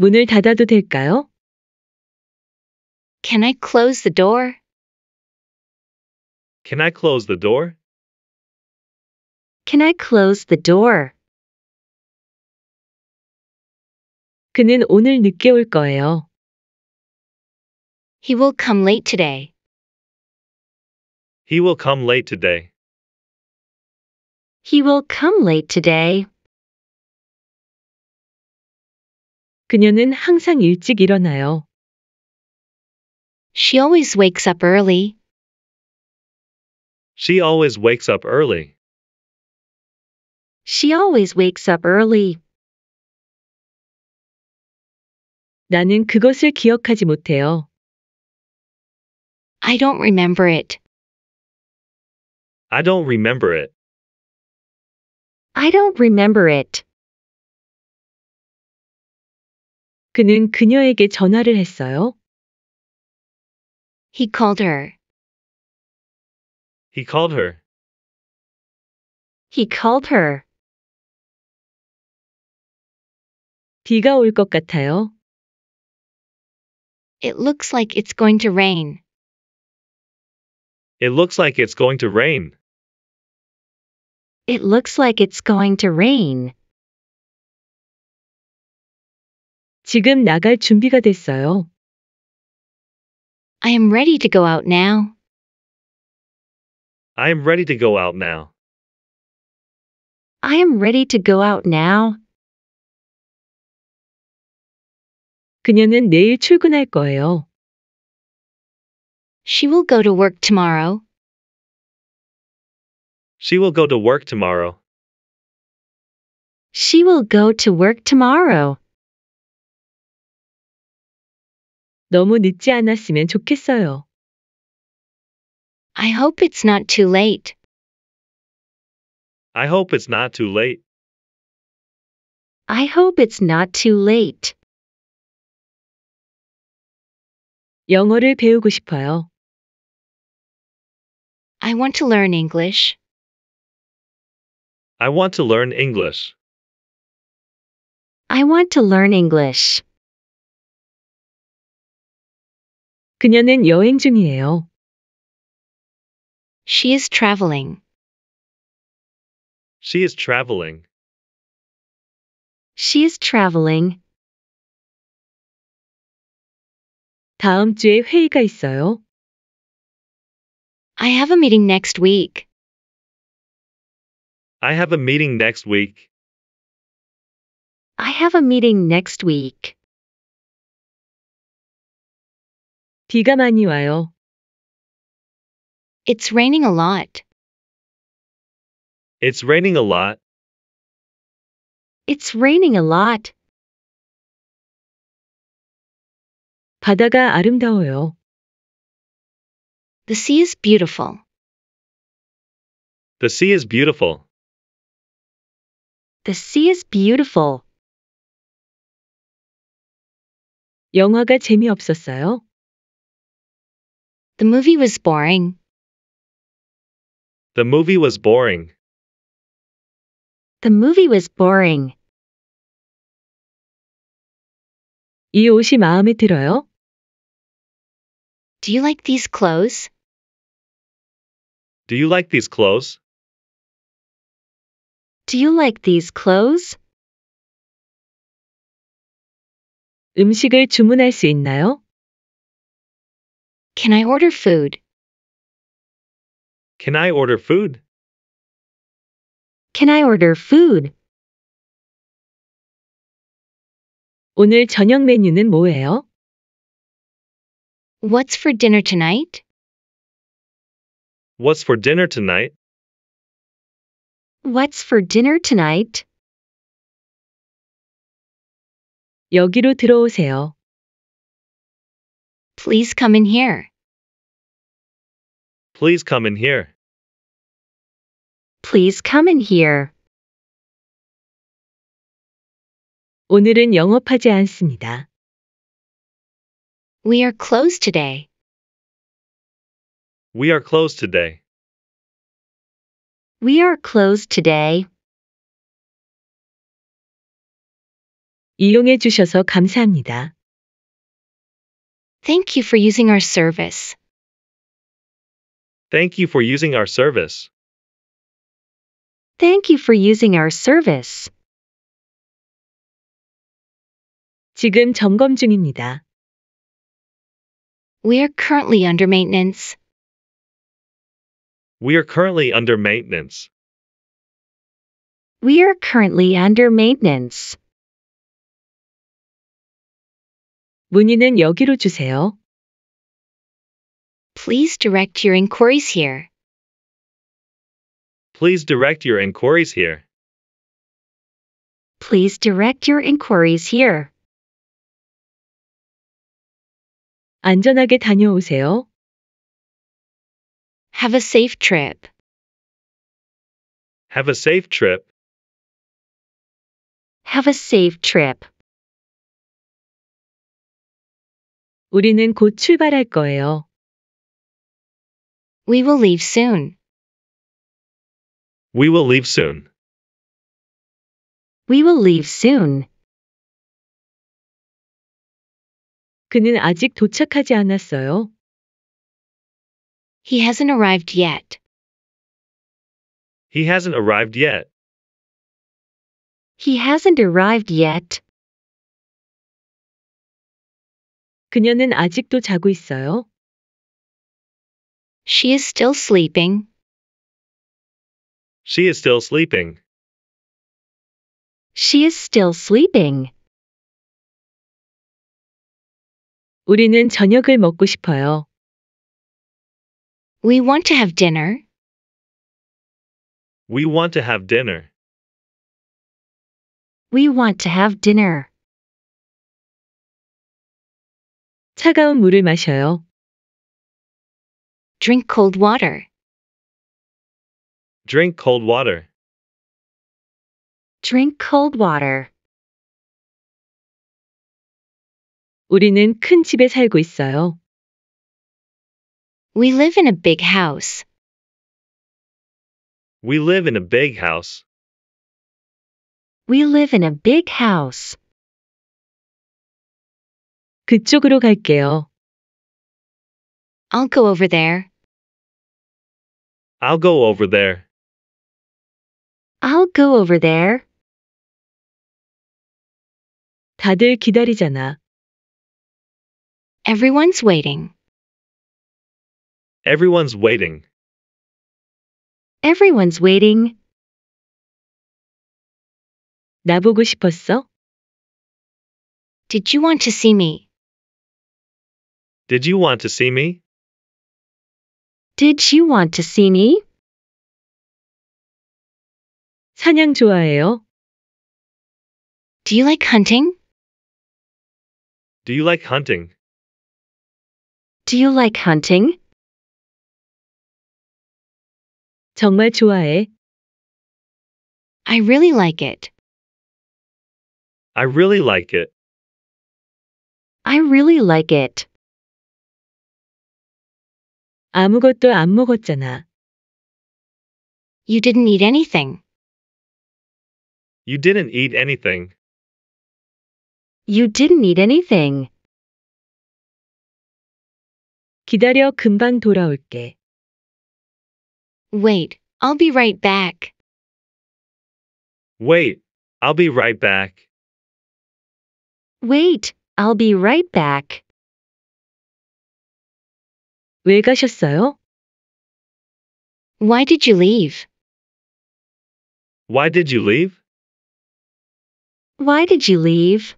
문을 닫아도 될까요? Can I close the door? Can I close the door? Can I close the door? 그는 오늘 늦게 올 거예요. He will come late today. He will come late today. He will come late today. 그녀는 항상 일찍 일어나요. She always wakes up early. She always wakes up early. She always wakes up early. 나는 그것을 기억하지 못해요. I don't remember it. I don't remember it. I don't remember it. 그는 그녀에게 전화를 했어요. He called her. He called her. He called her. 비가 같아요. It looks like it's going to rain. It looks like it's going to rain. It looks like it's going to rain. 지금 나갈 준비가 됐어요. I am ready to go out now. I am ready to go out now. I am ready to go out now. 그녀는 내일 출근할 거예요. She will go to work tomorrow. She will go to work tomorrow. She will go to work tomorrow. 너무 늦지 않았으면 좋겠어요. I hope it's not too late. I hope it's not too late. I hope it's not too late. 영어를 배우고 싶어요. I want to learn English. I want to learn English. I want to learn English. 그녀는 여행 중이에요. She is traveling. She is traveling. She is traveling. 다음 주에 회의가 있어요. I have a meeting next week. I have a meeting next week. I have a meeting next week. 비가 많이 와요. It's raining a lot. It's raining a lot. It's raining a lot. 바다가 아름다워요. The sea is beautiful. The sea is beautiful. The sea is beautiful. 영화가 재미없었어요. The movie was boring. The movie was boring. The movie was boring. 이 옷이 마음에 들어요? Do you like these clothes? Do you like these clothes? Do you like these clothes? 음식을 주문할 수 있나요? Can I order food? Can I order food? Can I order food? 오늘 저녁 메뉴는 뭐예요? What's for dinner tonight? What's for dinner tonight? What's for dinner tonight? 여기로 들어오세요. Please come in here. Please come in here. Please come in here. 오늘은 영업하지 않습니다. We are closed today. We are closed today. We are closed today. 이용해 주셔서 감사합니다. Thank you for using our service. Thank you for using our service. Thank you for using our service. 지금 점검 중입니다. We are currently under maintenance. We are currently under maintenance. We are currently under maintenance. 문의는 여기로 주세요. Please direct your inquiries here. Please direct your inquiries here. Please direct your inquiries here. 안전하게 다녀오세요. Have a safe trip. Have a safe trip. Have a safe trip. 우리는 곧 출발할 거예요. We will leave soon. We will leave soon. We will leave soon. 그는 아직 도착하지 않았어요. He hasn't arrived yet. He hasn't arrived yet. He hasn't arrived yet. 그녀는 아직도 자고 있어요. She is still sleeping. She is still sleeping. She is still sleeping. 우리는 저녁을 먹고 싶어요. We want to have dinner. We want to have dinner. We want to have dinner. 차가운 물을 마셔요. Drink cold water. Drink cold water. Drink cold water. 우리는 큰 집에 살고 있어요. We live in a big house. We live in a big house. We live in a big house. 그쪽으로 갈게요. I'll go over there. I'll go over there. I'll go over there. 다들 기다리잖아. Everyone's waiting. Everyone's waiting. Everyone's waiting. 보고 싶었어? Did you want to see me? Did you want to see me? Did you want to see me? 사냥 좋아해요? Do you like hunting? Do you like hunting? Do you like hunting? 정말 좋아해. I really like it. I really like it. I really like it. 아무것도 안 먹었잖아. You didn't eat anything. You didn't eat anything. You didn't eat anything. 기다려 금방 돌아올게. Wait, I'll be right back. Wait, I'll be right back. Wait, I'll be right back. 왜 가셨어요? Why did you leave? Why did you leave? Why did you leave?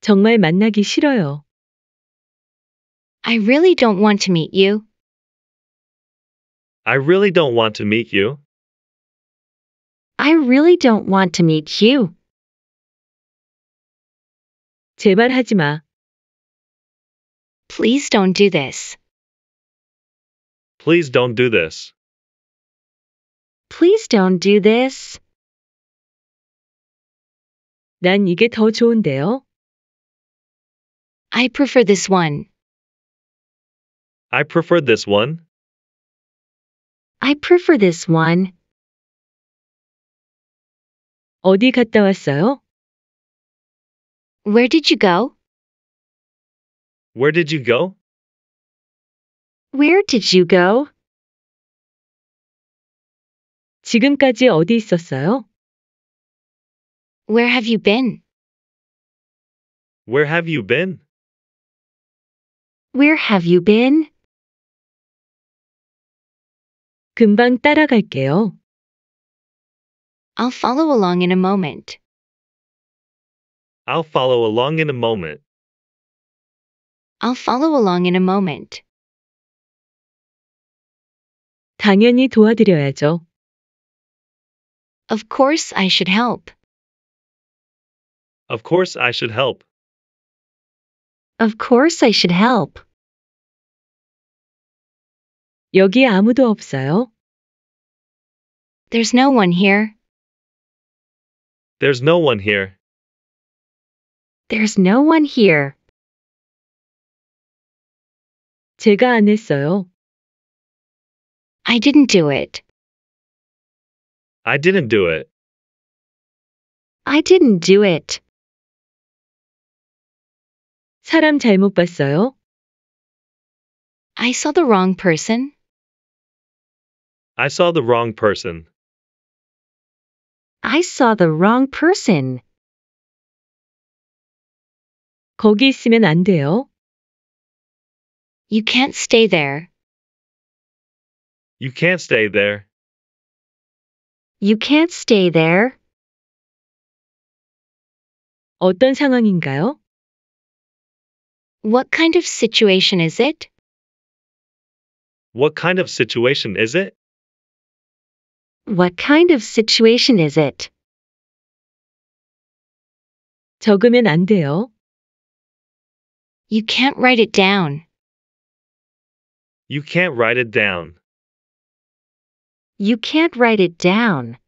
정말 만나기 싫어요. I really don't want to meet you. I really don't want to meet you. I really don't want to meet you. 제발 하지 마. Please don't do this. Please don't do this. Please don't do this. 난 이게 더 좋은데요. I prefer this one. I prefer this one. I prefer this one. 어디 갔다 왔어요? Where did you go? Where did you go? Where did you go? 지금까지 어디 있었어요? Where have you been? Where have you been? Where have you been? 금방 따라갈게요. I'll follow along in a moment. I'll follow along in a moment. I'll follow along in a moment. 당연히 도와드려야죠. Of course I should help. Of course I should help. Of course I should help. 여기 아무도 없어요? There's no one here. There's no one here. There's no one here. 제가 안 했어요. I didn't do it. I didn't do it. I didn't do it. 사람 잘못 봤어요. I saw the wrong person. I saw the wrong person. I saw the wrong person. 거기 있으면 안 돼요. You can't stay there. You can't stay there. You can't stay there. 어떤 상황인가요? What kind of situation is it? What kind of situation is it? What kind of situation is it? 적으면 안 돼요. You can't write it down. You can't write it down. You can't write it down.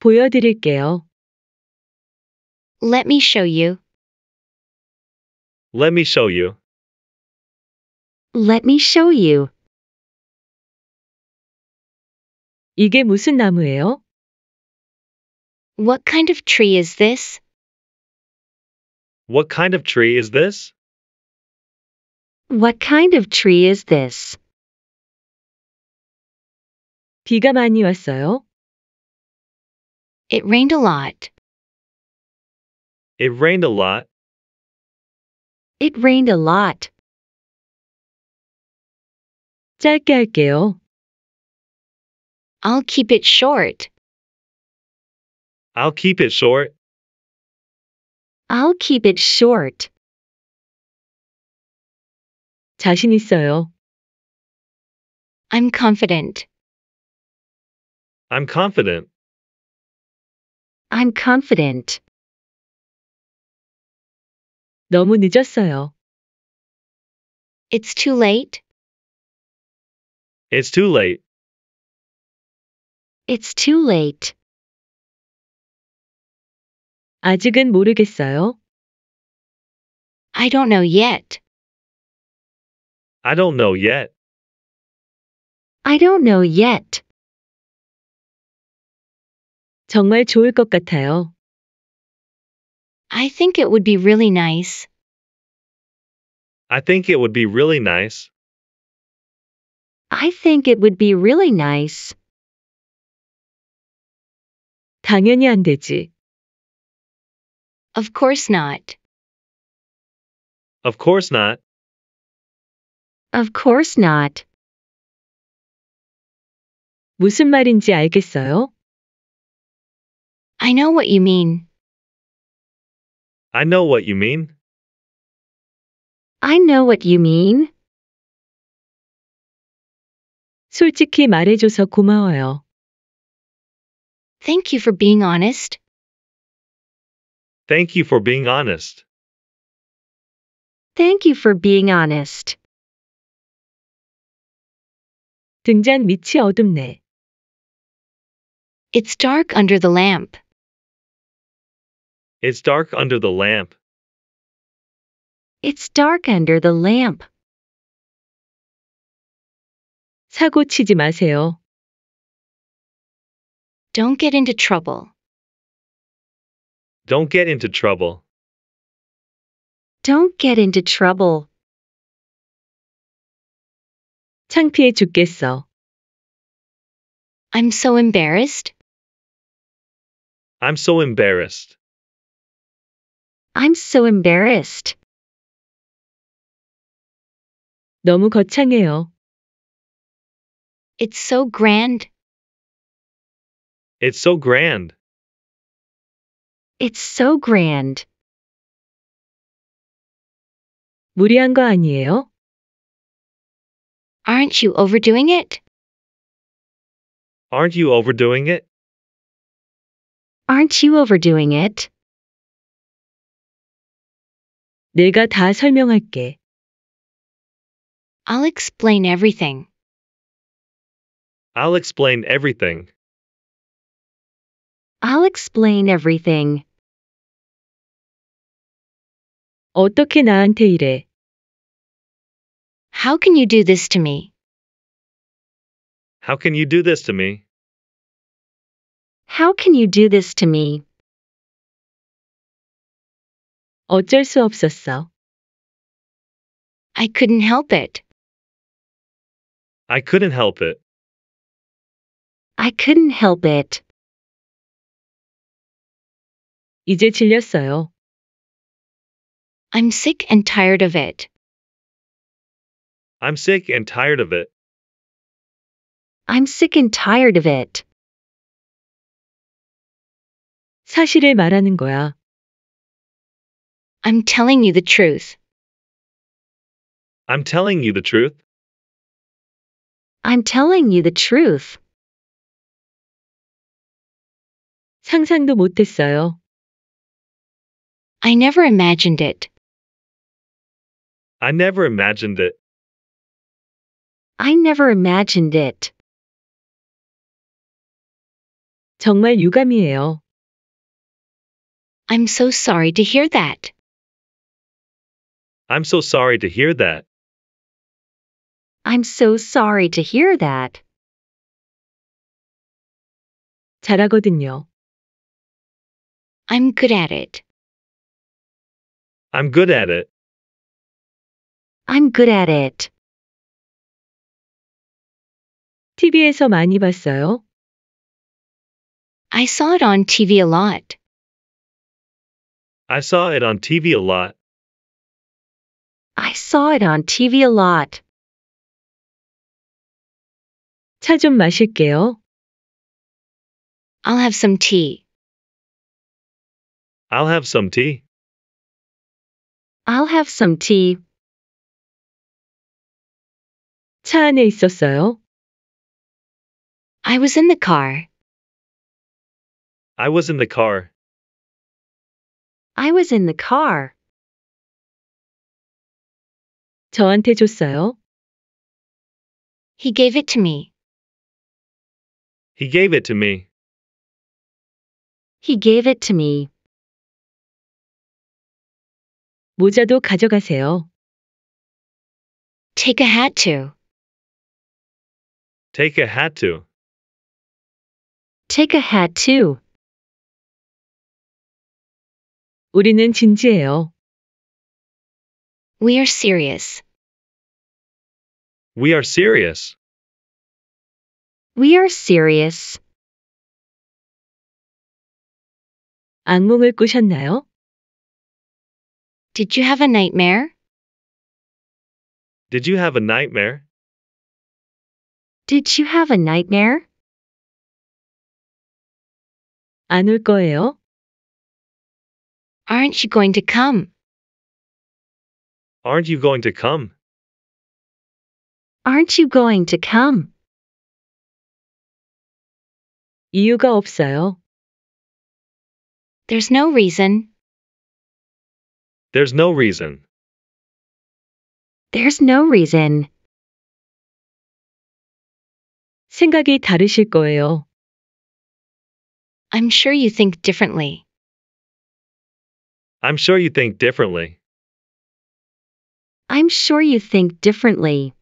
보여드릴게요. Let me show you. Let me show you. Let me show you. 이게 무슨 나무예요? What kind of tree is this? What kind of tree is this? What kind of tree is this? 비가 많이 왔어요. It rained a lot. It rained a lot. It rained a lot. 짧게 할게요. I'll keep it short. I'll keep it short. I'll keep it short. 자신 있어요. I'm confident. I'm confident. I'm confident. 너무 늦었어요. It's too late. It's too late. It's too late. 아직은 모르겠어요. I don't know yet. I don't know yet. I don't know yet. 정말 좋을 것 같아요. I think it would be really nice. I think it would be really nice. I think it would be really nice. 당연히 안 되지. Of course not. Of course not. Of course not. 무슨 말인지 알겠어요? I know what you mean. I know what you mean. I know what you mean. 솔직히 말해줘서 고마워요. Thank you for being honest. Thank you for being honest. Thank you for being honest. 등잔 밑이 어둡네. It's dark under the lamp. It's dark under the lamp. It's dark under the lamp. 사고 치지 마세요. Don't get into trouble. Don't get into trouble. Don't get into trouble. 창피해 죽겠어. I'm so embarrassed. I'm so embarrassed. I'm so embarrassed. 너무 거창해요. It's so grand. It's so grand. It's so grand. 무리한 거 아니에요? Aren't you overdoing it? Aren't you overdoing it? Aren't you overdoing it? 내가 다 설명할게. I'll explain everything. I'll explain everything. I'll explain everything. 어떻게 나한테 이래? How can you do this to me? How can you do this to me? How can you do this to me? 어쩔 수 없었어. I couldn't help it. I couldn't help it. I couldn't help it. 이제 질렸어요. I'm sick and tired of it. I'm sick and tired of it. I'm sick and tired of it. 사실을 말하는 거야. I'm telling you the truth. I'm telling you the truth. I'm telling you the truth. 상상도 못했어요. I never imagined it. I never imagined it. I never imagined it. 정말 유감이에요. I'm so sorry to hear that. I'm so sorry to hear that. I'm so sorry to hear that. 잘하거든요. I'm good at it. I'm good at it. I'm good at it. TV에서 많이 봤어요? I saw it on TV a lot. I saw it on TV a lot. I saw it on TV a lot. 차 좀 마실게요. I'll have some tea. I'll have some tea. I'll have some tea. 차 안에 있었어요? I was in the car. I was in the car. I was in the car. 저한테 줬어요. He gave it to me. He gave it to me. He gave it to me. 모자도 가져가세요. Take a hat to. Take a hat to. Take a hat too. 우리는 진지해요. We are serious. We are serious. We are serious. 악몽을 꾸셨나요? Did you have a nightmare? Did you have a nightmare? Did you have a nightmare? 올 거예요? Aren't you going to come? Aren't you going to come? Aren't you going to come? 이유가 없어요. There's no reason. There's no reason. There's no reason. 생각이 다르실 거예요. I'm sure you think differently. I'm sure you think differently. I'm sure you think differently.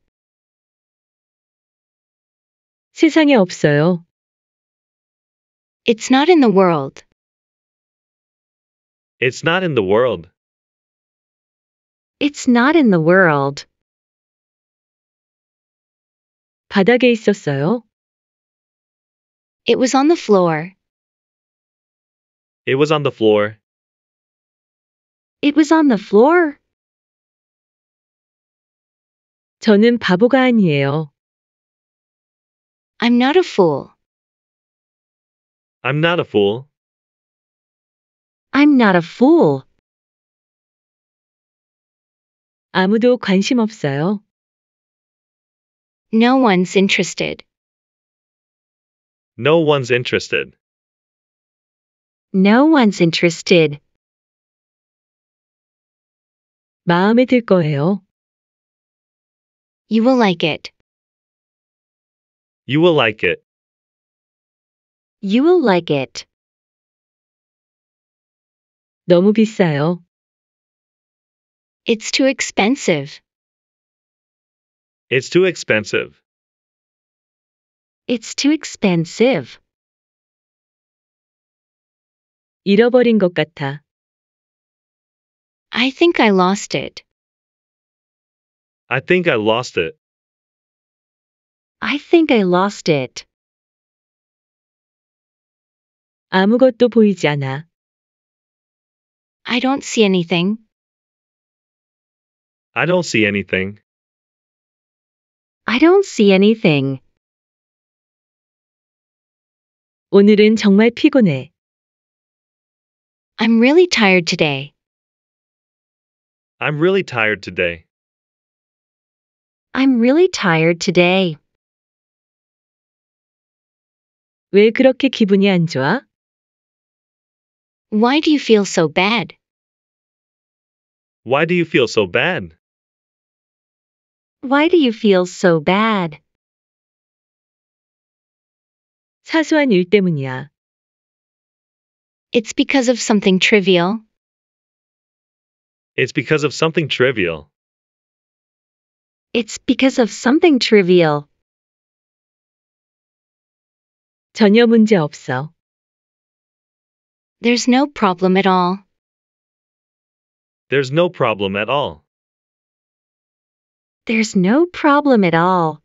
세상에 없어요. It's not in the world. It's not in the world. It's not in the world. 바닥에 있었어요. It was on the floor. It was on the floor. It was on the floor. 저는 바보가 아니에요. I'm not a fool. I'm not a fool. I'm not a fool. 아무도 관심 없어요. No one's interested. No one's interested. No one's interested. 마음에 들 거예요. You will like it. You will like it. You will like it. 너무 비싸요. It's too expensive. It's too expensive. It's too expensive. 잃어버린 것 같아. I think I lost it. I think I lost it. I think I lost it. 아무것도 보이지 않아. I don't see anything. I don't see anything. I don't see anything. 오늘은 정말 피곤해. I'm really tired today. I'm really tired today. I'm really tired today. 왜 그렇게 기분이 안 좋아? Why do you feel so bad? Why do you feel so bad? Why do you feel so bad? 사소한 일 때문이야. It's because of something trivial. It's because of something trivial. It's because of something trivial. 전혀 문제 없어. There's no problem at all. There's no problem at all. There's no problem at all.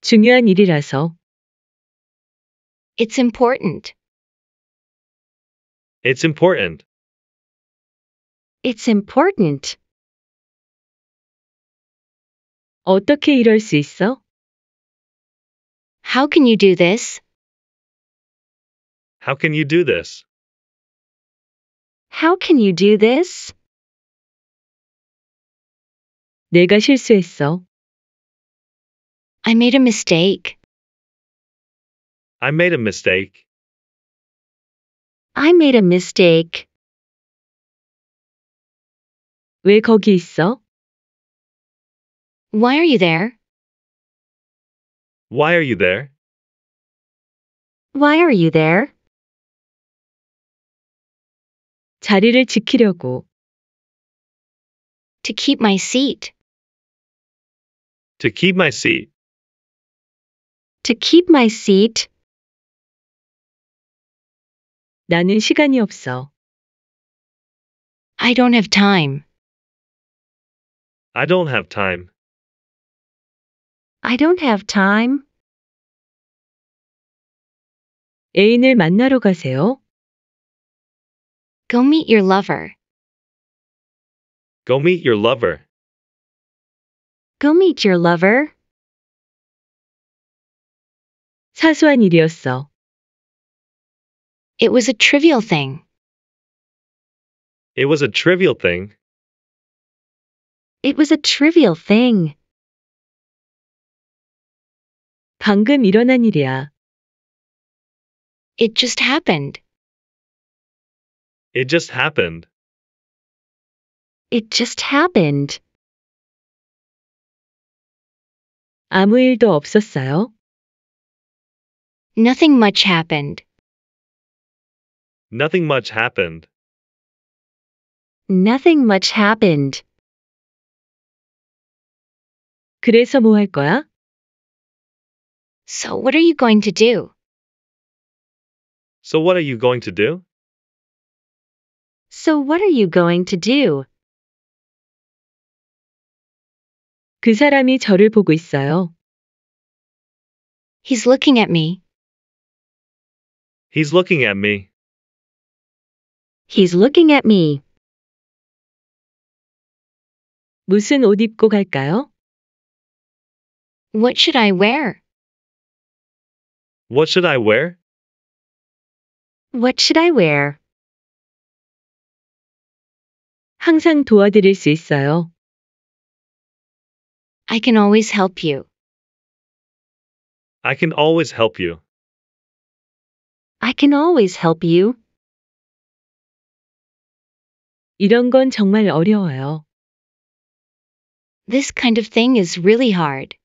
중요한 일이라서. It's important. It's important. It's important. 어떻게 이럴 수 있어? How can you do this? How can you do this? How can you do this? 내가 실수했어. I made a mistake. I made a mistake. I made a mistake. 왜 거기 있어? Why are you there? Why are you there? Why are you there? 자리를 지키려고. To keep my seat. To keep my seat. To keep my seat. 나는 시간이 없어. I don't have time. I don't have time. I don't have time. 애인을 만나러 가세요. Go meet your lover. Go meet your lover. Go meet your lover. 사소한 일이었어. It was a trivial thing. It was a trivial thing. It was a trivial thing. 방금 일어난 일이야. It just happened. It just happened. It just happened. 아무 일도 없었어요? Nothing much happened. Nothing much happened. Nothing much happened. 그래서 거야? So what are you going to do? So what are you going to do? So what are you going to do? 그 사람이 저를 보고 있어요. He's looking at me. He's looking at me. He's looking at me. 무슨 옷 입고 갈까요? What should I wear? What should I wear? What should I wear? 항상 도와드릴 수 있어요. I can always help you. I can always help you. I can always help you. 이런 건 정말 어려워요. This kind of thing is really hard.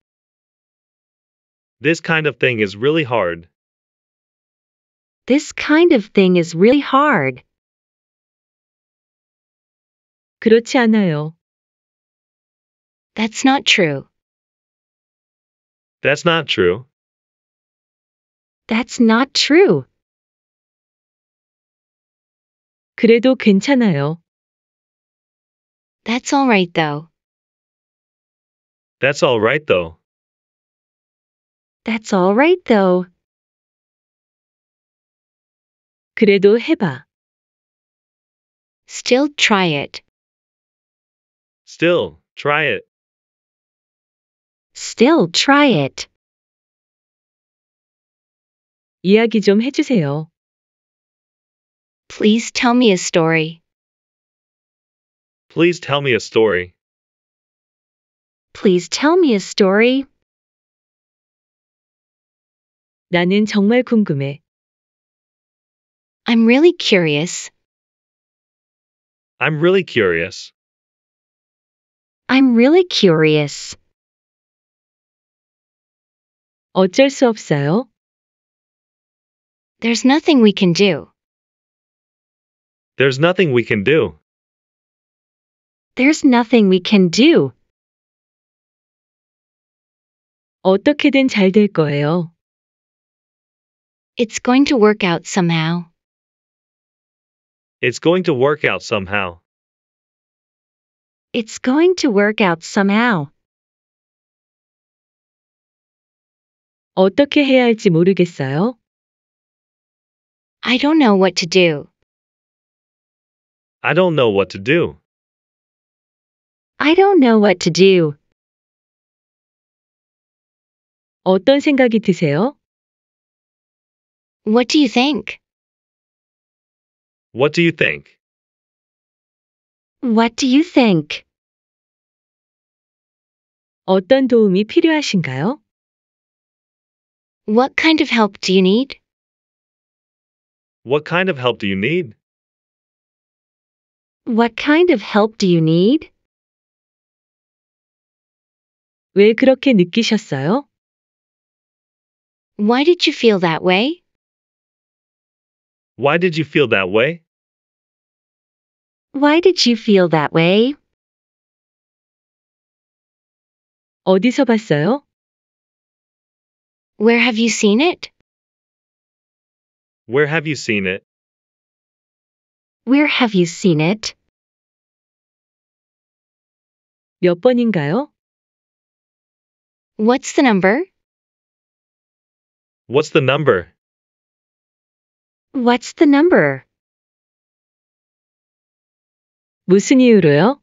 This kind of thing is really hard. This kind of thing is really hard. 그렇지 않아요. That's not true. That's not true. That's not true. 그래도 괜찮아요. That's all right, though. That's all right, though. That's all right, though. 그래도 해봐. Still try it. Still, try it. Still try it. 이야기 좀 해주세요. Please tell me a story. Please tell me a story. Please tell me a story. 나는 정말 궁금해. I'm really curious. I'm really curious. I'm really curious. 어쩔 수 없어요. There's nothing we can do. There's nothing we can do. There's nothing we can do. 어떻게든 거예요. It's going to work out somehow. It's going to work out somehow. It's going to work out somehow. 어떻게 해야 할지 모르겠어요. I don't know what to do. I don't know what to do. I don't know what to do. 어떤 생각이 드세요? What do you think? What do you think? What do you think? 어떤 도움이 필요하신가요? What kind of help do you need? What kind of help do you need? What kind of help do you need? 왜 그렇게 느끼셨어요? Why did you feel that way? Why did you feel that way? Why did you feel that way? 어디서 봤어요? Where have you seen it? Where have you seen it? Where have you seen it? 몇 번인가요? What's the number? What's the number? What's the number? 무슨 이유로요?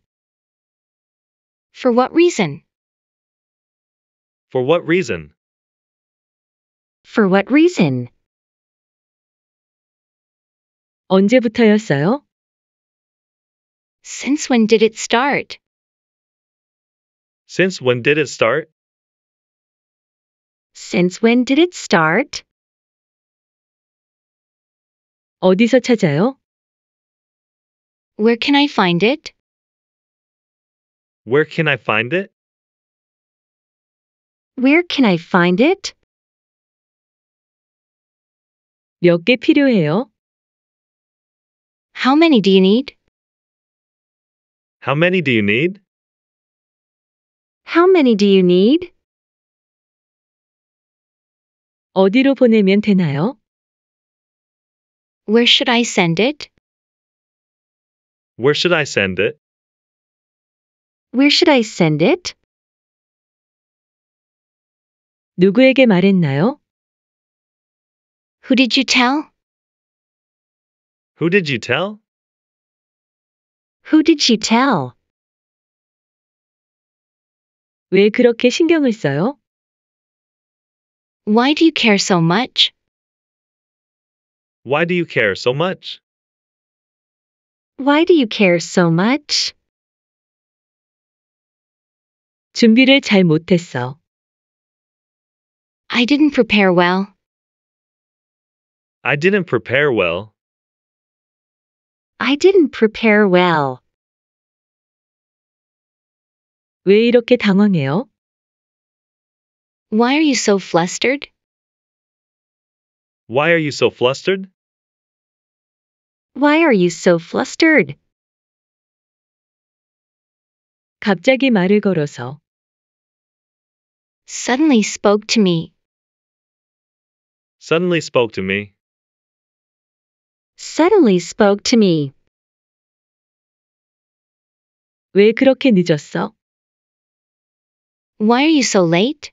For what reason? For what reason? For what reason? 언제부터였어요? Since when did it start? Since when did it start? Since when did it start? 어디서 찾아요? Where can I find it? Where can I find it? Where can I find it? 몇 필요해요? How many do you need? How many do you need? How many do you need? 어디로 보내면 되나요? Where should I send it? Where should I send it? Where should I send it? 누구에게 말했나요? Who did you tell? Who did you tell? Who did you tell? 왜 그렇게 신경을 써요? Why do you care so much? Why do you care so much? Why do you care so much? 준비를 잘 못했어. I didn't prepare well. I didn't prepare well. I didn't prepare well. 왜 이렇게 당황해요? Why are you so flustered? Why are you so flustered? Why are you so flustered? 갑자기 말을 걸어서 suddenly spoke to me. Suddenly spoke to me. Suddenly spoke to me. 왜 그렇게 늦었어? Why are you so late?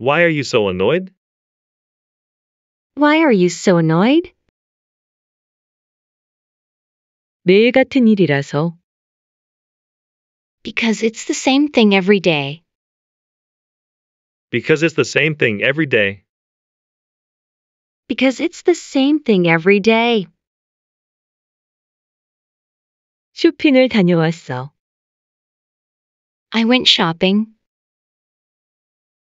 Why are you so annoyed? Why are you so annoyed? 매일 같은 일이라서. Because it's the same thing every day. Because it's the same thing every day. Because it's the same thing every day. 쇼핑을 다녀왔어. I went shopping.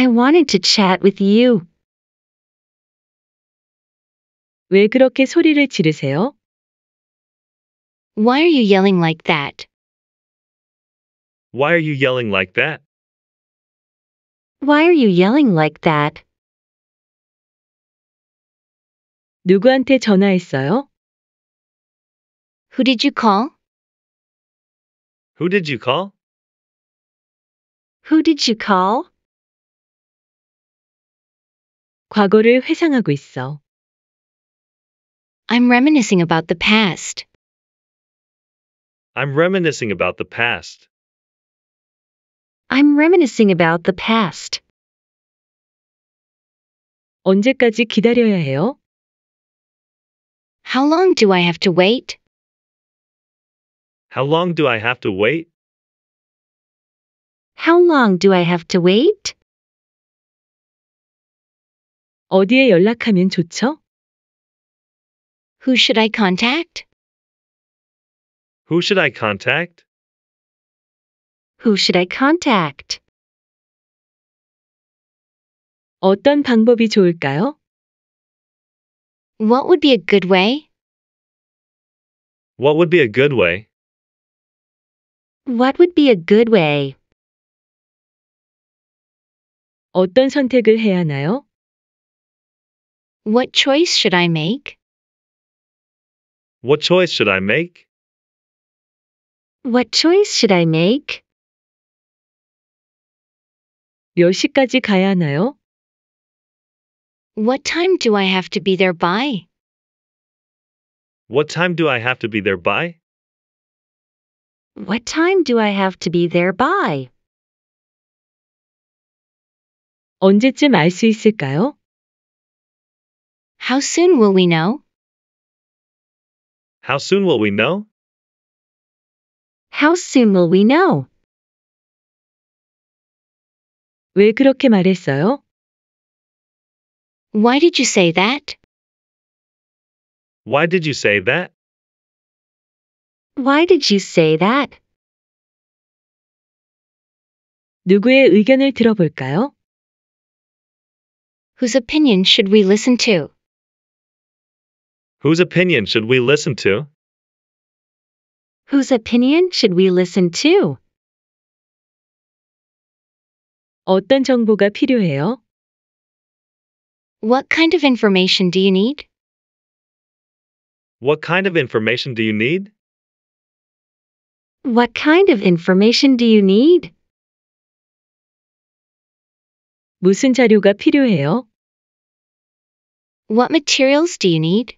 I wanted to chat with you. 왜 그렇게 소리를 지르세요? Why are you yelling like that? Why are you yelling like that? Why are you yelling like that? 누구한테 전화했어요? Who did you call? Who did you call? Who did you call? 과거를 회상하고 있어. I'm reminiscing about the past. I'm reminiscing about the past. I'm reminiscing about the past. 언제까지 기다려야 해요? How long do I have to wait? How long do I have to wait? How long do I have to wait? 어디에 연락하면 좋죠? Who should I contact? Who should I contact? Who should I contact? 어떤 방법이 좋을까요? What would be a good way? What would be a good way? What would be a good way? 어떤 선택을 해야 하나요? What choice should I make? What choice should I make? What choice should I make? 몇 시까지 가야 하나요? What time do I have to be there by? What time do I have to be there by? What time do I have to be there by? 언제쯤 알 있을까요? How soon will we know? How soon will we know? How soon will we know? 왜 그렇게 말했어요? Why did you say that? Why did you say that? Why did you say that? 누구의 의견을 들어볼까요? Whose opinion should we listen to? Whose opinion should we listen to? Whose opinion should we listen to? 어떤 정보가 필요해요? What kind of information do you need? What kind of information do you need? What kind of information do you need? 무슨 자료가 필요해요? What materials do you need?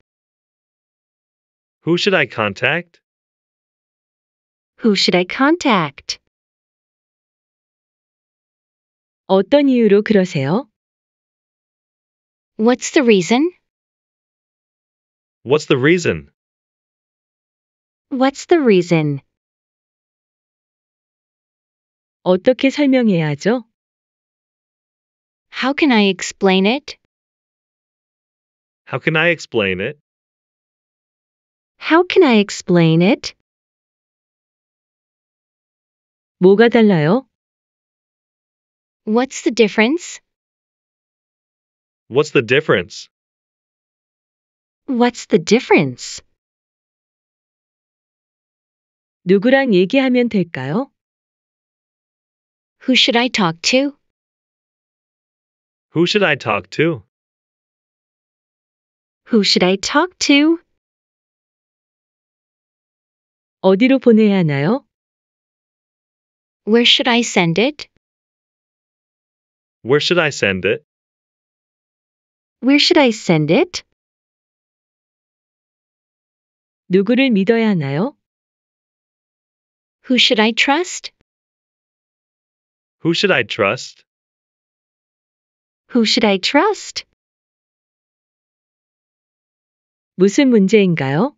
Who should I contact? Who should I contact? 어떤 이유로 그러세요? What's the reason? What's the reason? What's the reason? 어떻게 How can I explain it? How can I explain it? How can I explain it? 뭐가 달라요? What's the difference? What's the difference? What's the difference? 누구랑 얘기하면 될까요? Who should I talk to? Who should I talk to? Who should I talk to? 어디로 보내야 하나요? Where should I send it? Where should I send it? Where should I send it? 누구를 믿어야 하나요? Who should I trust? Who should I trust? Who should I trust? 무슨 문제인가요?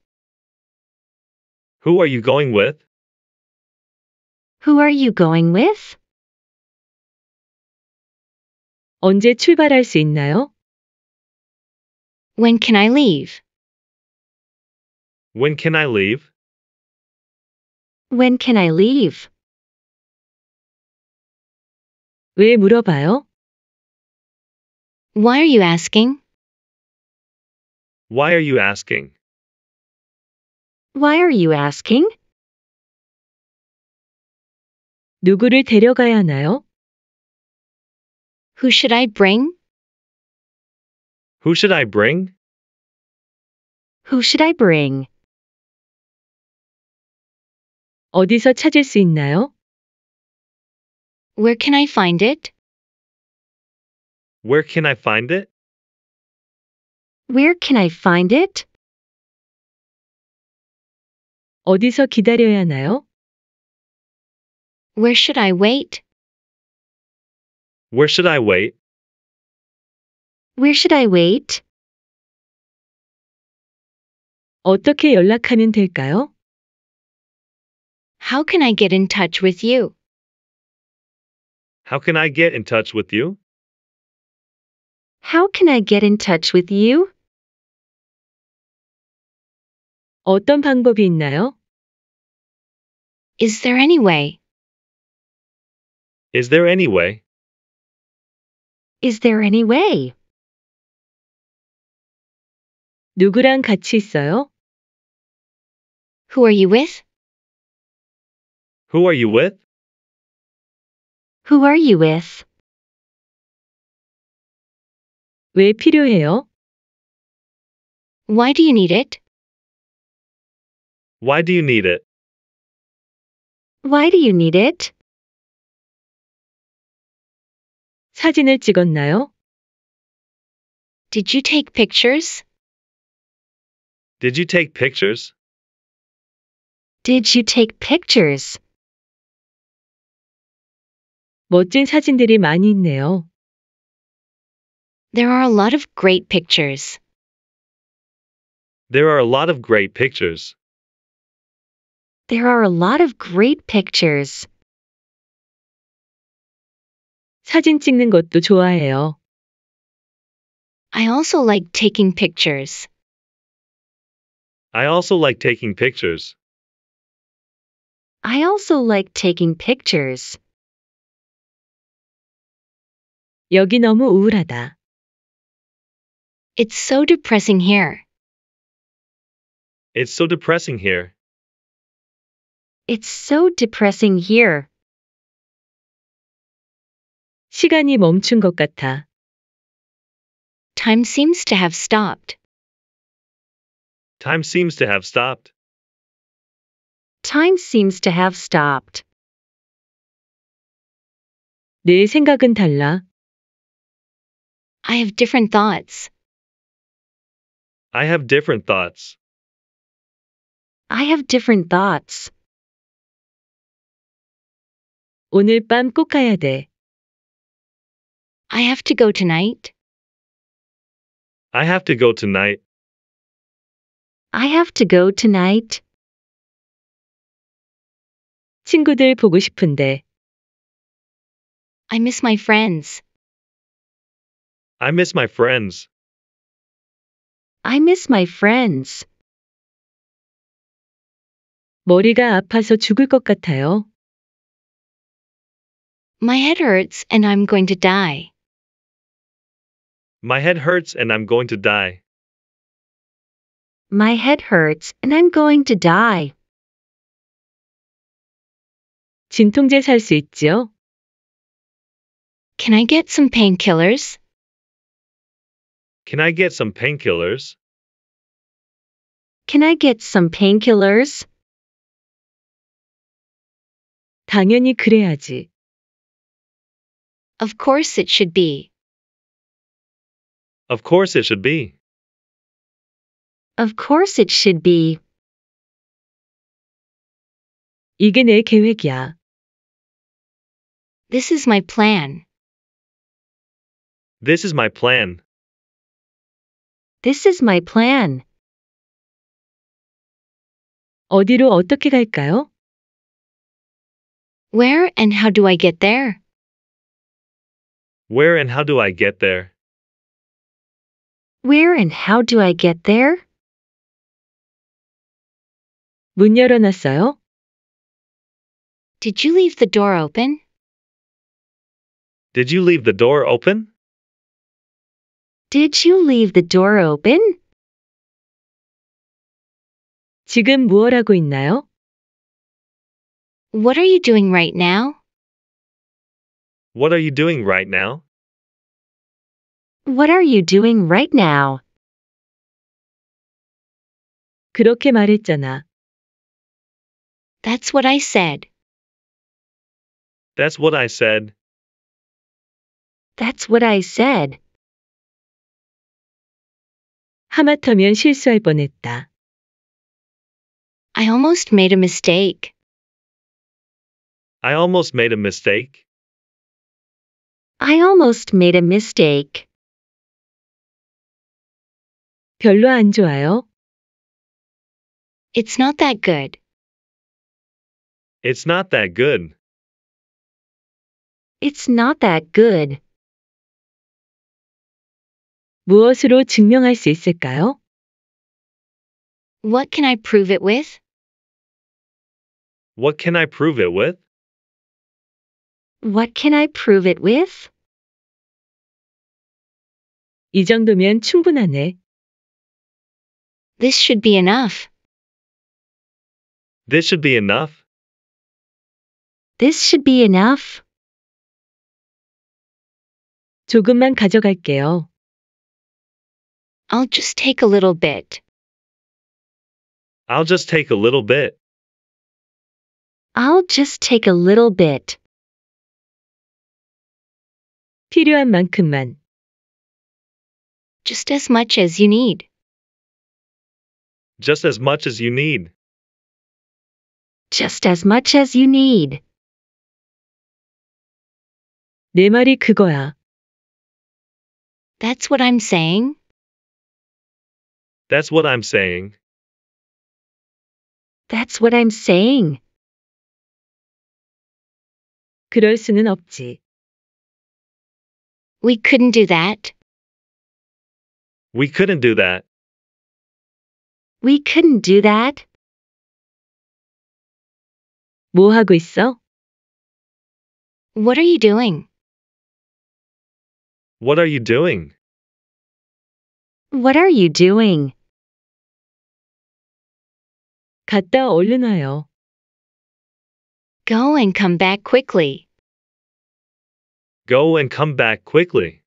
Who are you going with? Who are you going with? 언제 출발할 수 있나요? When can I leave? When can I leave? When can I leave? 왜 물어봐요? Why are you asking? Why are you asking? Why are you asking? 누구를 데려가야 하나요? Who should I bring? Who should I bring? Who should I bring? 어디서 찾을 수 있나요? Where can I find it? Where can I find it? Where can I find it? 어디서 기다려야 하나요? Where should I wait? Where should I wait? Where should I wait? 어떻게 연락하면 될까요? How can I get in touch with you? How can I get in touch with you? How can I get in touch with you? 어떤 방법이 있나요? Is there any way? Is there any way? Is there any way? 누구랑 같이 있어요? Who are you with? Who are you with? Who are you with? 왜 필요해요? Why do you need it? Why do you need it? Why do you need it? 사진을 찍었나요? Did you take pictures? Did you take pictures? Did you take pictures? 멋진 사진들이 많이 있네요. There are a lot of great pictures. There are a lot of great pictures. There are a lot of great pictures. 사진 찍는 것도 좋아해요. I also like taking pictures. I also like taking pictures. I also like taking pictures. 여기 너무 우울하다. It's so depressing here. It's so depressing here. It's so depressing here. 시간이 멈춘 것 같아. Time seems to have stopped. Time seems to have stopped. Time seems to have stopped. 내 생각은 달라. I have different thoughts. I have different thoughts. I have different thoughts. 오늘 가야 돼. I have to go tonight. I have to go tonight. I have to go tonight. 친구들 보고 싶은데. I miss my friends. I miss my friends. I miss my friends. 머리가 아파서 죽을 것 같아요. My head hurts and I'm going to die. My head hurts and I'm going to die. My head hurts and I'm going to die. 진통제 있죠? Can I get some painkillers? Can I get some painkillers? Can I get some painkillers? 당연히 그래야지. Of course it should be. Of course it should be. Of course it should be. 이게 내 계획이야. This is my plan. This is my plan. This is my plan. 어디로 어떻게 갈까요? Where and how do I get there? Where and how do I get there? Where and how do I get there? 문 열어놨어요? Did you leave the door open? Did you leave the door open? Did you leave the door open? 지금 무엇 하고 있나요? What are you doing right now? What are you doing right now? What are you doing right now? 그렇게 말했잖아. That's what I said. That's what I said. That's what I said. 하마터면 실수할 뻔했다. I almost made a mistake. I almost made a mistake. I almost made a mistake. 별로 안 좋아요. It's not that good. It's not that good. It's not that good. 무엇으로 증명할 수 있을까요? What can I prove it with? What can I prove it with? What can I prove it with? 이 정도면 충분하네. This should be enough. This should be enough. This should be enough. 조금만 가져갈게요. I'll just take a little bit. I'll just take a little bit. I'll just take a little bit. 필요한 만큼만. Just as much as you need. Just as much as you need. Just as much as you need. 내 말이 그거야. That's what I'm saying. That's what I'm saying. That's what I'm saying. 그럴 수는 없지. We couldn't do that. We couldn't do that. We couldn't do that. 뭐 하고 있어? What are you doing? What are you doing? What are you doing? 갔다 얼른 와요. Go and come back quickly. Go and come back quickly.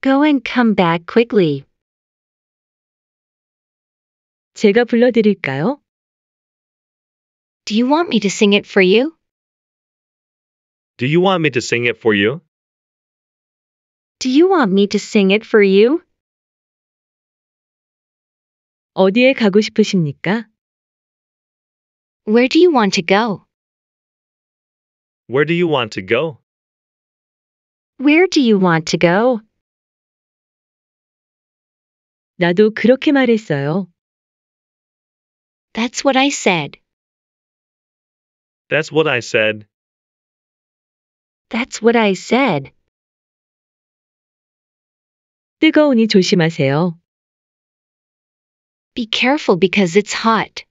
Go and come back quickly. 제가 불러드릴까요? Do you want me to sing it for you? Do you want me to sing it for you? Do you want me to sing it for you? 어디에 가고 싶으십니까? Where do you want to go? Where do you want to go? Where do you want to go? 나도 그렇게 말했어요. That's what I said. That's what I said. That's what I said. 뜨거우니 조심하세요. Be careful because it's hot.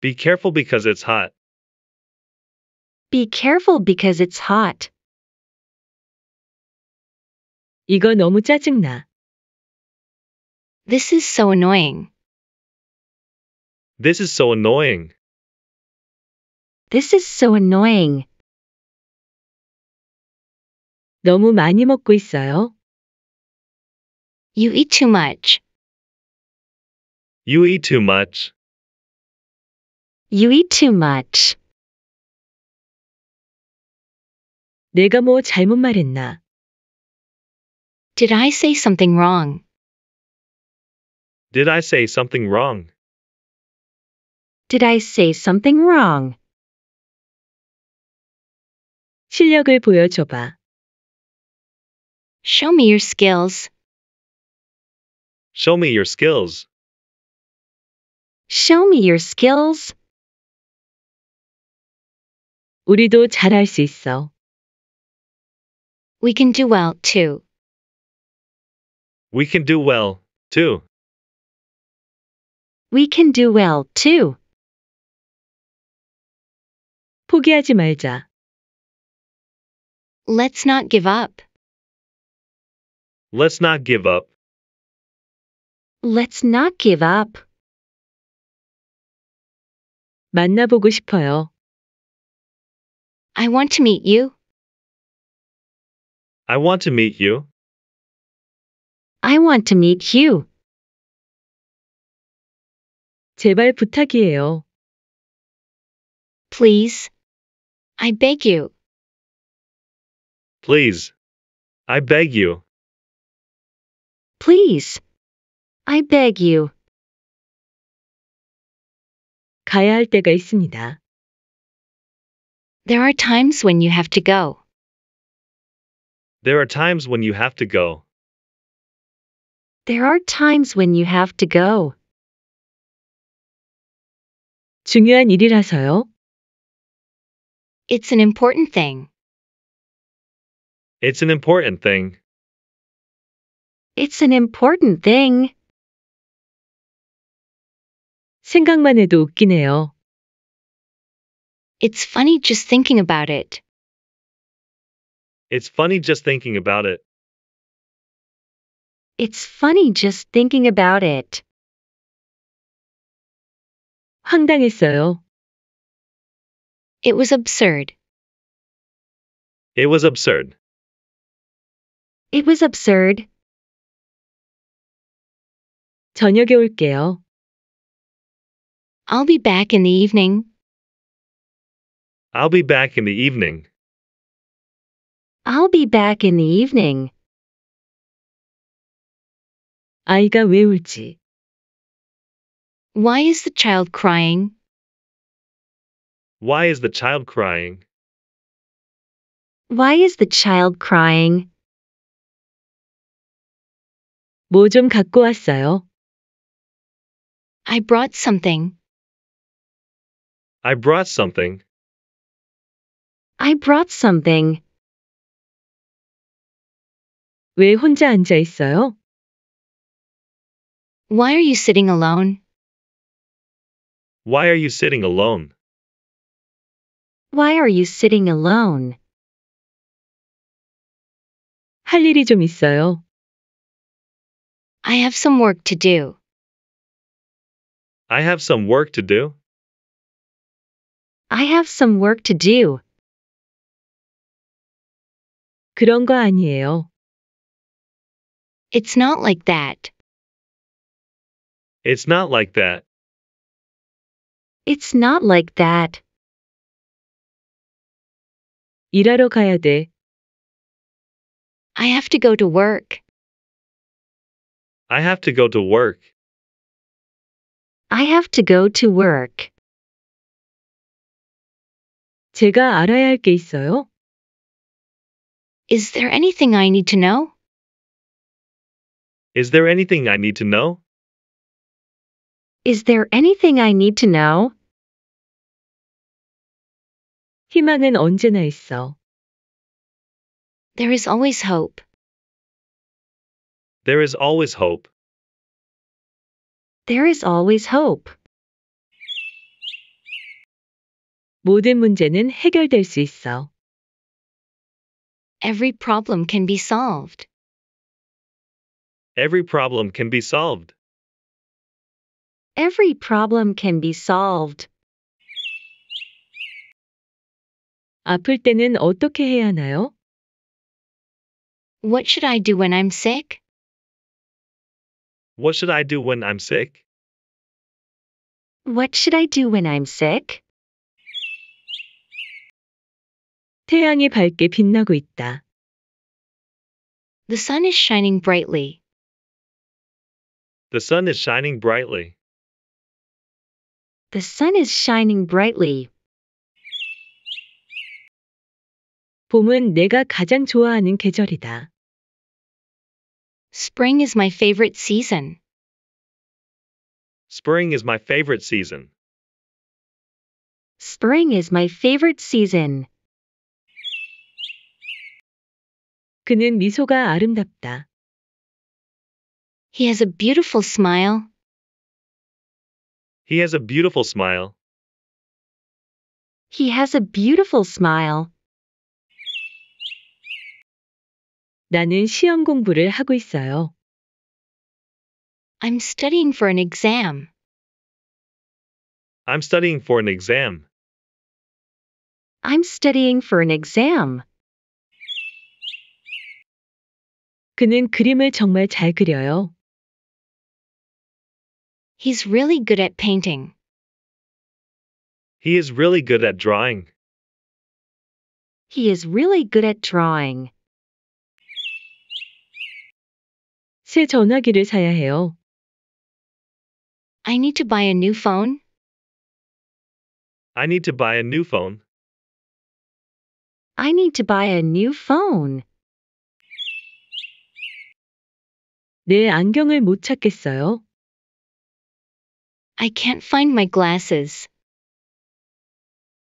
Be careful because it's hot. Be careful because it's hot. 이거 너무 짜증나. This is so annoying. This is so annoying. This is so annoying. 너무 많이 먹고 있어요. You eat too much. You eat too much. You eat too much. 내가 뭐 잘못 말했나? Did I say something wrong? Did I say something wrong? Did I say something wrong? 실력을 Show me your skills. Show me your skills. Show me your skills. 우리도 잘할 수 있어. We can do well too. We can do well, too. We can do well, too. 포기하지 말자. Let's not give up. Let's not give up. Let's not give up. 만나보고 싶어요. I want to meet you. I want to meet you. I want to meet Hugh. 제발 부탁이에요. Please. I beg you. Please. I beg you. Please. I beg you. 가야 할 때가 있습니다. There are times when you have to go. There are times when you have to go. There are times when you have to go. 중요한 일이라서요. It's an important thing. It's an important thing. It's an important thing. 생각만 해도 웃기네요. It's funny just thinking about it. It's funny just thinking about it. It's funny just thinking about it. 황당했어요. It was absurd. It was absurd. It was absurd. 저녁에 올게요. I'll be back in the evening. I'll be back in the evening. I'll be back in the evening. 아이가 왜 울지? Why is the child crying? Why is the child crying? Why is the child crying? 뭐 갖고 왔어요? I brought something. I brought something. I brought something. 왜 혼자 앉아 있어요? Why are you sitting alone? Why are you sitting alone? Why are you sitting alone? 할 일이 좀 있어요. I have some work to do. I have some work to do. I have some work to do. 그런 거 아니에요. It's not like that. It's not like that. It's not like that. 일하러 가야 돼. I have to go to work. I have to go to work. I have to go to work. 제가 알아야 있어요? Is there anything I need to know? Is there anything I need to know? Is there anything I need to know? 희망은 언제나 있어. There is always hope. There is always hope. There is always hope. 모든 문제는 해결될 수 있어. Every problem can be solved. Every problem can be solved. Every problem can be solved. 아플 때는 어떻게 해야 하나요? What should I do when I'm sick? What should I do when I'm sick? What should I do when I'm sick? 태양이 밝게 빛나고 있다. The sun is shining brightly. The sun is shining brightly. The sun is shining brightly. 봄은 내가 가장 좋아하는 계절이다. Spring is my favorite season. Spring is my favorite season. Spring is my favorite season. 그는 미소가 아름답다. He has a beautiful smile. He has a beautiful smile. He has a beautiful smile. 나는 시험 공부를 하고 있어요. I'm studying for an exam. I'm studying for an exam. I'm studying for an exam. 그는 그림을 정말 잘 그려요. He's really good at painting. He is really good at drawing. He is really good at drawing. 새 전화기를 사야 해요. I need to buy a new phone. I need to buy a new phone. I need to buy a new phone. 내 안경을 못 찾겠어요. I can't find my glasses.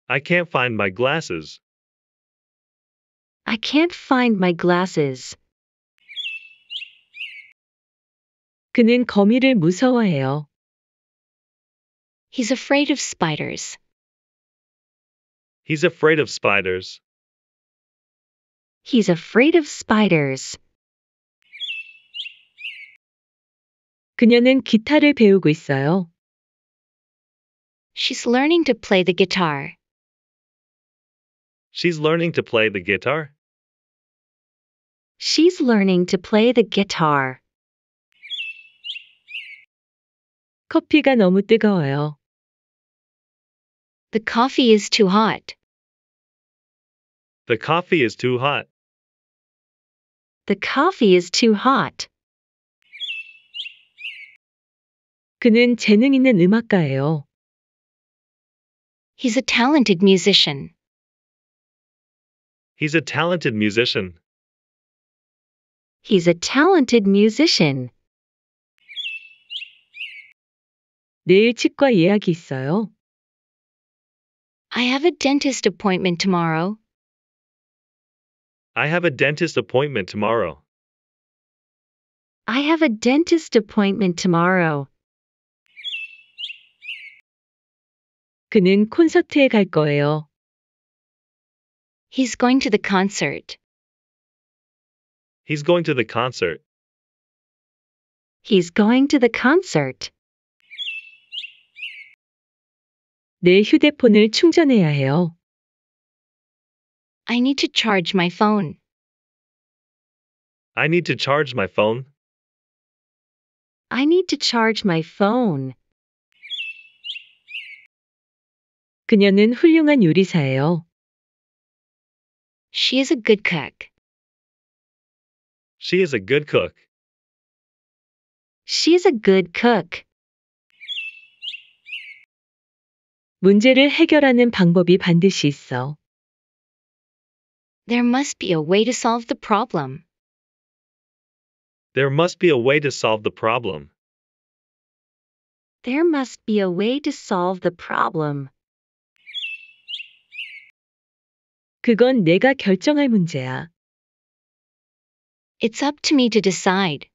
I can't find my glasses. I can't find my glasses. 그는 거미를 무서워해요. He's afraid of spiders. He's afraid of spiders. He's afraid of spiders. 그녀는 기타를 배우고 있어요. She's learning to play the guitar. She's learning to play the guitar. She's learning to play the guitar. 커피가 너무 뜨거워요. The coffee is too hot. The coffee is too hot. The coffee is too hot. 그는 재능 있는 음악가예요. He's a talented musician. He's a talented musician. He's a talented musician. 내일 치과 있어요. I have a dentist appointment tomorrow. I have a dentist appointment tomorrow. I have a dentist appointment tomorrow. 그는 콘서트에 갈 거예요. He's going to the concert. He's going to the concert. He's going to the concert. 내 휴대폰을 충전해야 해요. I need to charge my phone. I need to charge my phone. I need to charge my phone. 그녀는 훌륭한 요리사예요. She is a good cook. She is a good cook. She is a good cook. 문제를 해결하는 방법이 반드시 있어. There must be a way to solve the problem. There must be a way to solve the problem. There must be a way to solve the problem. 그건 내가 결정할 문제야. It's up to me to decide.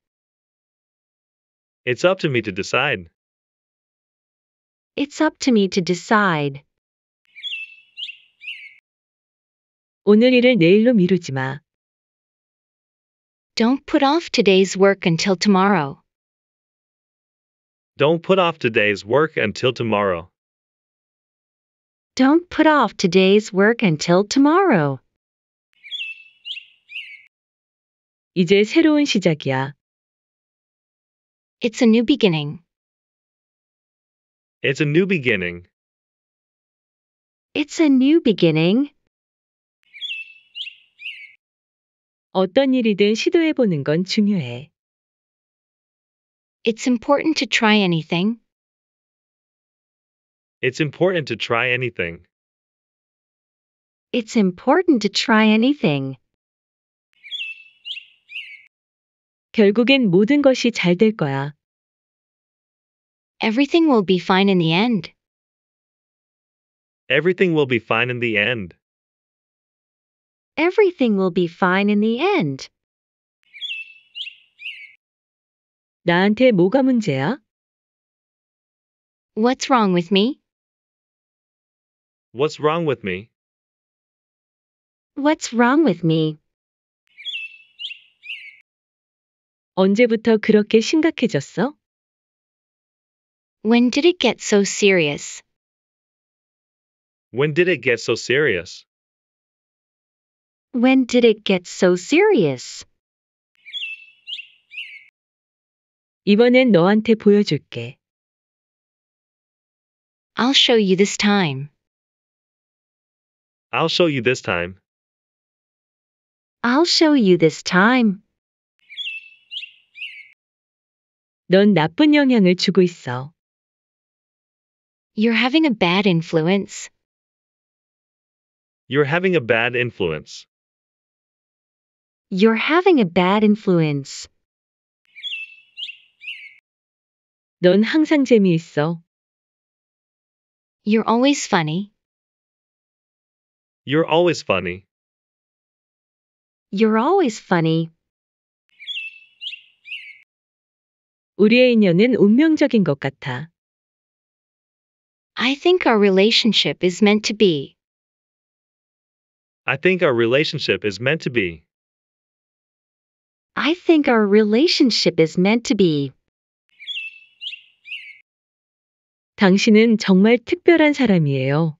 It's up to me to decide. It's up to me to decide. 오늘 일을 내일로 미루지 마. Don't put off today's work until tomorrow. Don't put off today's work until tomorrow. Don't put off today's work until tomorrow. 이제 새로운 시작이야. It's a new beginning. It's a new beginning. It's a new beginning. 어떤 일이든 시도해 보는 건 중요해. It's important to try anything. It's important to try anything. It's important to try anything. 결국엔 모든 것이 잘 될 거야. Everything will be fine in the end. Everything will be fine in the end. Everything will be fine in the end. 나한테 뭐가 문제야? What's wrong with me? What's wrong with me? What's wrong with me? 언제부터 그렇게 심각해졌어? When did it get so serious? When did it get so serious? When did it get so serious? 이번엔 너한테 보여줄게. I'll show you this time. I'll show you this time. I'll show you this time. 넌 나쁜 영향을 주고 있어. You're having a bad influence. You're having a bad influence. You're having a bad influence. 넌 항상 재미있어. You're always funny. You're always funny. You're always funny. 우리의 인연은 운명적인 것 같아. I think our relationship is meant to be. I think our relationship is meant to be. I think our relationship is meant to be. 당신은 정말 특별한 사람이에요.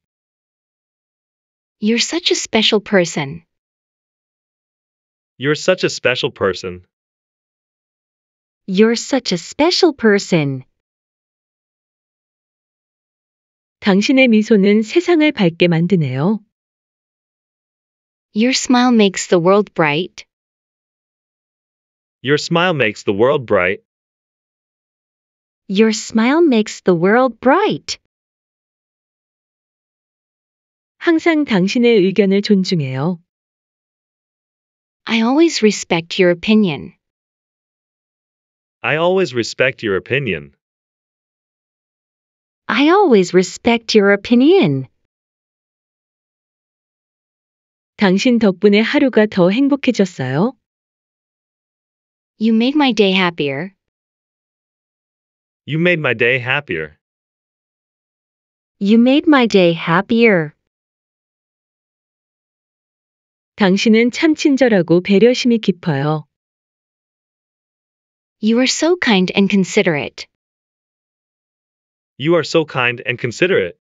You're such a special person. You're such a special person. You're such a special person. 당신의 미소는 세상을 밝게 만드네요. Your smile makes the world bright. Your smile makes the world bright. Your smile makes the world bright. 항상 당신의 의견을 존중해요. I always respect your opinion. I always respect your opinion. I always respect your opinion. 당신 덕분에 하루가 더 행복해졌어요. You made my day happier. You made my day happier. You made my day happier. 당신은 참 친절하고 배려심이 깊어요. You are so kind and considerate. You are so kind and considerate.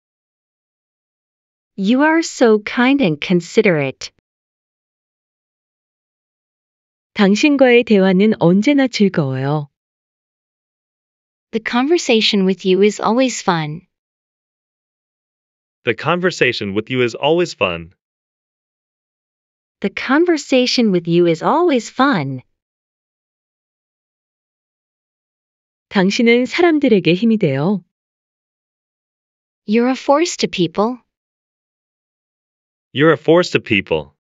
You are so kind and considerate. 당신과의 대화는 언제나 즐거워요. The conversation with you is always fun. The conversation with you is always fun. The conversation with you is always fun. 당신은 사람들에게 돼요. You're a force to people. You're a force to people.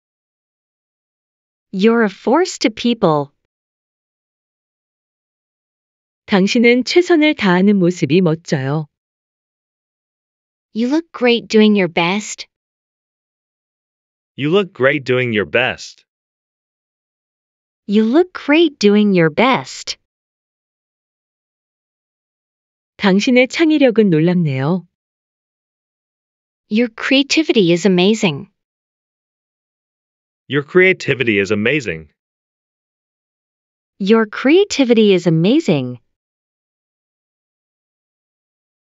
You're a force to people. 당신은 최선을 다하는 모습이 멋져요. You look great doing your best. You look great doing your best. You look great doing your best. 당신의 창의력은 놀랍네요. Your creativity is amazing. Your creativity is amazing. Your creativity is amazing.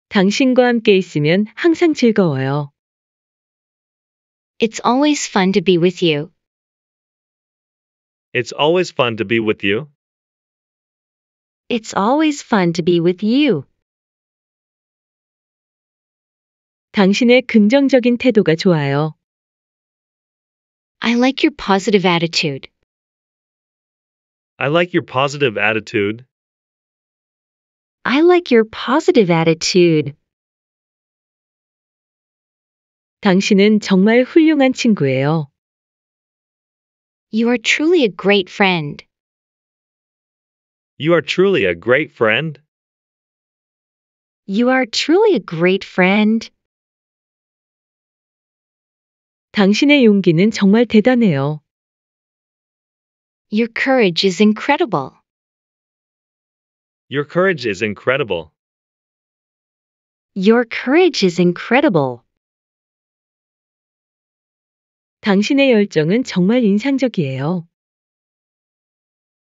당신과 함께 있으면 항상 즐거워요. It's always fun to be with you. It's always fun to be with you. It's always fun to be with you. 당신의 긍정적인 태도가 좋아요. I like your positive attitude. I like your positive attitude. I like your positive attitude. 당신은 정말 훌륭한 친구예요. You are truly a great friend. You are truly a great friend. You are truly a great friend. 당신의 용기는 정말 대단해요. Your courage is incredible. Your courage is incredible. Your courage is incredible. 당신의 열정은 정말 인상적이에요.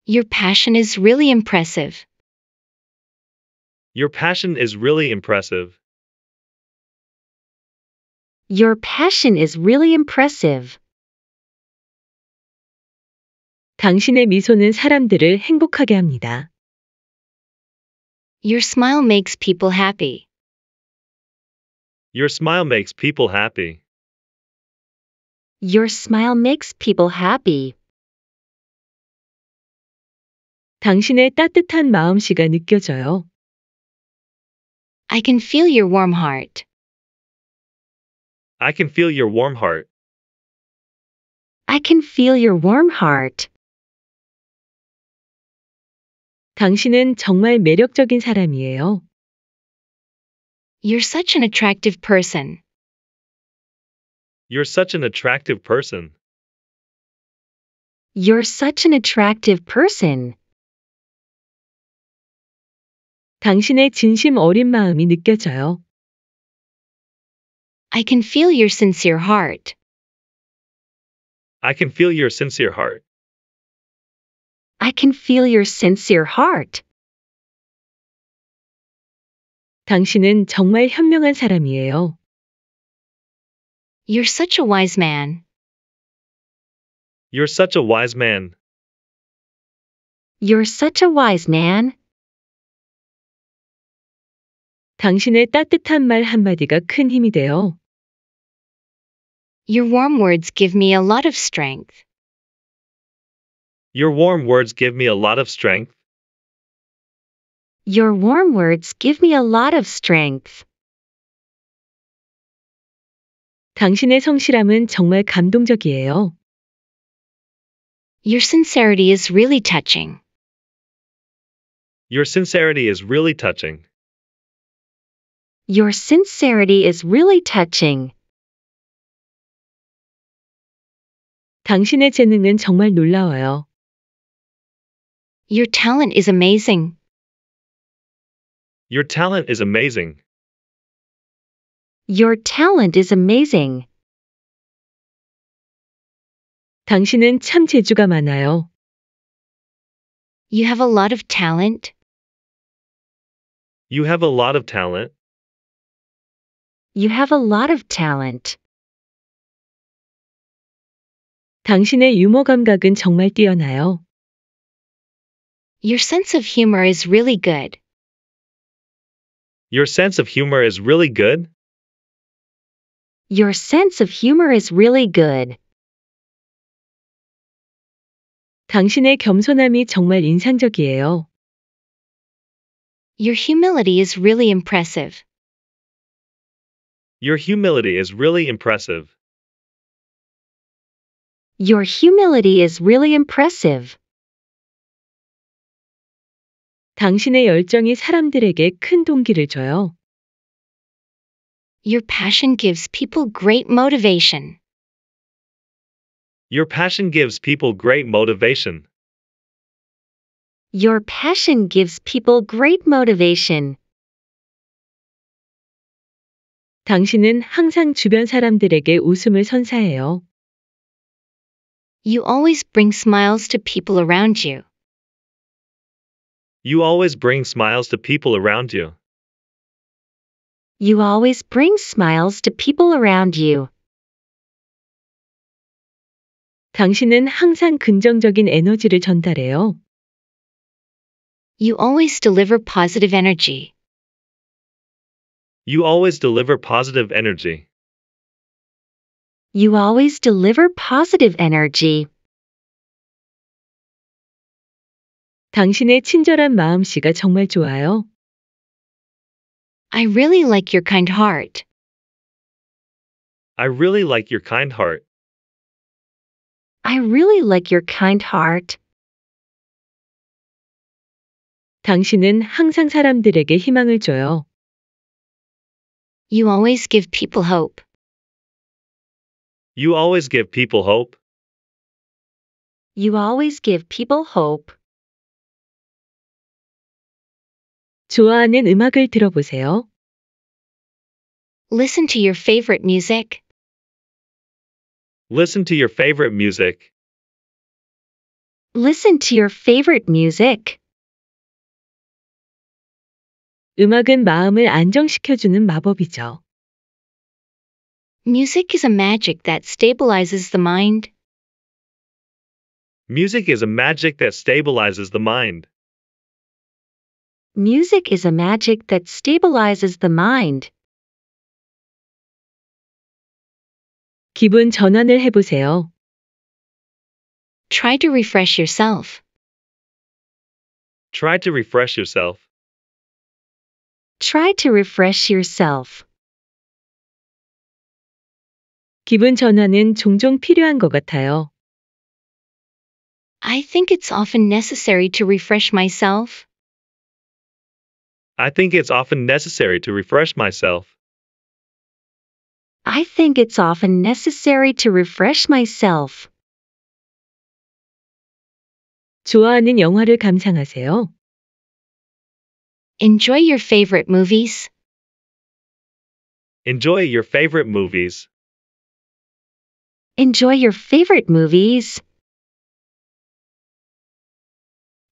Your passion is really impressive. Your passion is really impressive. Your passion is really impressive. 당신의 미소는 사람들을 행복하게 합니다. Your smile makes people happy. Your smile makes people happy. Your smile makes people happy. 당신의 따뜻한 마음씨가 느껴져요. I can feel your warm heart. I can feel your warm heart. I can feel your warm heart. 당신은 정말 매력적인 사람이에요. You're such an attractive person. You're such an attractive person. You're such an attractive person. 당신의 진심 어린 마음이 느껴져요. I can feel your sincere heart. I can feel your sincere heart. I can feel your sincere heart. 당신은 정말 현명한 사람이에요. You're such a wise man. You're such a wise man. You're such a wise man. 당신의 따뜻한 말 한마디가 큰 힘이 돼요. Your warm words give me a lot of strength. Your warm words give me a lot of strength. Your warm words give me a lot of strength. 당신의 성실함은 정말 감동적이에요. Your sincerity is really touching. Your sincerity is really touching. Your sincerity is really touching. 당신의 재능은 정말 놀라워요. Your talent is amazing. Your talent is amazing. Your talent is amazing. 당신은 참 재주가 많아요. You have a lot of talent. You have a lot of talent. You have a lot of talent. 당신의 유머 감각은 정말 뛰어나요. Your sense of humor is really good. Your sense of humor is really good. Your sense of humor is really good. 당신의 겸손함이 정말 인상적이에요. Your humility is really impressive. Your humility is really impressive. Your humility is really impressive. 당신의 열정이 사람들에게 큰 동기를 줘요. Your passion gives people great motivation. Your passion gives people great motivation. Your passion gives people great motivation. 당신은 항상 주변 사람들에게 웃음을 선사해요. You always bring smiles to people around you. You always bring smiles to people around you. You always bring smiles to people around you. 당신은 항상 긍정적인 에너지를 전달해요. You always deliver positive energy. You always deliver positive energy. You always deliver positive energy. 당신의 친절한 마음씨가 정말 좋아요. I really like your kind heart. I really like your kind heart. I really like your kind heart. 당신은 항상 사람들에게 희망을 줘요. You always give people hope. You always give people hope. You always give people hope. 좋아하는 음악을 들어보세요. Listen to your favorite music. Listen to your favorite music. Listen to your favorite music. 음악은 마음을 안정시켜주는 마법이죠. Music is a magic that stabilizes the mind. Music is a magic that stabilizes the mind music is a magic that stabilizes the mind. 기분 전환을 해보세요. Try to refresh yourself. Try to refresh yourself. Try to refresh yourself. 기분 전환은 종종 필요한 것 같아요. I think it's often necessary to refresh myself. I think it's often necessary to refresh myself. I think it's often necessary to refresh myself. 좋아하는 영화를 감상하세요. Enjoy your favorite movies. Enjoy your favorite movies. Enjoy your favorite movies.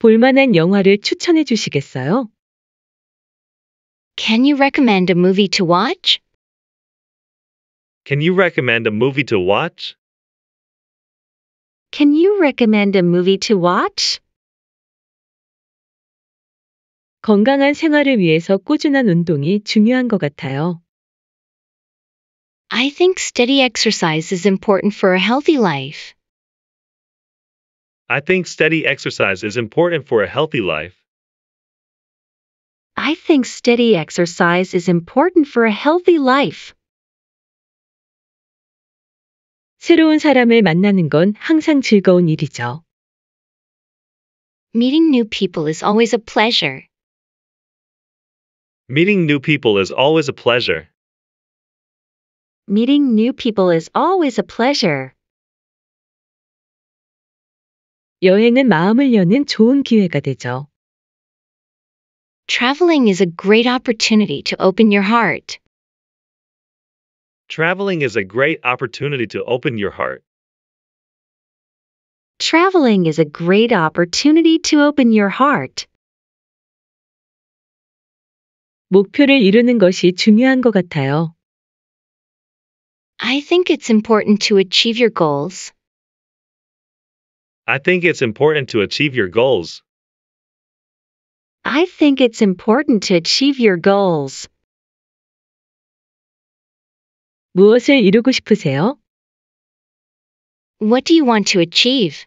볼만한 영화를 추천해 주시겠어요? Can you recommend a movie to watch? Can you recommend a movie to watch? Can you recommend a movie to watch? 건강한 생활을 위해서 꾸준한 운동이 중요한 것 같아요. I think steady exercise is important for a healthy life. I think steady exercise is important for a healthy life. I think steady exercise is important for a healthy life. 새로운 사람을 만나는 건 항상 즐거운 일이죠. Meeting new people is always a pleasure. Meeting new people is always a pleasure. Meeting new people is always a pleasure. 여행은 마음을 여는 좋은 기회가 되죠. Traveling is a great opportunity to open your heart. Traveling is a great opportunity to open your heart. Traveling is a great opportunity to open your heart. 목표를 이루는 것이 중요한 것 같아요. I think it's important to achieve your goals. I think it's important to achieve your goals. I think it's important to achieve your goals. 무엇을 이루고 싶으세요? What do you want to achieve?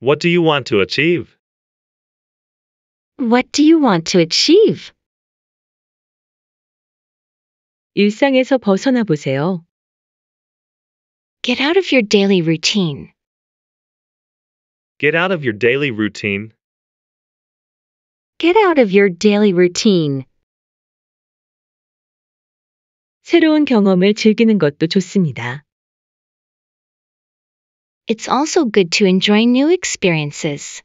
What do you want to achieve? What do you want to achieve? 일상에서 벗어나 보세요. Get out of your daily routine. Get out of your daily routine. Get out of your daily routine. 새로운 경험을 즐기는 것도 좋습니다. It's also good to enjoy new experiences.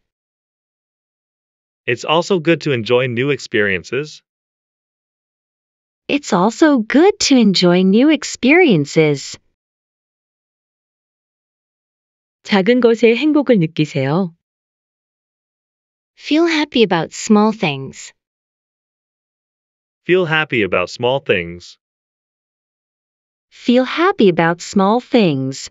It's also good to enjoy new experiences. It's also good to enjoy new experiences. 작은 것에 행복을 느끼세요. Feel happy about small things. Feel happy about small things. Feel happy about small things.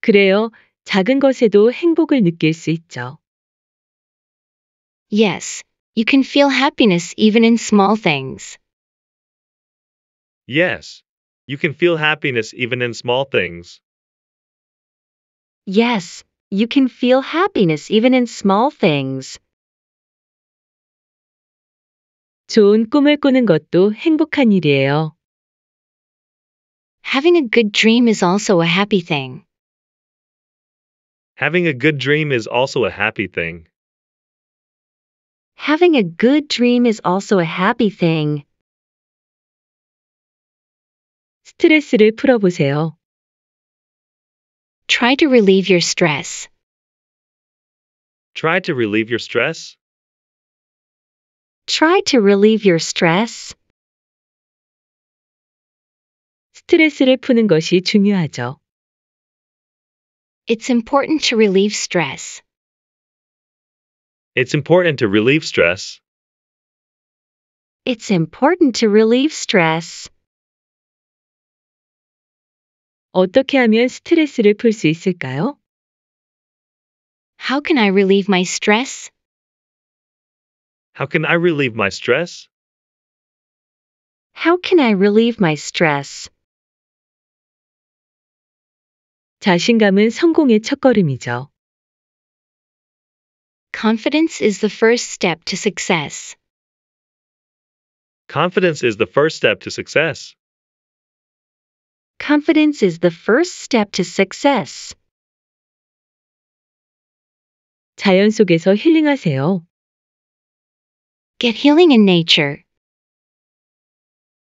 그래요. 작은 것에도 행복을 느낄 수 있죠. Yes, you can feel happiness even in small things. Yes, you can feel happiness even in small things. Yes, you can feel happiness even in small things. 좋은 꿈을 꾸는 것도 행복한 일이에요. Having a good dream is also a happy thing. Having a good dream is also a happy thing. Having a good dream is also a happy thing. 스트레스를 풀어보세요. Try to relieve your stress. Try to relieve your stress. Try to relieve your stress. 스트레스를 푸는 것이 중요하죠. It's important to relieve stress. It's important to relieve stress. It's important to relieve stress. 어떻게 하면 스트레스를 있을까요? How can I relieve my stress? How can I relieve my stress? How can I relieve my stress? 자신감은 성공의 Confidence is the first step to success. Confidence is the first step to success confidence is the first step to success. 자연 속에서 힐링하세요. Get healing in nature.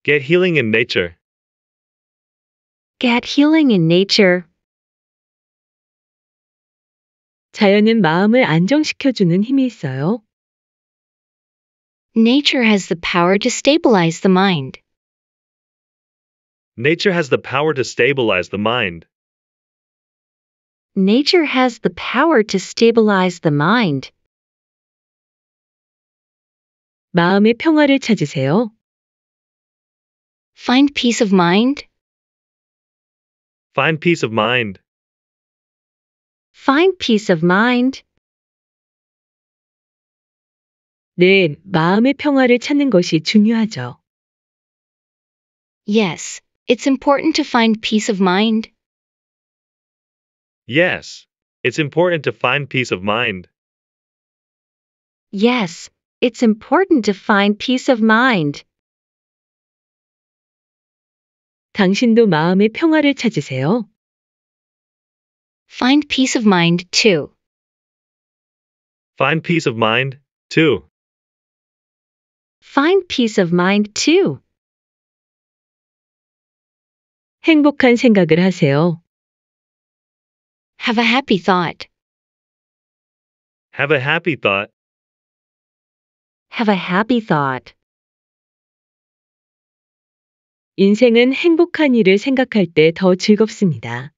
Get healing in nature. Get healing in nature. 자연은 마음을 안정시켜주는 힘이 있어요. Nature has the power to stabilize the mind. Nature has the power to stabilize the mind. Nature has the power to stabilize the mind. 마음의 평화를 찾으세요. Find peace of mind. Find peace of mind. Find peace of mind. 네, 마음의 평화를 찾는 것이 중요하죠. Yes, it's important to find peace of mind. Yes, it's important to find peace of mind. Yes, it's important to find peace of mind. 당신도 마음의 평화를 찾으세요. Find peace of mind too. Find peace of mind too. Find peace of mind too. 행복한 생각을 하세요. Have a happy thought. Have a happy thought. Have a happy thought. 인생은 행복한 일을 생각할 즐겁습니다.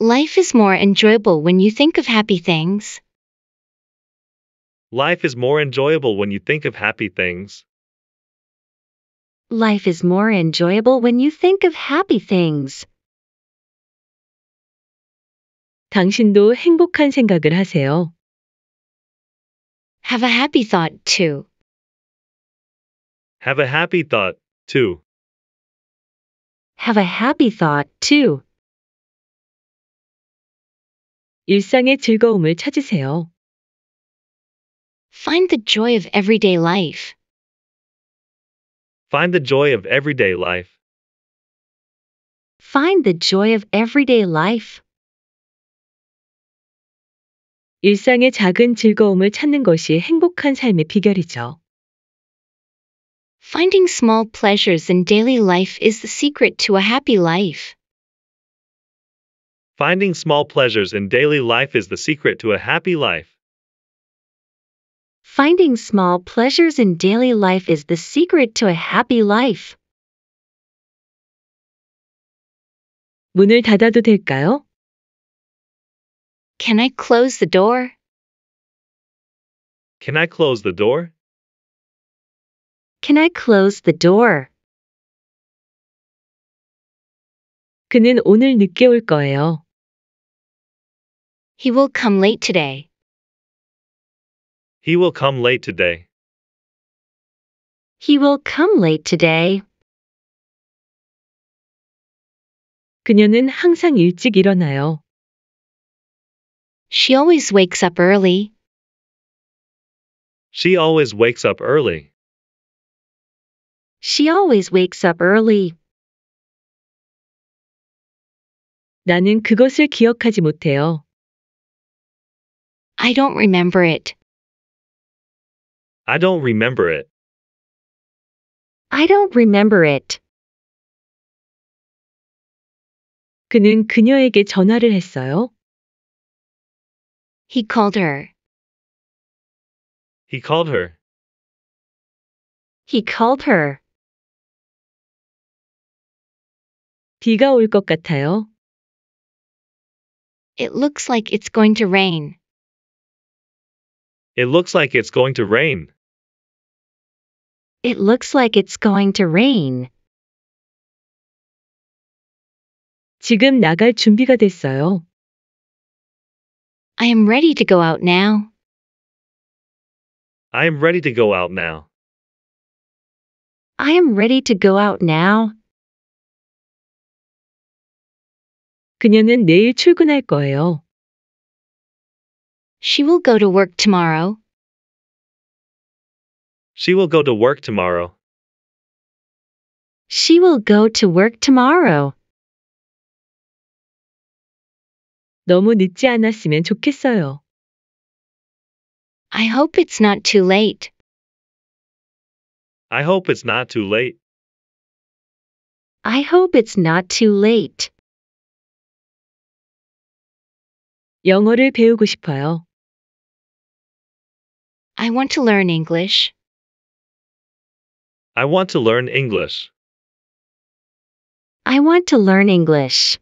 Life is more enjoyable when you think of happy things. Life is more enjoyable when you think of happy things. Life is more enjoyable when you think of happy things. 당신도 행복한 생각을 하세요. Have a happy thought too. Have a happy thought too. Have a happy thought too. 일상의 즐거움을 찾으세요. Find the joy of everyday life. Find the joy of everyday life. Find the joy of everyday life. 일상의 작은 즐거움을 찾는 것이 행복한 삶의 비결이죠. Finding small pleasures in daily life is the secret to a happy life. Finding small pleasures in daily life is the secret to a happy life. Finding small pleasures in daily life is the secret to a happy life. 문을 닫아도 될까요? Can I close the door? Can I close the door? Can I close the door? 그는 오늘 늦게 올 거예요. He will come late today. He will come late today. He will come late today. 그녀는 항상 일찍 일어나요. She always wakes up early. She always wakes up early. She always wakes up early. 나는 그것을 기억하지 못해요. I don't remember it. I don't remember it. I don't remember it. 그는 그녀에게 전화를 했어요. He called her. He called her. He called her. 비가 올 같아요. It looks like it's going to rain. It looks like it's going to rain. It looks like it's going to rain. 지금 나갈 준비가 됐어요. I am ready to go out now. I am ready to go out now. I am ready to go out now. 그녀는 내일 출근할 거예요. She will go to work tomorrow. She will go to work tomorrow. She will go to work tomorrow. 너무 늦지 않았으면 좋겠어요. I hope it's not too late. I hope it's not too late. I hope it's not too late. 영어를 배우고 싶어요. I want to learn English. I want to learn English. I want to learn English.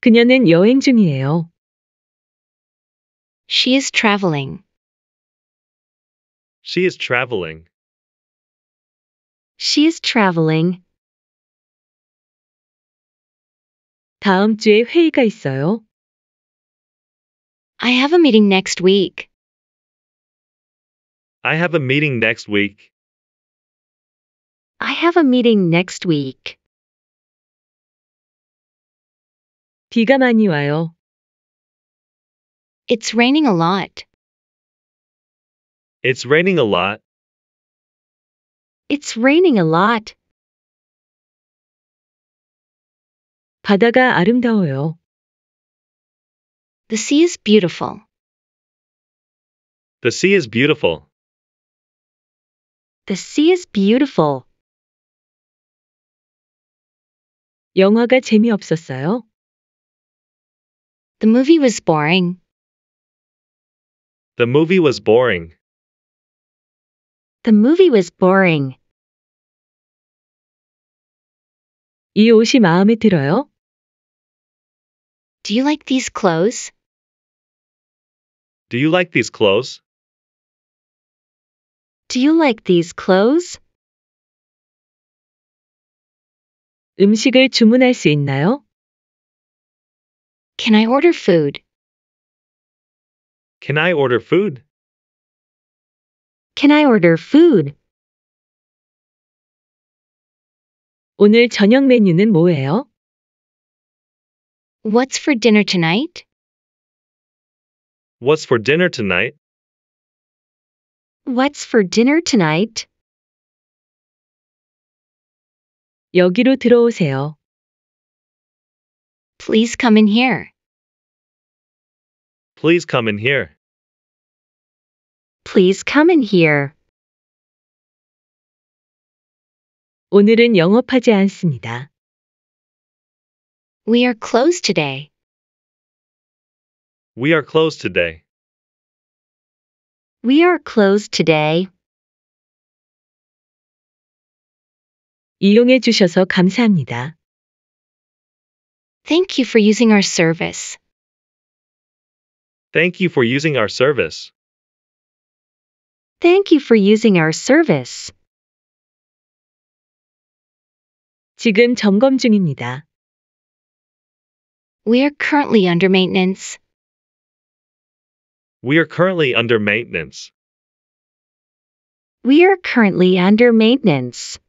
그녀는 여행 중이에요. She is traveling. She is traveling. She is traveling. 다음 주에 회의가 있어요. I have a meeting next week. I have a meeting next week. I have a meeting next week. 비가 많이 와요. It's raining a lot. It's raining a lot. It's raining a lot. 바다가 아름다워요. The sea is beautiful. The sea is beautiful. The sea is beautiful. 영화가 재미없었어요. The movie was boring. The movie was boring. The movie was boring. 이 옷이 마음에 들어요? Do you like these clothes? Do you like these clothes? Do you like these clothes? 음식을 주문할 수 있나요? Can I order food? Can I order food? Can I order food? 오늘 저녁 메뉴는 뭐예요? What's for dinner tonight? What's for dinner tonight? What's for dinner tonight? 여기로 들어오세요. Please come in here. Please come in here. Please come in here. 오늘은 영업하지 않습니다. We are closed today. We are closed today. We are closed today. 이용해 주셔서 감사합니다. Thank you for using our service. Thank you for using our service. Thank you for using our service. 지금 점검 중입니다. We are currently under maintenance. We are currently under maintenance. We are currently under maintenance.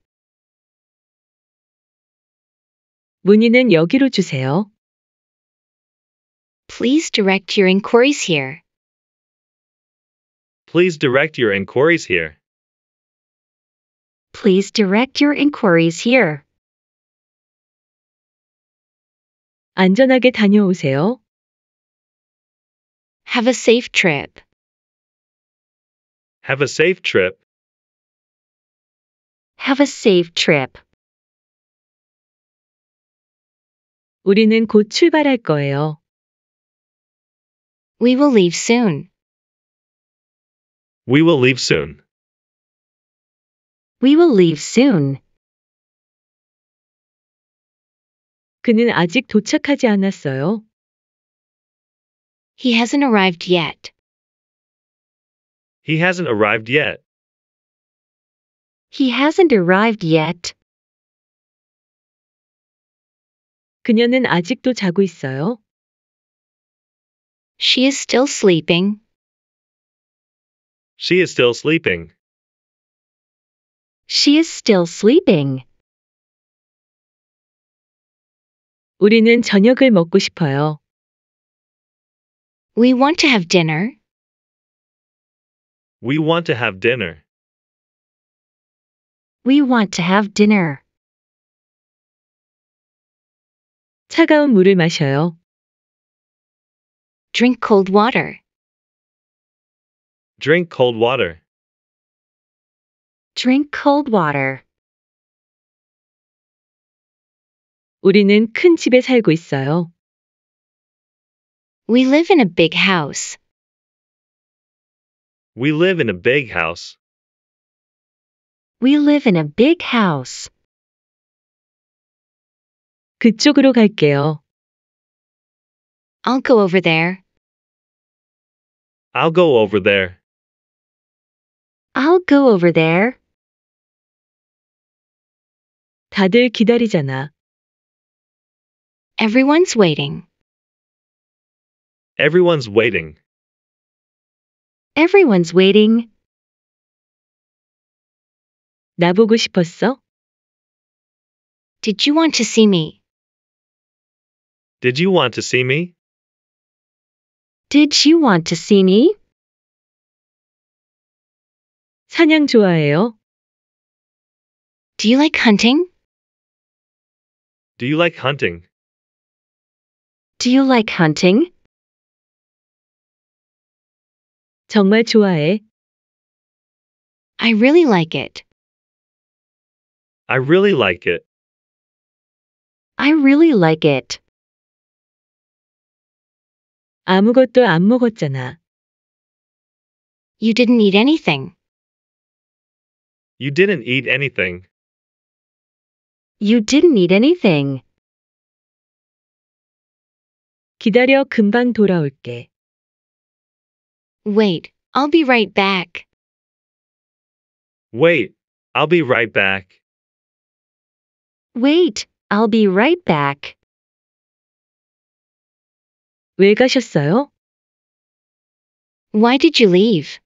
문의는 여기로 주세요. Please direct your inquiries here. Please direct your inquiries here. Please direct your inquiries here. 안전하게 다녀오세요. Have a safe trip. Have a safe trip. Have a safe trip. 우리는 곧 출발할 거예요. We will leave soon. We will leave soon. We will leave soon. 그는 아직 도착하지 않았어요. He hasn't arrived yet. He hasn't arrived yet. He hasn't arrived yet. 그녀는 아직도 자고 있어요. She is still sleeping. She is still sleeping. She is still sleeping. 우리는 저녁을 먹고 싶어요. We want to have dinner. We want to have dinner. We want to have dinner. 차가운 물을 마셔요. Drink cold water. Drink cold water. Drink cold water. 우리는 큰 집에 살고 있어요. We live in a big house. We live in a big house. We live in a big house. 그쪽으로 갈게요. I'll go over there. I'll go over there. I'll go over there. 다들 기다리잖아. Everyone's waiting. Everyone's waiting. Everyone's waiting. 나 보고 싶었어? Did you want to see me? Did you want to see me? Did you want to see me? 사냥 좋아해요? Do you like hunting? Do you like hunting? Do you like hunting? 정말 좋아해. I really like it. I really like it. I really like it. 아무것도 안 먹었잖아. You didn't eat anything. You didn't eat anything. You didn't eat anything. 기다려 금방 돌아올게. Wait, I'll be right back. Wait, I'll be right back. Wait, I'll be right back. 왜 가셨어요? Why did you leave?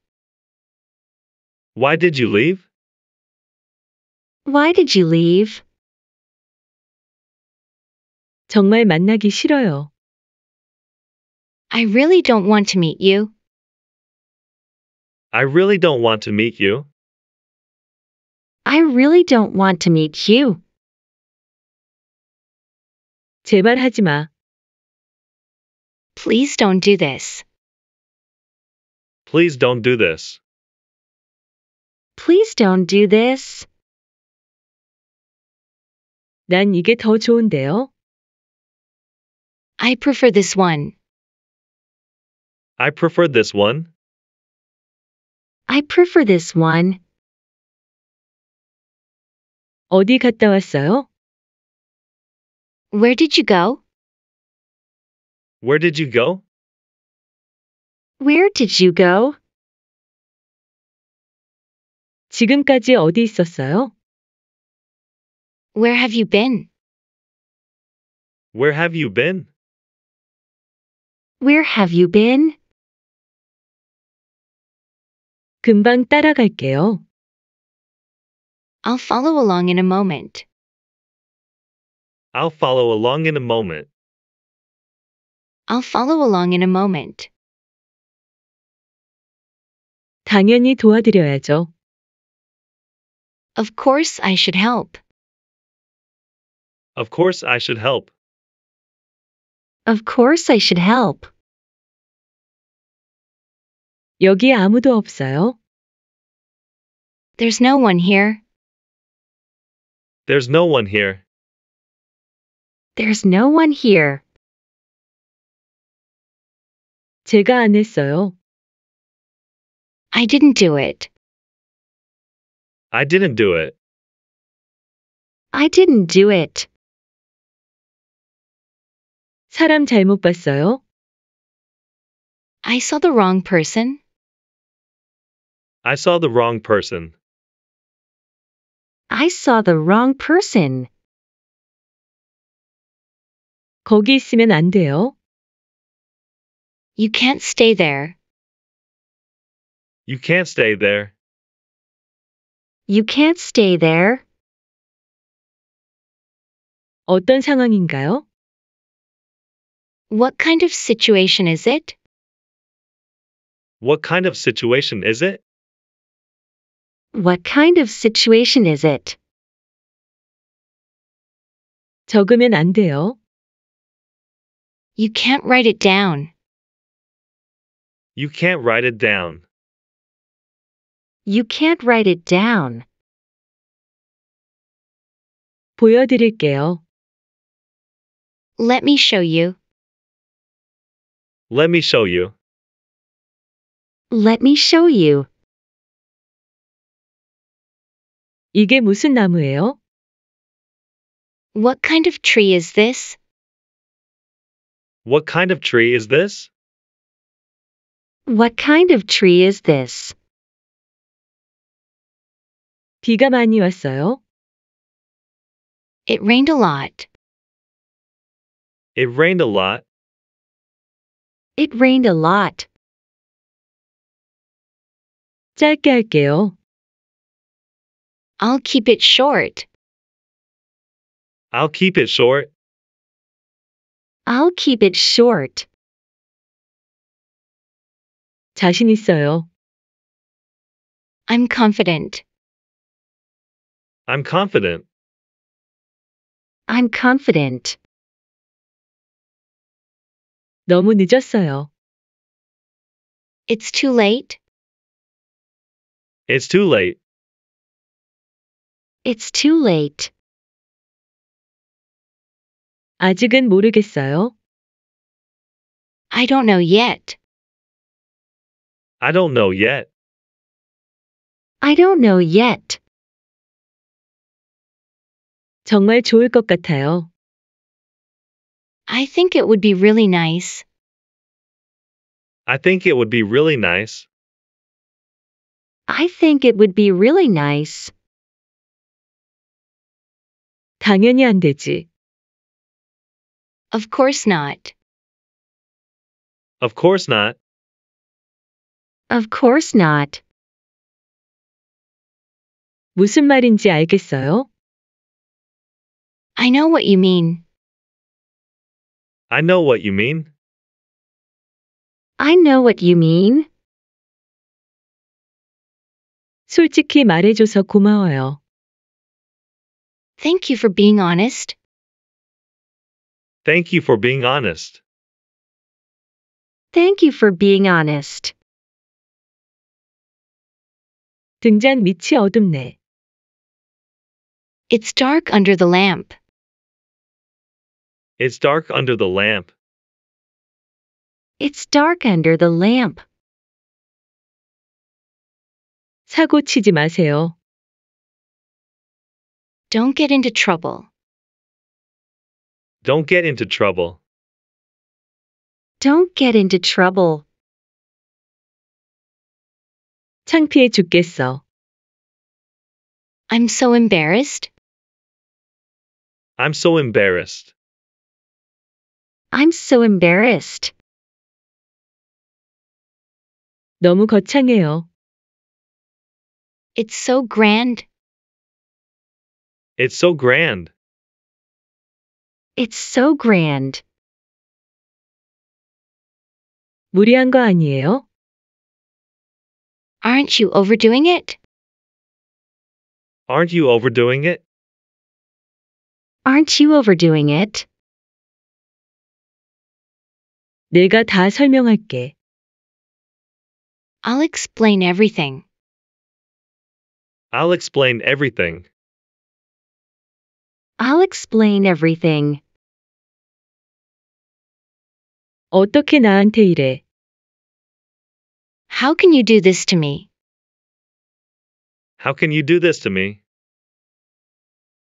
Why did you leave? Why did you leave? 정말 만나기 싫어요. I really don't want to meet you. I really don't want to meet you. I really don't want to meet you. 제발 하지 마. Please don't do this. Please don't do this. Please don't do this. 난 이게 더 좋은데요. I prefer this one. I prefer this one. I prefer this one. 어디 갔다 왔어요? Where did you go? Where did you go? Where did you go? 지금까지 어디 있었어요? Where have you been? Where have you been? Where have you been? 금방 따라갈게요. I'll follow along in a moment. I'll follow along in a moment. I'll follow along in a moment. 당연히 도와드려야죠. Of course I should help. Of course I should help. Of course I should help. 여기 아무도 없어요? There's no one here. There's no one here. There's no one here. 제가 안 했어요. I didn't do it. I didn't do it. I didn't do it. 사람 잘못 봤어요? I saw the wrong person. I saw the wrong person. I saw the wrong person. 거기 있으면 안 돼요. You can't stay there. You can't stay there. You can't stay there. 어떤 상황인가요? What kind of situation is it? What kind of situation is it? What kind of situation is it? 적으면 안 돼요. You can't write it down. You can't write it down. You can't write it down. 보여드릴게요. Let me show you. Let me show you. Let me show you. 이게 무슨 나무예요? What kind of tree is this? What kind of tree is this? What kind of tree is this? 비가 많이 왔어요. It rained a lot. It rained a lot. It rained a lot. 짧게 할게요. I'll keep it short. I'll keep it short. I'll keep it short. 자신 있어요. I'm confident. I'm confident. I'm confident. 너무 늦었어요. It's too late. It's too late. It's too late. 아직은 모르겠어요. I don't know yet. I don't know yet. I don't know yet. 정말 좋을 것 같아요. I think it would be really nice. I think it would be really nice. I think it would be really nice. 당연히 안 되지. Of course not. Of course not. Of course not. 무슨 말인지 알겠어요? I know what you mean. I know what you mean. I know what you mean. 솔직히 말해줘서 고마워요. Thank you for being honest. Thank you for being honest. Thank you for being honest. 등잔 밑이 어둡네. It's dark under the lamp. It's dark under the lamp. It's dark under the lamp. 사고 치지 마세요. Don't get into trouble. Don't get into trouble. Don't get into trouble. 창피해 죽겠어. I'm so embarrassed. I'm so embarrassed. I'm so embarrassed. 너무 거창해요. It's so grand. It's so grand. It's so grand. 무리한 거 아니에요? Aren't you overdoing it? Aren't you overdoing it? Aren't you overdoing it? 내가 다 설명할게. I'll explain everything. I'll explain everything. I'll explain everything. 어떻게 나한테 이래? How can you do this to me? How can you do this to me?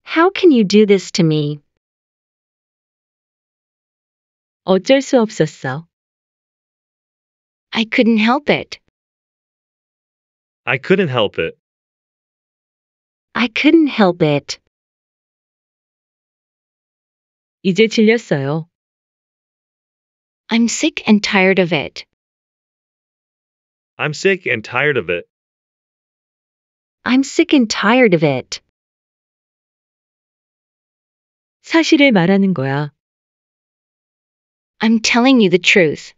How can you do this to me? 어쩔 수 없었어. I couldn't help it. I couldn't help it. I couldn't help it. 이제 질렸어요. I'm sick and tired of it. I'm sick and tired of it. I'm sick and tired of it. 사실을 말하는 거야. I'm telling you the truth.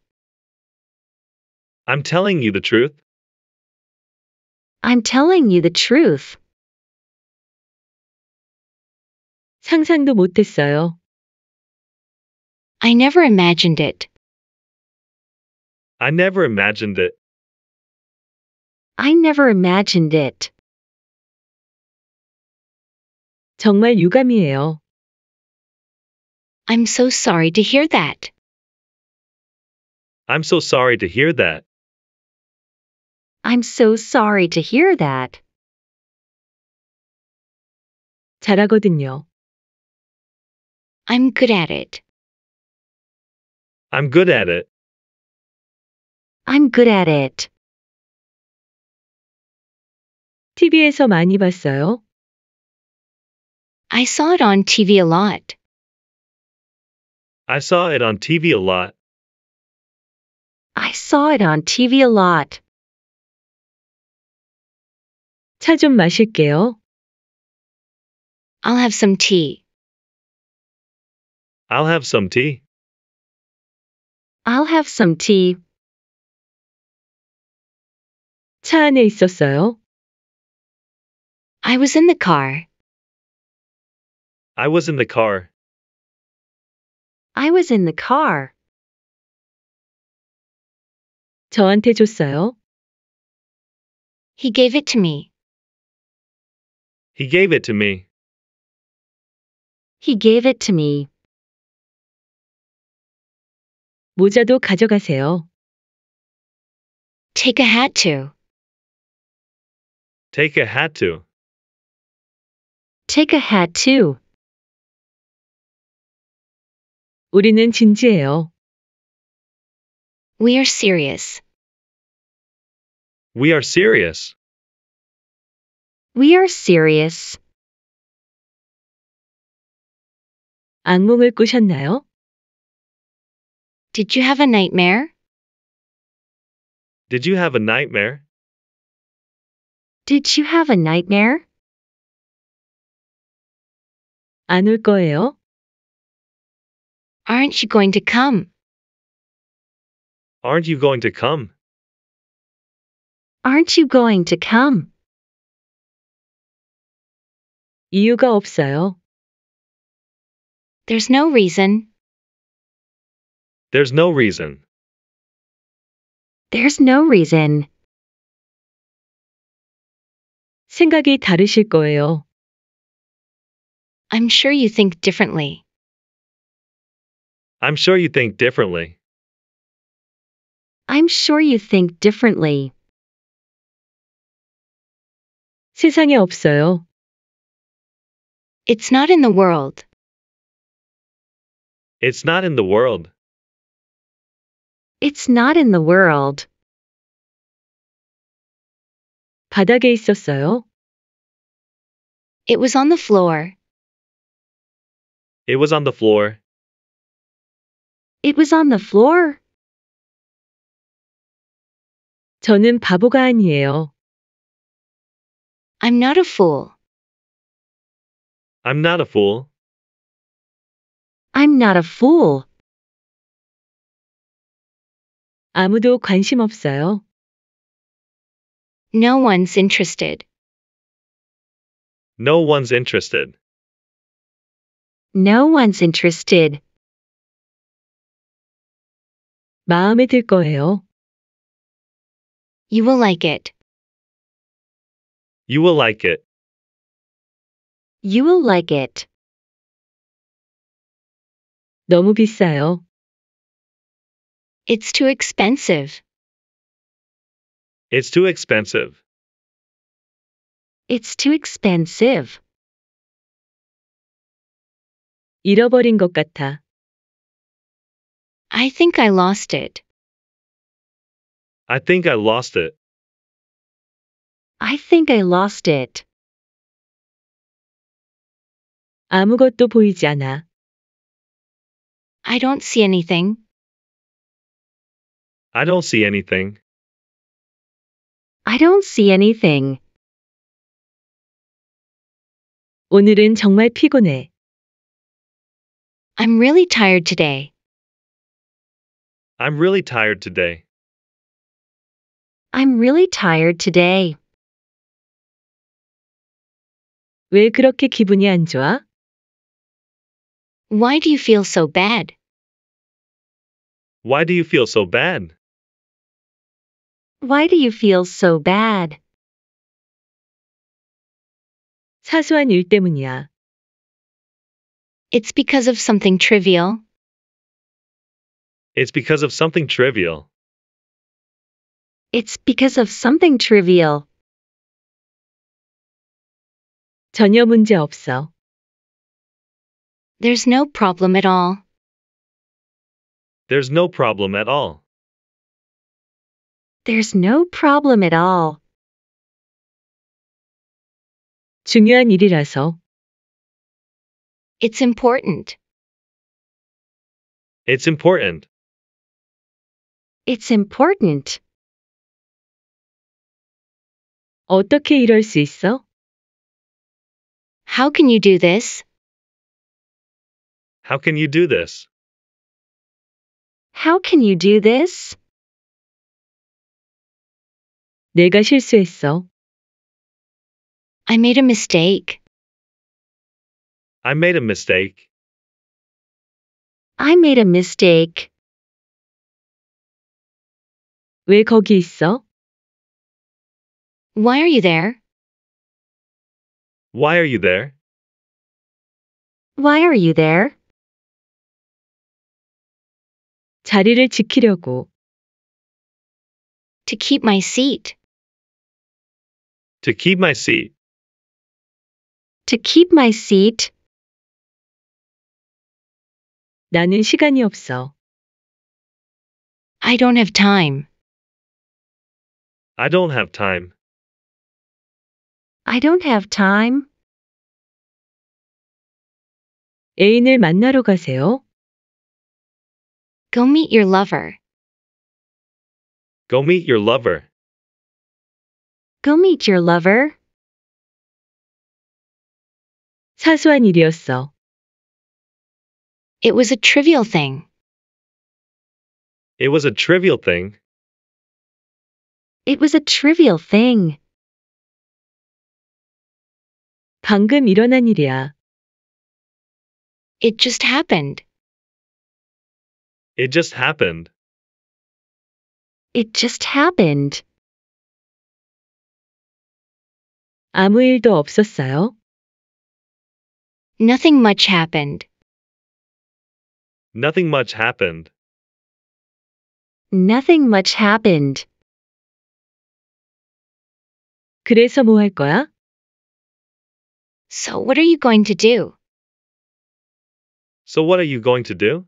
I'm telling you the truth. I'm telling you the truth. 상상도 못했어요. I never imagined it. I never imagined it. I never imagined it. 정말 유감이에요. I'm so sorry to hear that. I'm so sorry to hear that. I'm so sorry to hear that. 잘하거든요. I'm good at it. I'm good at it. I'm good at it. TV에서 많이 봤어요? I saw it on TV a lot. I saw it on TV a lot. I saw it on TV a lot. 좀 마실게요. I'll have some tea. I'll have some tea. I'll have some tea. 차 안에 있었어요? I was in the car. I was in the car. I was in the car. 저한테 줬어요? He gave it to me. He gave it to me. He gave it to me. 모자도 가져가세요. Take a hat too. Take a hat too. Take a hat too. 우리는 진지해요. We are serious. We are serious. We are serious. 악몽을 꾸셨나요? Did you have a nightmare? Did you have a nightmare? Did you have a nightmare? 안 올 거예요? Aren't you going to come? Aren't you going to come? Aren't you going to come? 이유가 없어요. There's no reason. There's no reason. There's no reason. 생각이 다르실 거예요. I'm sure you think differently. I'm sure you think differently. I'm sure you think differently. 세상에 없어요. It's not in the world. It's not in the world. It's not in the world. 바닥에 있었어요. It was on the floor. It was on the floor. It was on the floor. 저는 바보가 아니에요. I'm not a fool. I'm not a fool. I'm not a fool. 아무도 관심 없어요. No one's interested. No one's interested. No one's interested. 마음에 들 거예요. You will like it. You will like it. You will like it. 너무 비싸요. It's too expensive. It's too expensive. It's too expensive. 잃어버린 것 같아. I think I lost it. I think I lost it. I think I lost it. 아무것도 보이지 않아. I don't see anything. I don't see anything. I don't see anything. 오늘은 정말 피곤해. I'm really tired today. I'm really tired today. I'm really tired today. 왜 그렇게 기분이 안 좋아? Why do you feel so bad? Why do you feel so bad? Why do you feel so bad? 사소한 일 때문이야. It's because of something trivial. It's because of something trivial. It's because of something trivial. 전혀 문제 없어. There's no problem at all. There's no problem at all. There's no problem at all. 중요한 일이라서. It's important. It's important. It's important. 어떻게 이럴 수 있어? How can you do this? How can you do this? How can you do this? 내가 실수했어. I made a mistake. I made a mistake. I made a mistake. 왜 거기 있어? Why are you there? Why are you there? Why are you there? 자리를 지키려고. To keep my seat. To keep my seat. To keep my seat. 나는 시간이 없어. I don't have time. I don't have time. I don't have time. 애인을 만나러 가세요. Go meet your lover. Go meet your lover. Go meet your lover. 사소한 일이었어. It was a trivial thing. It was a trivial thing. It was a trivial thing. 방금 일어난 일이야. It just happened. It just happened. It just happened. 아무 일도 없었어요? Nothing much happened. Nothing much happened. Nothing much happened. 그래서 뭐 거야? So what are you going to do? So what are you going to do?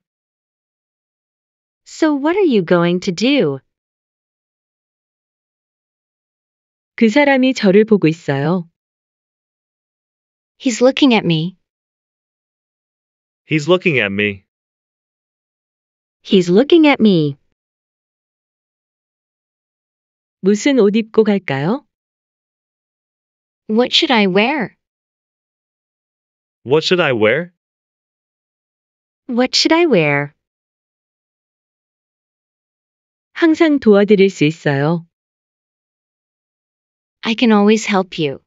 So what are you going to do? 그 사람이 저를 보고 있어요. He's looking at me. He's looking at me. He's looking at me. 무슨 옷 입고 갈까요? What should I wear? What should I wear? What should I wear? 항상 도와드릴 수 있어요. I can always help you.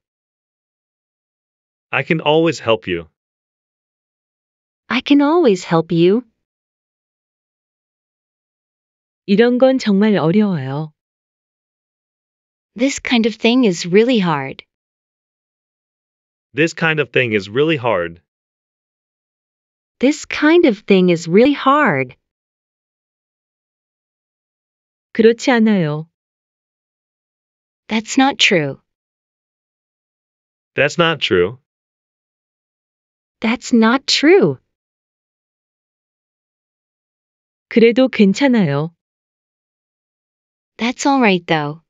I can always help you. I can always help you. 이런 건 정말 어려워요. This kind of thing is really hard. This kind of thing is really hard. This kind of thing is really hard. 그렇지 않아요. That's not true. That's not true. That's not true. 그래도 괜찮아요. That's all right though.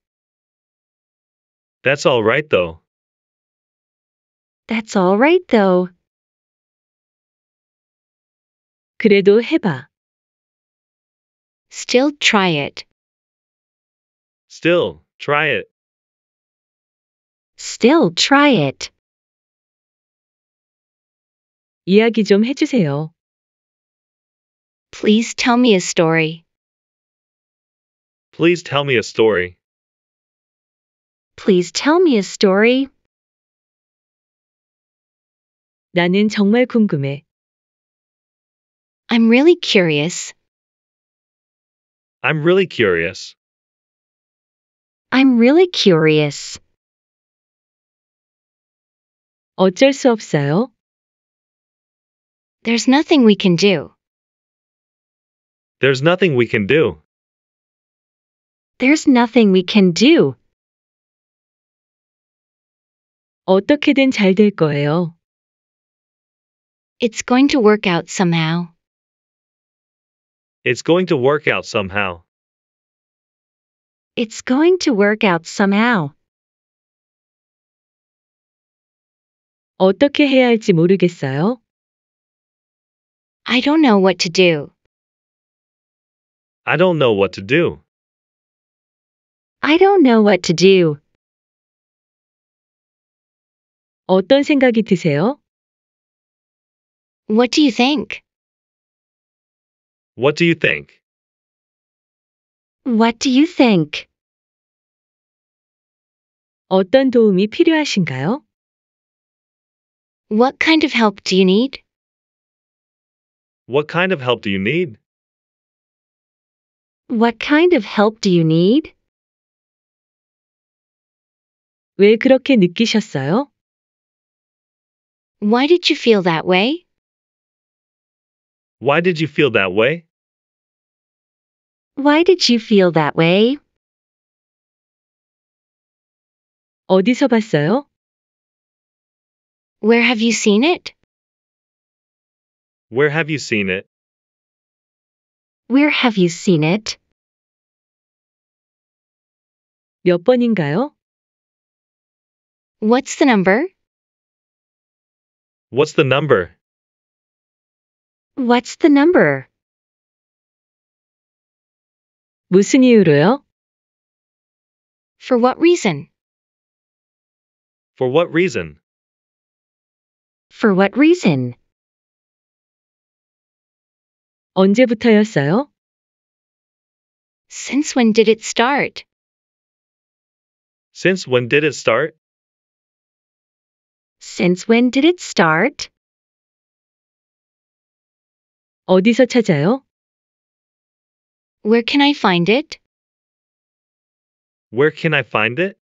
That's all right though. That's all right though. 그래도 해봐. Still try it. Still, try it. Still try it. 이야기 좀 해주세요. Please tell me a story. Please tell me a story. Please tell me a story. 나는 정말 궁금해. I'm really curious. I'm really curious. I'm really curious. 어쩔 수 없어요. There's nothing we can do. There's nothing we can do. There's nothing we can do. 어떻게든 거예요. It's going to work out somehow. It's going to work out somehow. It's going to work out somehow. 어떻게 해야 할지 모르겠어요. I don't know what to do. I don't know what to do. I don't know what to do. 어떤 생각이 드세요? What do you think? What do you think? What do you think? 어떤 도움이 필요하신가요? What kind of help do you need? What kind of help do you need? What kind of help do you need? 왜 그렇게 느끼셨어요? Why did you feel that way? Why did you feel that way? Why did you feel that way? 어디서 봤어요? Where have you seen it? Where have you seen it? Where have you seen it? 몇 번인가요? What's the number? What's the number? What's the number? 무슨 이유로요? For what reason? For what reason? For what reason? 언제부터였어요? Since when did it start? Since when did it start? Since when did it start? 어디서 찾아요? Where can I find it? Where can I find it?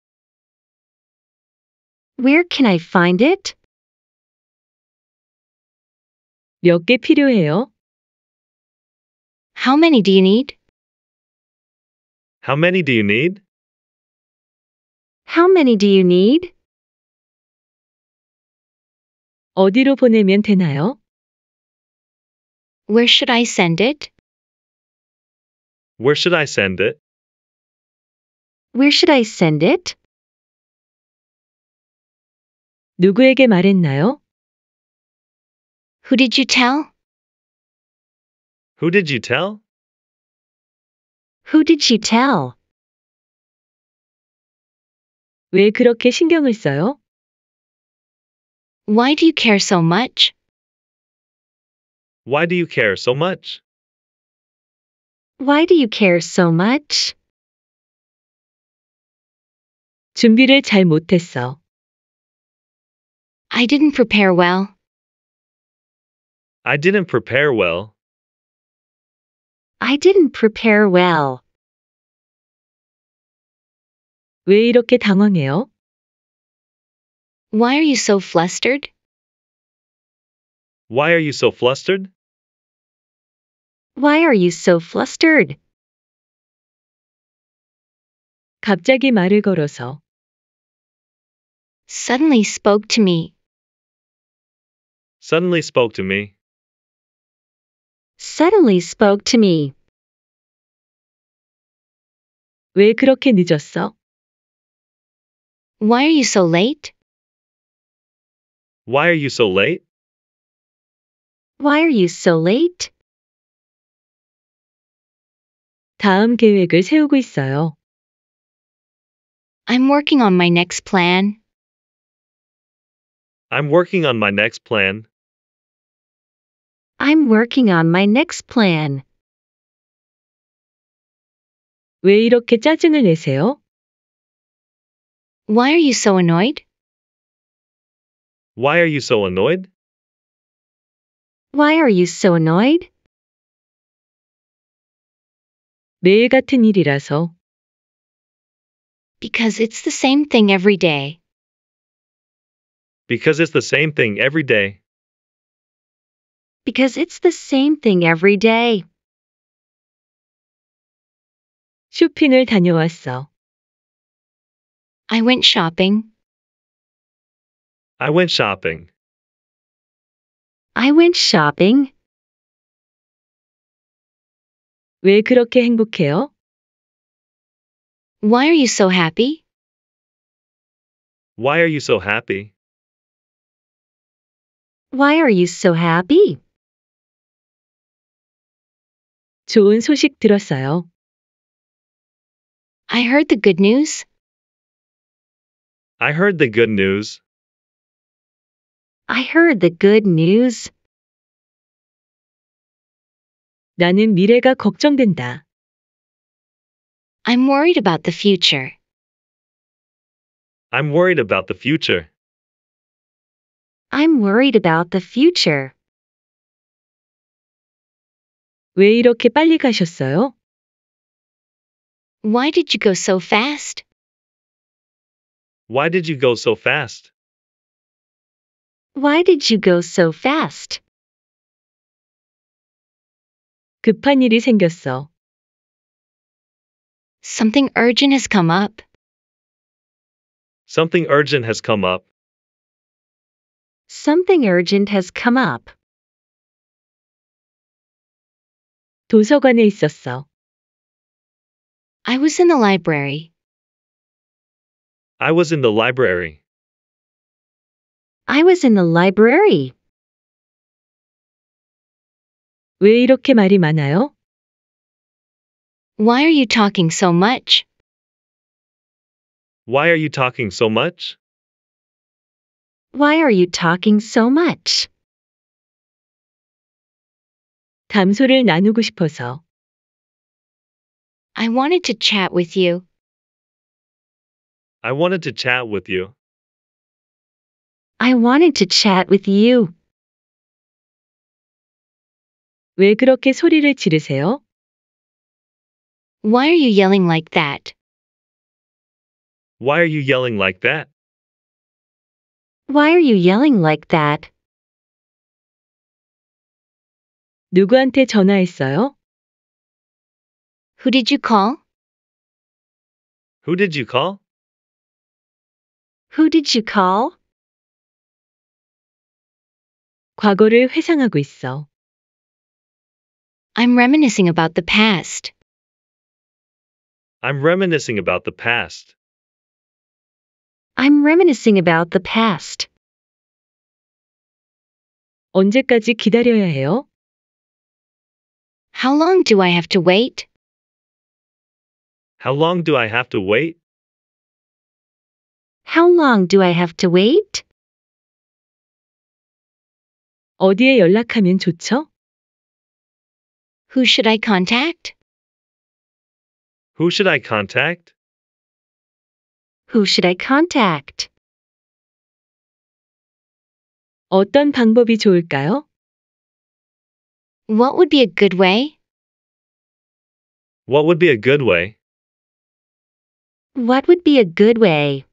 Where can I find it? 몇 필요해요? How many do you need? How many do you need? How many do you need? 어디로 보내면 되나요? Where should I send it? Where should I send it? Where should I send it? 누구에게 말했나요? Who did you tell? Who did you tell? Who did she tell? 왜 그렇게 신경을 써요? Why do you care so much? Why do you care so much? Why do you care so much? 준비를 잘 못했어. I didn't prepare well. I didn't prepare well. I didn't prepare well. 왜 이렇게 당황해요? Why are you so flustered? Why are you so flustered? Why are you so flustered? 갑자기 말을 걸어서 Suddenly spoke to me. Suddenly spoke to me suddenly spoke to me. 왜 그렇게 늦었어? Why are you so late? Why are you so late? Why are you so late? 다음 계획을 세우고 있어요. I'm working on my next plan. I'm working on my next plan. I'm working on my next plan. 왜 이렇게 짜증을 내세요? Why are you so annoyed? Why are you so annoyed? Why are you so annoyed? 매일 같은 일이라서. Because it's the same thing every day. Because it's the same thing every day because it's the same thing every day. 쇼핑을 다녀왔어. I went shopping. I went shopping. I went shopping. 왜 그렇게 행복해요? Why are you so happy? Why are you so happy? Why are you so happy? 좋은 소식 들었어요. I heard the good news. I heard the good news. I heard the good news. 나는 미래가 걱정된다. I'm worried about the future. I'm worried about the future. I'm worried about the future. 왜 이렇게 빨리 가셨어요? Why did you go so fast? Why did you go so fast? Why did you go so fast? 급한 일이 생겼어. Something urgent has come up. Something urgent has come up. Something urgent has come up. 도서관에 있었어. I was in the library. I was in the library. I was in the library. 왜 이렇게 말이 많아요? Why are you talking so much? Why are you talking so much? Why are you talking so much? 감소를 나누고 싶어서. I wanted to chat with you. I wanted to chat with you. I wanted to chat with you. 왜 그렇게 소리를 지르세요? Why are you yelling like that? Why are you yelling like that? Why are you yelling like that? 누구한테 전화했어요? Who did you call? Who did you call? Who did you call? 과거를 회상하고 있어. I'm reminiscing about the past. I'm reminiscing about the past. I'm reminiscing about the past. 언제까지 기다려야 해요? How long do I have to wait? How long do I have to wait? How long do I have to wait? 어디에 연락하면 좋죠? Who should I contact? Who should I contact? Who should I contact? 어떤 방법이 좋을까요? What would be a good way? What would be a good way? What would be a good way?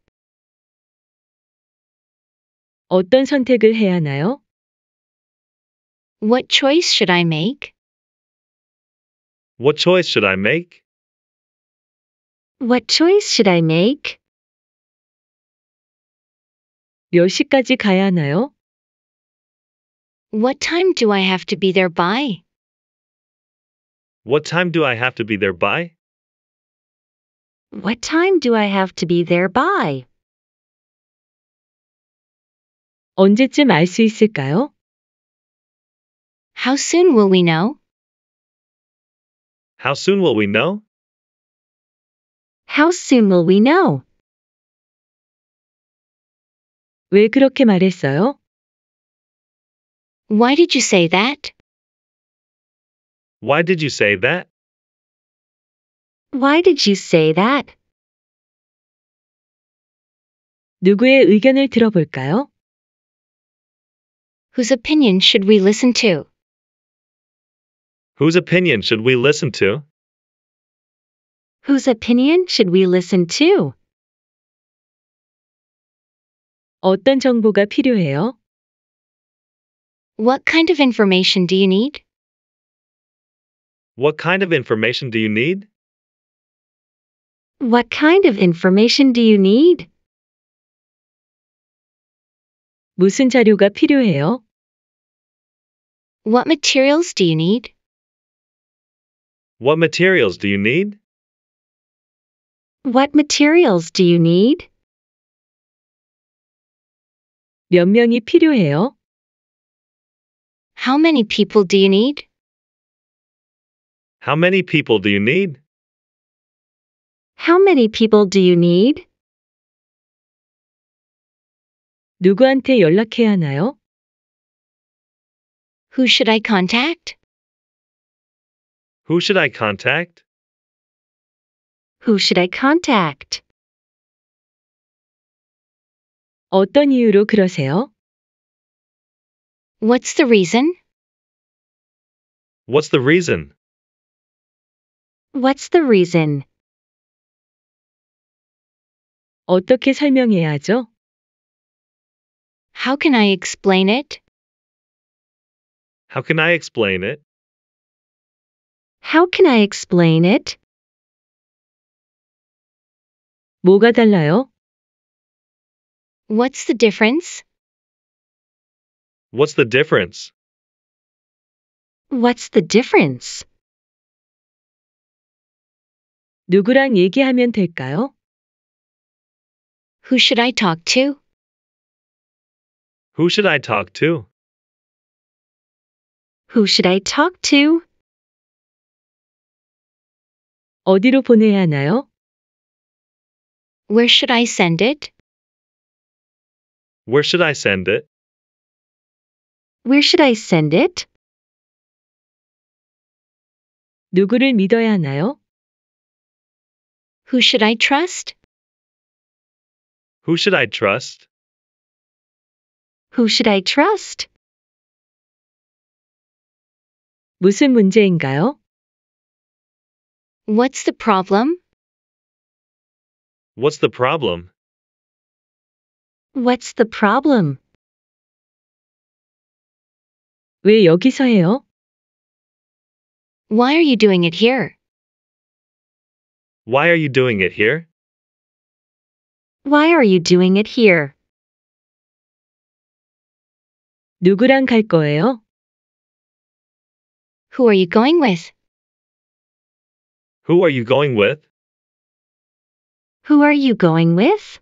어떤 선택을 해야 하나요? What choice should I make? What choice should I make? What choice should I make? 몇 시까지 가야 하나요? What time do I have to be there by? What time do I have to be there by? What time do I have to be there by? 언제쯤 알 수 있을까요? How soon will we know? How soon will we know? How soon will we know? 왜 그렇게 말했어요? Why did you say that? Why did you say that? Why did you say that? 누구의 의견을 들어볼까요? Whose opinion should we listen to? Whose opinion should we listen to? Whose opinion should we listen to? 어떤 정보가 필요해요? What kind of information do you need? What kind of information do you need? What kind of information do you need? 무슨 자료가 필요해요? What materials do you need? What materials do you need? What materials do you need? 몇 명이 필요해요? How many people do you need? How many people do you need? How many people do you need? 누구한테 연락해야 하나요? Who should I contact? Who should I contact? Who should I contact? 어떤 이유로 그러세요? What's the reason? What's the reason? What's the reason? 어떻게 설명해야 하죠? How can I explain it? How can I explain it? How can I explain it? 뭐가 달라요? What's the difference? What's the difference? What's the difference? 누구랑 얘기하면 될까요? Who should I talk to? Who should I talk to? Who should I talk to? 어디로 보내야 하나요? Where should I send it? Where should I send it? Where should I send it? 누구를 믿어야 하나요? Who should I trust? Who should I trust? Who should I trust? 무슨 문제인가요? What's the problem? What's the problem? What's the problem? 왜 여기서 해요? Why are you doing it here? Why are you doing it here? Why are you doing it here? 누구랑 갈 거예요? Who are you going with? Who are you going with? Who are you going with?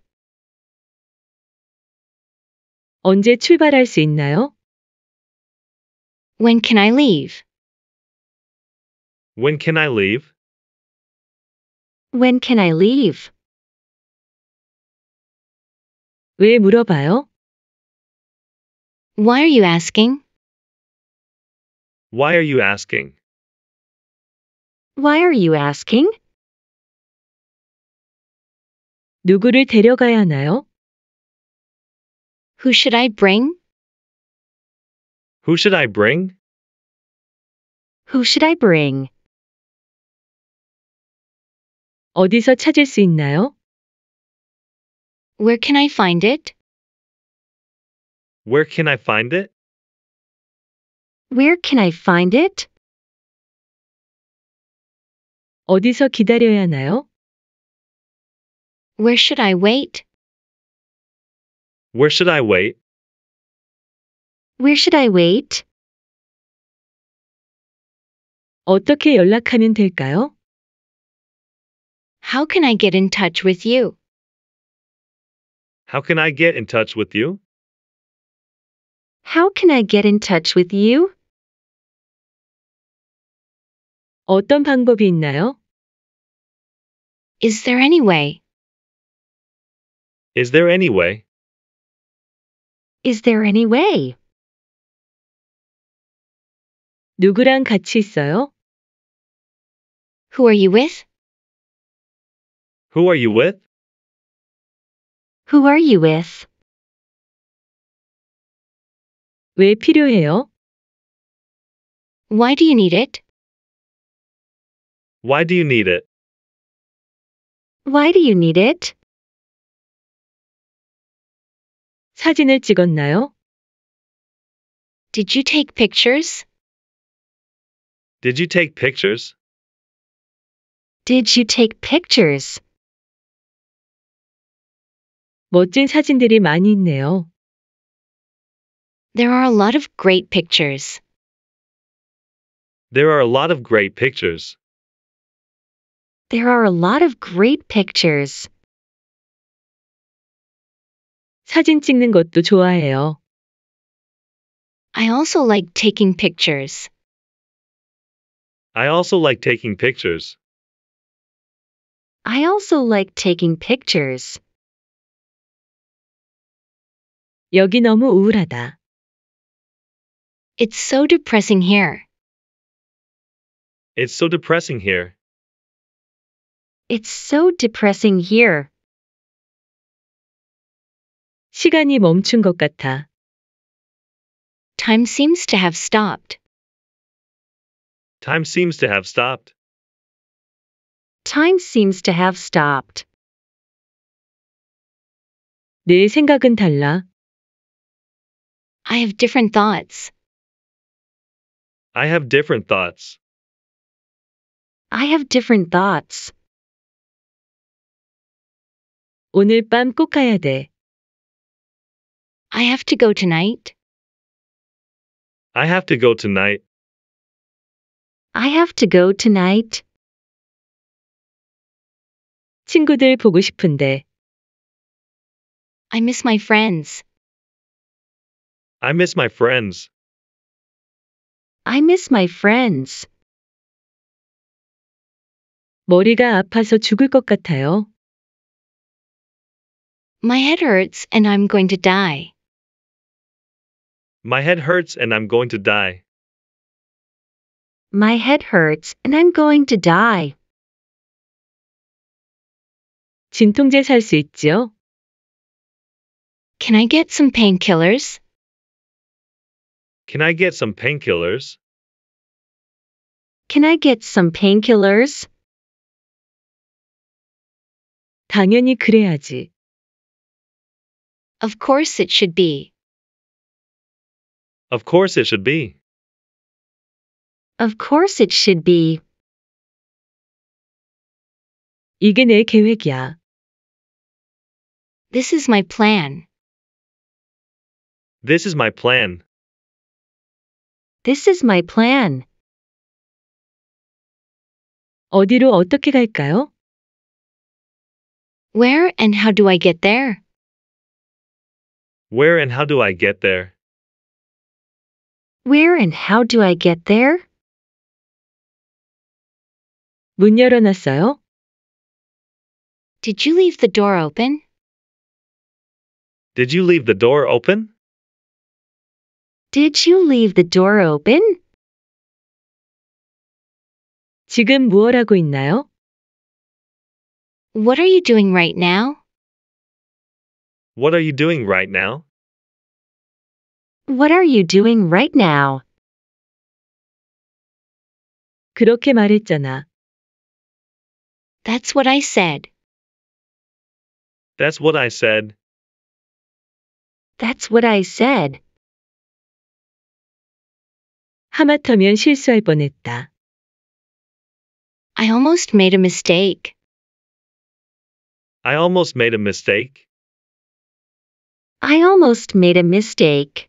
언제 출발할 수 있나요? When can I leave? When can I leave? When can I leave? 왜 물어봐요? Why are you asking? Why are you asking? Why are you asking? 누구를 데려가야 하나요? Who should I bring? Who should I bring? Who should I bring? 어디서 찾을 수 있나요? Where can I find it? Where can I find it? Where can I find it? 어디서 기다려야 하나요? Where should I wait? Where should I wait? Where should I wait? 어떻게 연락하면 될까요? How can I get in touch with you? How can I get in touch with you? How can I get in touch with you? 어떤 방법이 있나요? Is there any way? Is there any way? Is there any way? 누구랑 같이 있어요? Who are you with? Who are you with? Who are you with? 왜 필요해요? Why do you need it? Why do you need it? Why do you need it? 사진을 찍었나요? Did you take pictures? Did you take pictures? Did you take pictures? 멋진 사진들이 많이 있네요. There are a lot of great pictures. There are a lot of great pictures. There are a lot of great pictures. 사진 찍는 것도 좋아해요. I also like taking pictures. I also like taking pictures. I also like taking pictures. 여기 너무 우울하다. It's so depressing here. It's so depressing here. It's so depressing here. 시간이 멈춘 것 같아. Time seems to have stopped. Time seems to have stopped. Time seems to have stopped. 내 생각은 달라. I have different thoughts. I have different thoughts. I have different thoughts. 오늘 가야 돼. I have to go tonight. I have to go tonight. I have to go tonight. 친구들 보고 싶은데. I miss my friends. I miss my friends. I miss my friends. 머리가 아파서 죽을 것 같아요. My head hurts and I'm going to die. My head hurts and I'm going to die. My head hurts and I'm going to die. 진통제 있죠? Can I get some painkillers? Can I get some painkillers? Can I get some painkillers? 당연히 그래야지. Of course it should be. Of course it should be. Of course it should be. 이게 내 계획이야. This is my plan. This is my plan. This is my plan. 어디로 어떻게 갈까요? Where and how do I get there? Where and how do I get there? Where and how do I get there? 문 열어놨어요? Did you leave the door open? Did you leave the door open? Did you leave the door open? 지금 무엇 하고 있나요? What are you doing right now? What are you doing right now? What are you doing right now? 그렇게 말했잖아. That's what I said. That's what I said. That's what I said. 하마터면 실수할 뻔했다. I almost made a mistake. I almost made a mistake. I almost made a mistake.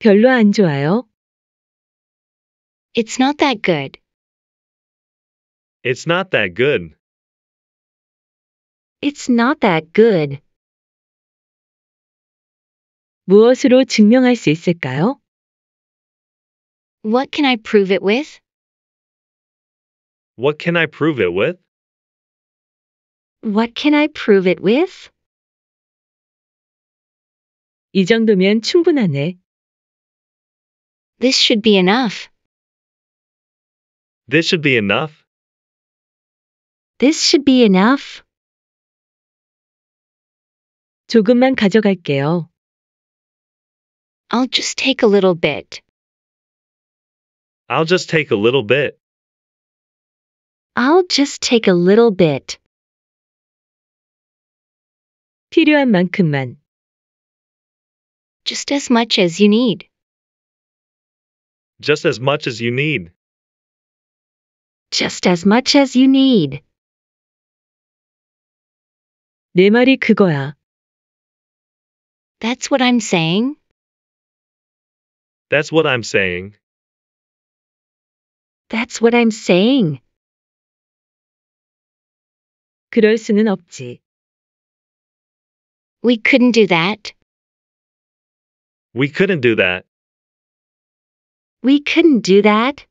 별로 안 좋아요. It's not that good. It's not that good. It's not that good. 무엇으로 증명할 수 있을까요? What can I prove it with? What can I prove it with? What can I prove it with? 이 정도면 충분하네. This should be enough. This should be enough. This should be enough. 조금만 가져갈게요. I'll just take a little bit. I'll just take a little bit. I'll just take a little bit. 필요한 만큼만. Just as much as you need. Just as much as you need. Just as much as you need. 내 말이 그거야. That's what I'm saying. That's what I'm saying. That's what I'm saying. 그럴 수는 없지. We couldn't do that. We couldn't do that. We couldn't do that.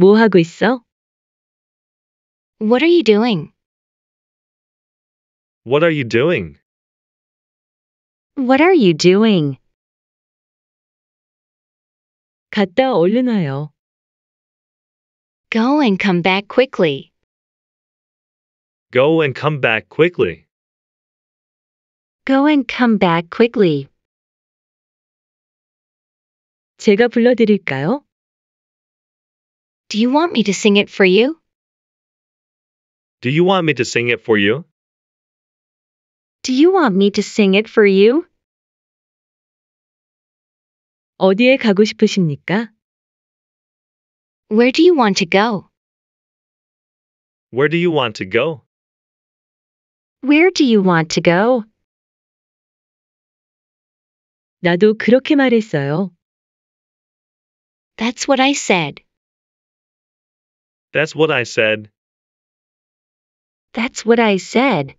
뭐 하고 있어? What are you doing? What are you doing? What are you doing? 갔다 얼른 와요. Go and come back quickly. Go and come back quickly. Go and come back quickly. 제가 불러드릴까요? Do you want me to sing it for you? Do you want me to sing it for you? Do you want me to sing it for you? 어디에 가고 싶으십니까? Where do you want to go? Where do you want to go? Where do you want to go? 나도 그렇게 말했어요. That's what I said. That's what I said. That's what I said.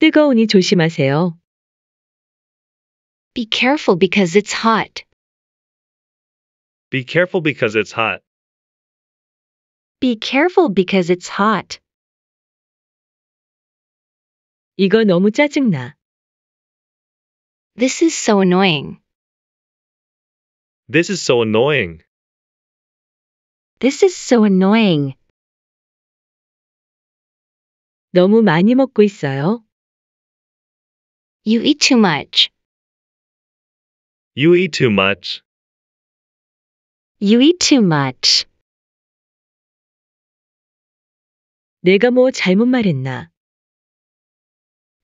뜨거우니 조심하세요. Be careful because it's hot. Be careful because it's hot. Be careful because it's hot. 이거 너무 짜증나. This is so annoying. This is so annoying. This is so annoying. 너무 많이 먹고 있어요. You eat too much. You eat too much. You eat too much. 내가 뭐 잘못 말했나?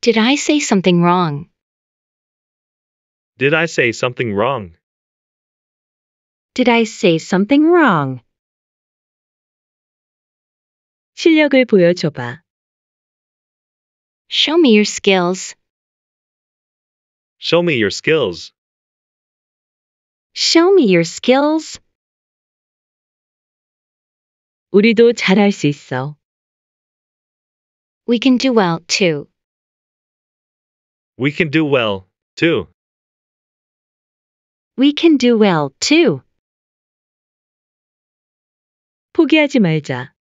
Did I say something wrong? Did I say something wrong? Did I say something wrong? 실력을 보여줘봐. Show me your skills. Show me your skills. Show me your skills. 우리도 잘할 수 있어. We can do well too. We can do well too. We can do well too. 포기하지 말자.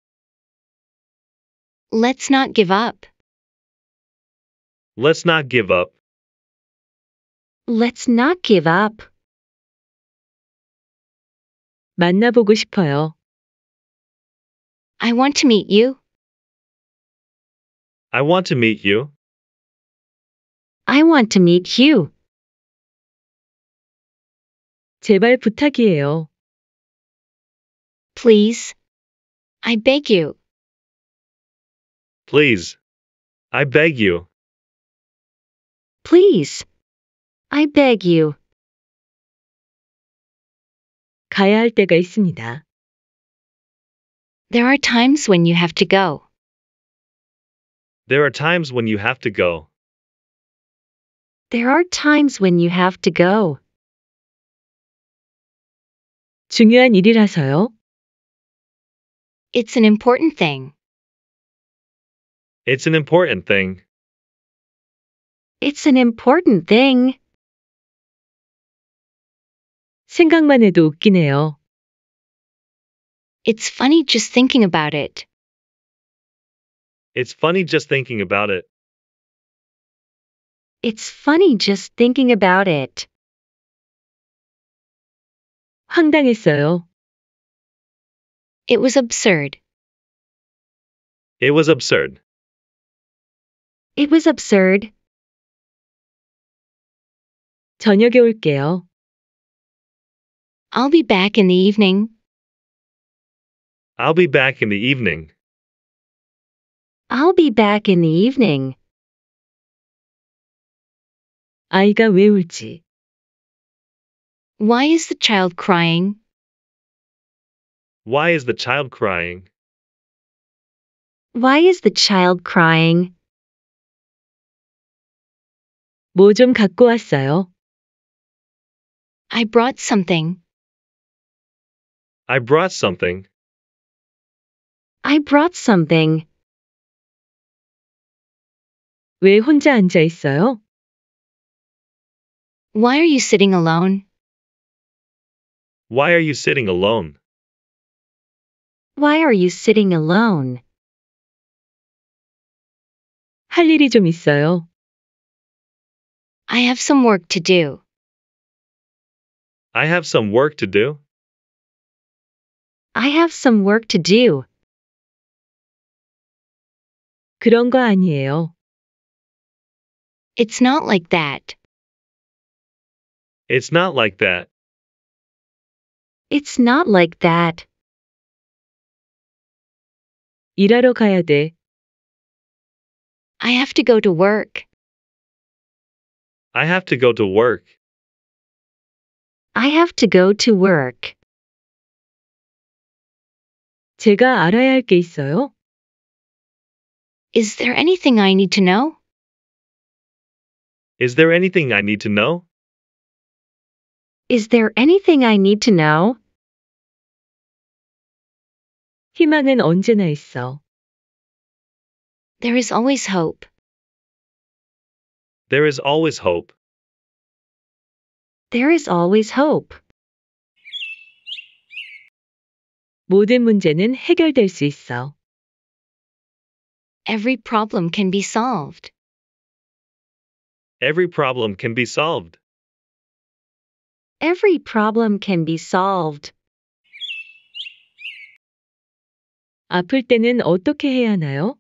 Let's not give up. Let's not give up. Let's not give up. 만나보고 싶어요. I want to meet you. I want to meet you. I want to meet you. 제발 부탁이에요. Please. I beg you. Please. I beg you. Please. I beg you. 가야 할 때가 있습니다. There are times when you have to go. There are times when you have to go. There are times when you have to go. 중요한 일이라서요. It's an important thing. It's an important thing. It's an important thing. 생각만 해도 웃기네요. It's funny just thinking about it. It's funny just thinking about it. It's funny just thinking about it. 황당했어요. It was absurd. It was absurd. It was absurd. 저녁에 올게요. I'll be back in the evening. I'll be back in the evening. I'll be back in the evening. 아이가 왜 울지? Why is the child crying? Why is the child crying? Why is the child crying? 갖고 왔어요? I brought something. I brought something. I brought something. 왜 혼자 앉아 있어요? Why are you sitting alone? Why are you sitting alone? Why are you sitting alone? 할 일이 좀 있어요. I have some work to do. I have some work to do. I have some work to do. 그런 거 아니에요. It's not like that. It's not like that. It's not like that. 일하러 가야 돼. I have to go to work. I have to go to work. I have to go to work. 제가 알아야 할 있어요? Is there anything I need to know? Is there anything I need to know? Is there anything I need to know? 희망은 언제나 있어. There is always hope. There is always hope. There is always hope. 모든 문제는 해결될 수 있어. Every problem can be solved. Every problem can be solved. Every problem can be solved. 아플 때는 어떻게 해야 하나요?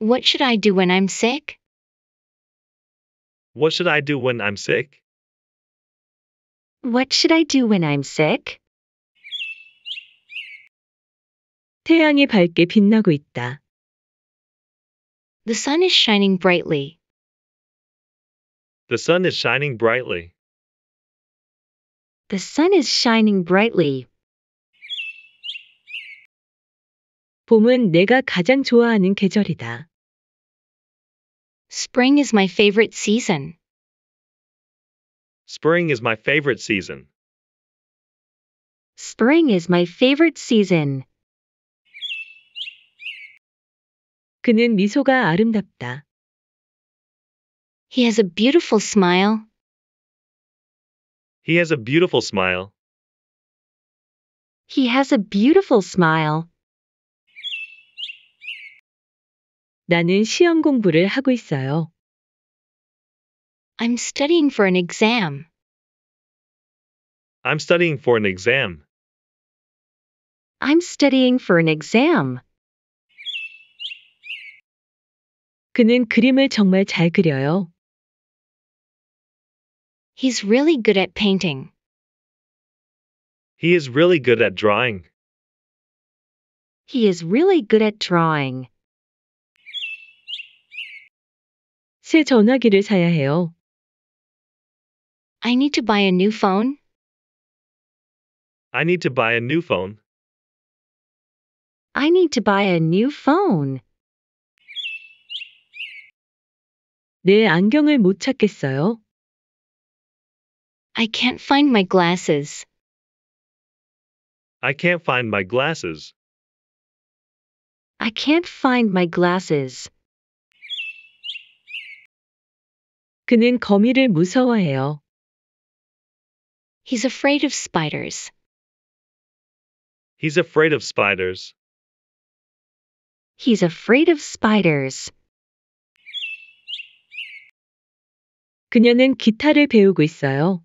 What should I do when I'm sick? What should I do when I'm sick? What should I do when I'm sick? 태양이 밝게 빛나고 있다. The sun is shining brightly. The sun is shining brightly. The sun is shining brightly. 봄은 내가 가장 좋아하는 계절이다. Spring is my favorite season. Spring is my favorite season. Spring is my favorite season. 그는 미소가 아름답다. He has a beautiful smile. He has a beautiful smile. He has a beautiful smile. 나는 시험 공부를 하고 있어요. I'm studying for an exam. I'm studying for an exam. I'm studying for an exam. 그는 그림을 정말 잘 그려요. He's really good at painting. He is really good at drawing. He is really good at drawing. 새 전화기를 사야 해요. I need to buy a new phone. I need to buy a new phone. I need to buy a new phone. 내 안경을 못 찾겠어요. I can't find my glasses. I can't find my glasses. I can't find my glasses. 그는 거미를 무서워해요. He's afraid of spiders. He's afraid of spiders. He's afraid of spiders. 그녀는 기타를 배우고 있어요.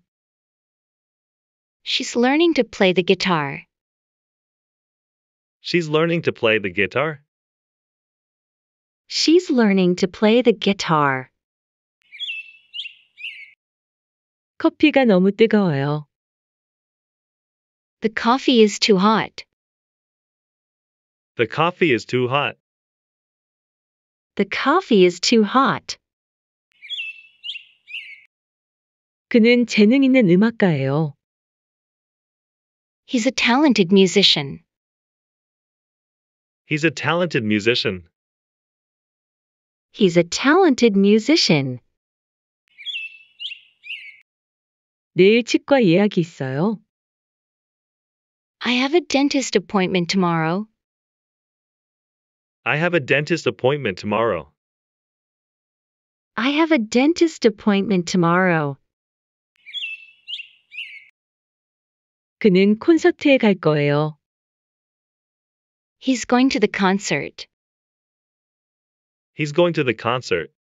She's learning to play the guitar. She's learning to play the guitar. She's learning to play the guitar. 커피가 너무 뜨거워요. The coffee is too hot. The coffee is too hot. The coffee is too hot. 그는 재능 있는 음악가예요. He's a talented musician. He's a talented musician. He's a talented musician. 내일 치과 예약이 있어요. I have a dentist appointment tomorrow. I have a dentist appointment tomorrow. I have a dentist appointment tomorrow. 그는 콘서트에 갈 거예요. He's going to the concert. He's going to the concert.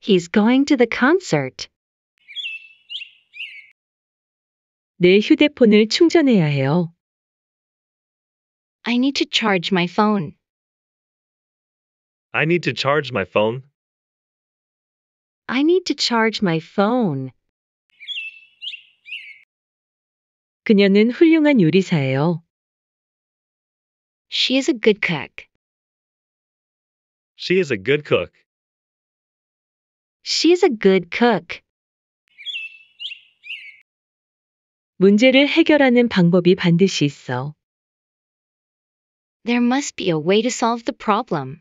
He's going to the concert. 내 휴대폰을 충전해야 해요. I need to charge my phone. I need to charge my phone. I need to charge my phone. 그녀는 훌륭한 요리사예요. She is a good cook. She is a good cook. She is a good cook. 문제를 해결하는 방법이 반드시 있어. There must be a way to solve the problem.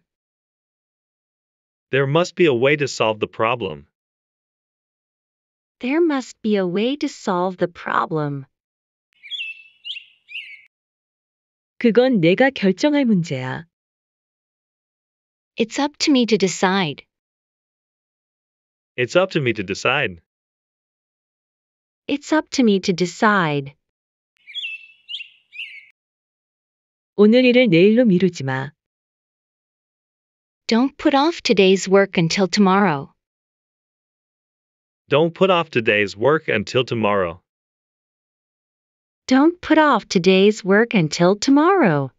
There must be a way to solve the problem. There must be a way to solve the problem. 그건 내가 결정할 문제야. It's up to me to decide. It's up to me to decide. It's up to me to decide. 오늘 일을 내일로 미루지 마. Don't put off today's work until tomorrow. Don't put off today's work until tomorrow. Don't put off today's work until tomorrow.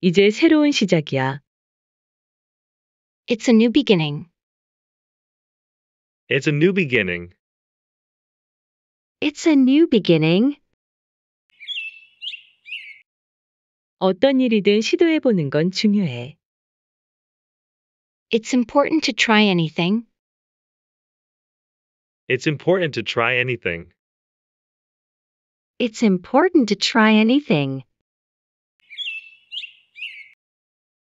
이제 새로운 시작이야. It's a new beginning. It's a new beginning. It's a new beginning. 어떤 일이든 시도해 보는 건 중요해. It's important to try anything. It's important to try anything. It's important to try anything.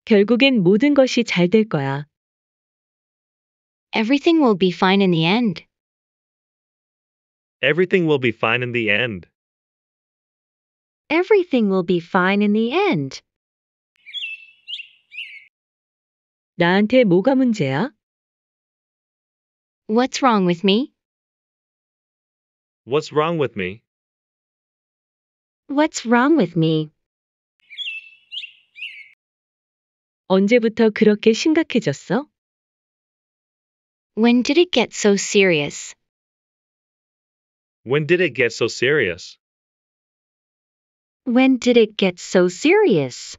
결국엔 모든 것이 잘 될 거야. Everything will be fine in the end. Everything will be fine in the end. Everything will be fine in the end. 나한테 뭐가 문제야? What's wrong with me? What's wrong with me? What's wrong with me? 언제부터 그렇게 심각해졌어? When did it get so serious? When did it get so serious? When did it get so serious?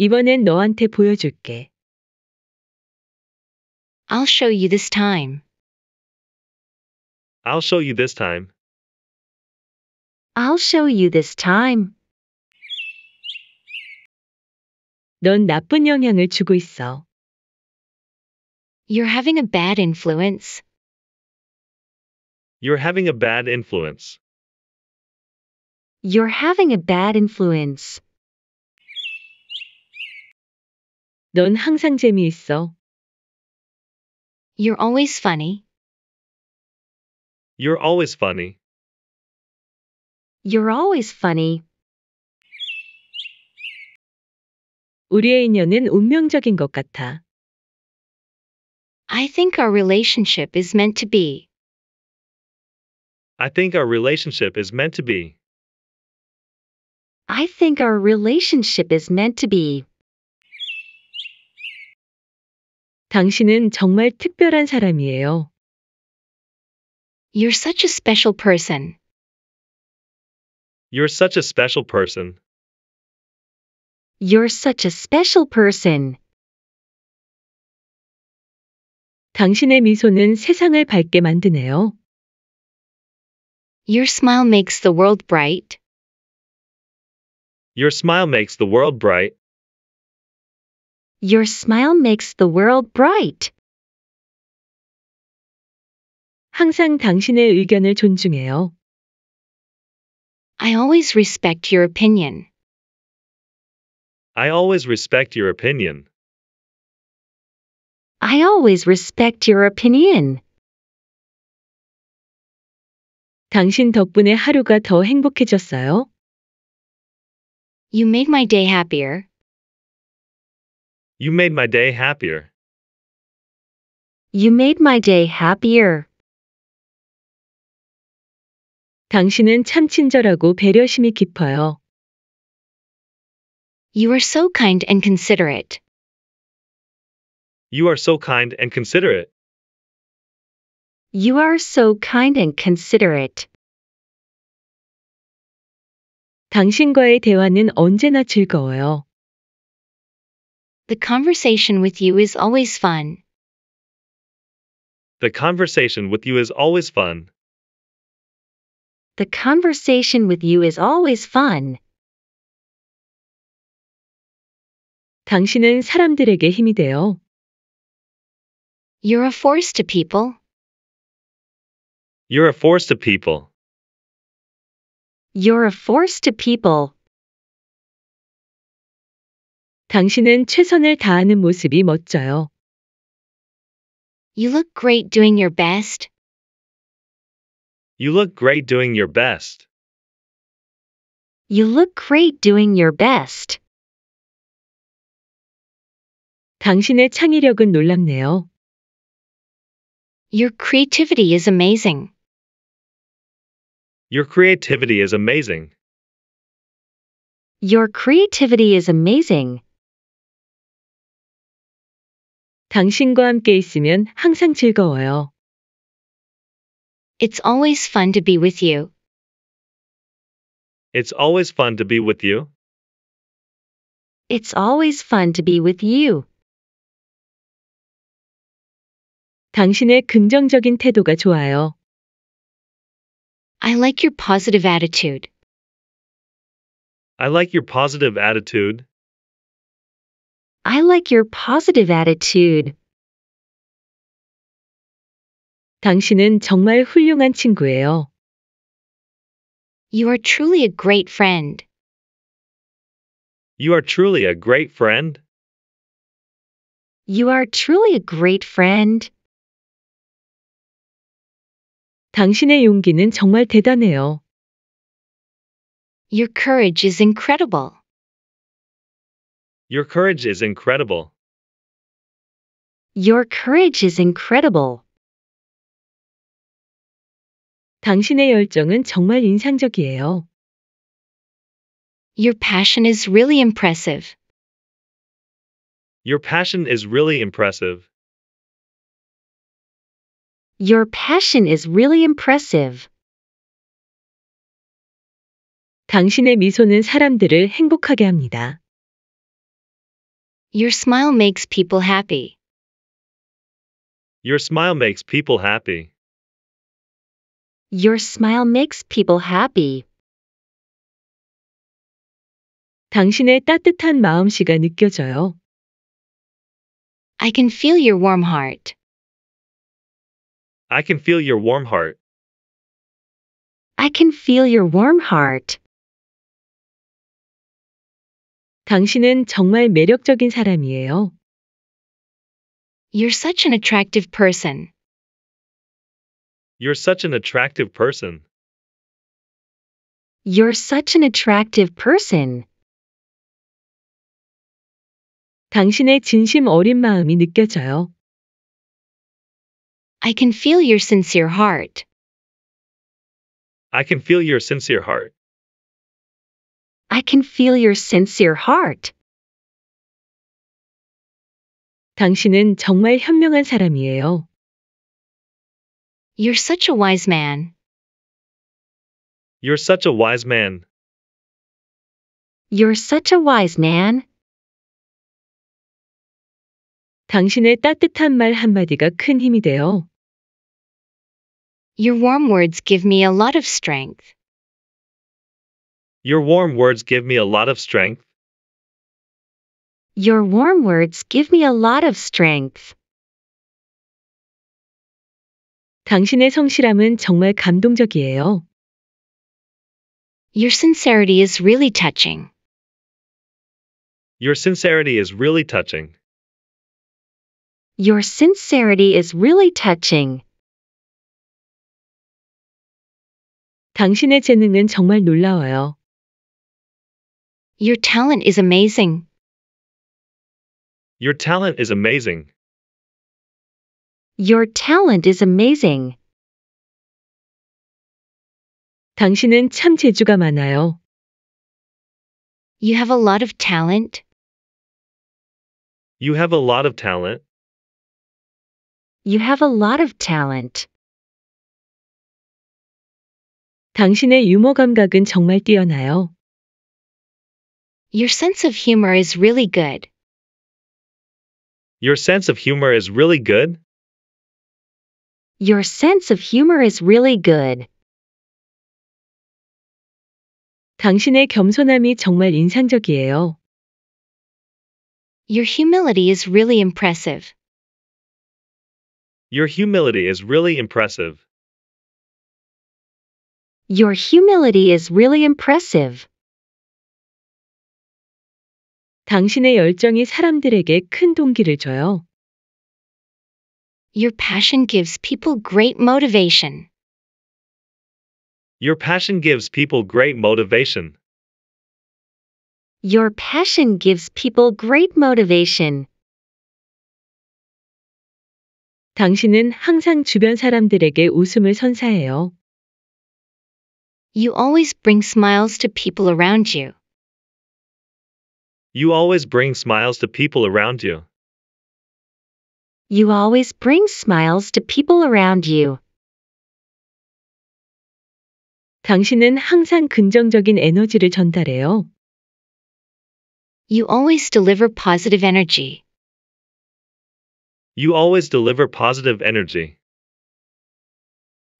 이번엔 너한테 보여줄게. I'll show you this time. I'll show you this time. I'll show you this time. 넌 나쁜 영향을 주고 있어. You're having a bad influence. You're having a bad influence. You're having a bad influence. 넌 항상 재미있어. You're always funny. You're always funny. You're always funny. 우리의 인연은 운명적인 것 같아. I think our relationship is meant to be. I think our relationship is meant to be. I think our relationship is meant to be. 당신은 정말 특별한 사람이에요. You're such a special person. You're such a special person. You're such a special person. 당신의 미소는 세상을 밝게 만드네요. Your smile makes the world bright. Your smile makes the world bright. Your smile makes the world bright. 항상 당신의 의견을 존중해요. I always respect your opinion. I always respect your opinion. I always respect your opinion. 당신 덕분에 하루가 더 행복해졌어요. You made my day happier. You made my day happier. You made my day happier. 당신은 참 친절하고 배려심이 깊어요. You are so kind and considerate. You are so kind and considerate. You are so kind and considerate. 당신과의 대화는 언제나 즐거워요. The conversation with you is always fun. The conversation with you is always fun. The conversation with you is always fun. 당신은 사람들에게 돼요. You're a force to people. You're a force to people. You're a force to people. 당신은 최선을 다하는 모습이 멋져요. You look great doing your best. You look great doing your best. You look great doing your best. 당신의 창의력은 놀랍네요. Your creativity is amazing. Your creativity is amazing. Your creativity is amazing. 당신과 함께 있으면 항상 즐거워요. It's always fun to be with you. It's always fun to be with you. It's always fun to be with you. 당신의 긍정적인 태도가 좋아요. I like your positive attitude. I like your positive attitude. I like your positive attitude. 당신은 정말 훌륭한 친구예요. You are truly a great friend. You are truly a great friend. You are truly a great friend. 당신의 용기는 정말 대단해요. Your courage is incredible. Your courage is incredible. Your courage is incredible. 당신의 열정은 정말 인상적이에요. Your passion is really impressive. Your passion is really impressive. Your passion is really impressive. 당신의 미소는 사람들을 행복하게 합니다. Your smile makes people happy. Your smile makes people happy. Your smile makes people happy. 당신의 따뜻한 마음씨가 느껴져요. I can feel your warm heart. I can feel your warm heart. I can feel your warm heart. 당신은 정말 매력적인 사람이에요. You're such an attractive person. You're such an attractive person. You're such an attractive person. 당신의 진심 어린 마음이 느껴져요. I can feel your sincere heart. I can feel your sincere heart. I can feel your sincere heart. 당신은 정말 현명한 사람이에요. You're such a wise man. You're such a wise man. You're such a wise man. 당신의 따뜻한 말 한마디가 큰 힘이 돼요. Your warm words give me a lot of strength. Your warm words give me a lot of strength. Your warm words give me a lot of strength. 당신의 성실함은 정말 감동적이에요. Your sincerity is really touching. Your sincerity is really touching. Your sincerity is really touching. 당신의 재능은 정말 놀라워요. Your talent is amazing. Your talent is amazing. Your talent is amazing. 당신은 참 재주가 많아요. You have a lot of talent. You have a lot of talent. You have a lot of talent. 당신의 유머 감각은 정말 뛰어나요. Your sense of humor is really good. Your sense of humor is really good. Your sense of humor is really good. 당신의 겸손함이 정말 인상적이에요. Your humility is really impressive. Your humility is really impressive. Your humility is really impressive. 당신의 열정이 사람들에게 큰 동기를 줘요. Your passion gives people great motivation. Your passion gives people great motivation. Your passion gives people great motivation. 당신은 항상 주변 사람들에게 웃음을 선사해요. You always bring smiles to people around you. You always bring smiles to people around you. You always bring smiles to people around you. 당신은 항상 긍정적인 에너지를 전달해요. You always deliver positive energy. You always deliver positive energy.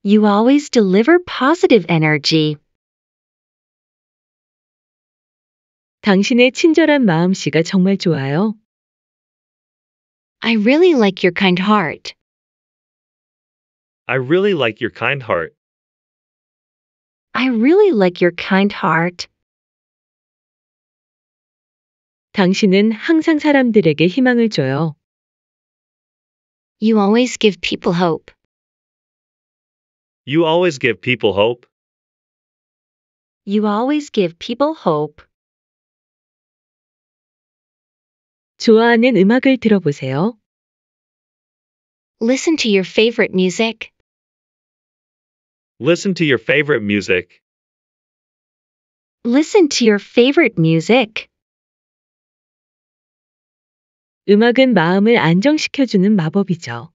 You always deliver positive energy. 당신의 친절한 마음씨가 정말 좋아요. I really like your kind heart. I really like your kind heart. I really like your kind heart. 당신은 항상 사람들에게 희망을 줘요. You always give people hope. You always give people hope. You always give people hope. 좋아하는 음악을 들어보세요. Listen to your favorite music. Listen to your favorite music. Listen to your favorite music. 음악은 마음을 안정시켜주는 마법이죠.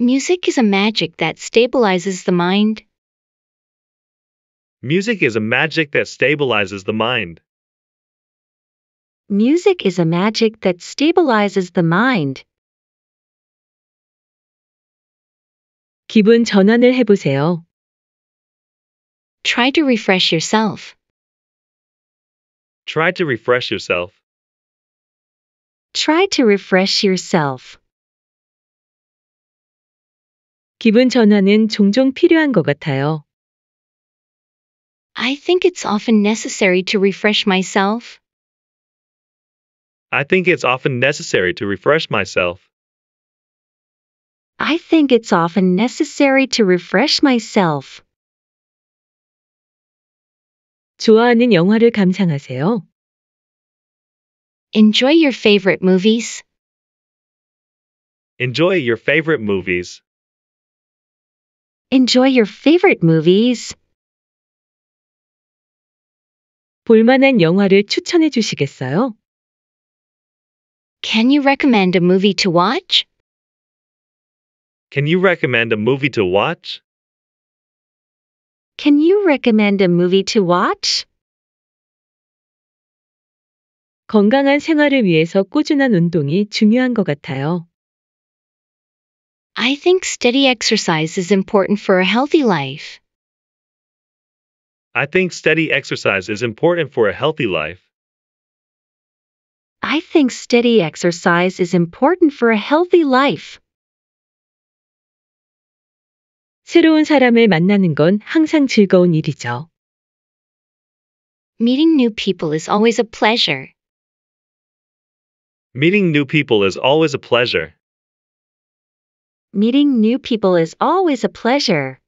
Music is a magic that stabilizes the mind. Music is a magic that stabilizes the mind music is a magic that stabilizes the mind. 기분 전환을 해보세요. Try to refresh yourself. Try to refresh yourself. Try to refresh yourself. 기분 전환은 종종 필요한 것 같아요. I think it's often necessary to refresh myself. I think it's often necessary to refresh myself. I think it's often necessary to refresh myself. 좋아하는 영화를 감상하세요. Enjoy your favorite movies. Enjoy your favorite movies. Enjoy your favorite movies. 볼만한 영화를 추천해 주시겠어요? Can you recommend a movie to watch? Can you recommend a movie to watch? Can you recommend a movie to watch? 건강한 생활을 위해서 꾸준한 운동이 중요한 것 같아요. I think steady exercise is important for a healthy life. I think steady exercise is important for a healthy life. I think steady exercise is important for a healthy life. 새로운 사람을 만나는 건 항상 즐거운 일이죠. Meeting new people is always a pleasure. Meeting new people is always a pleasure. Meeting new people is always a pleasure.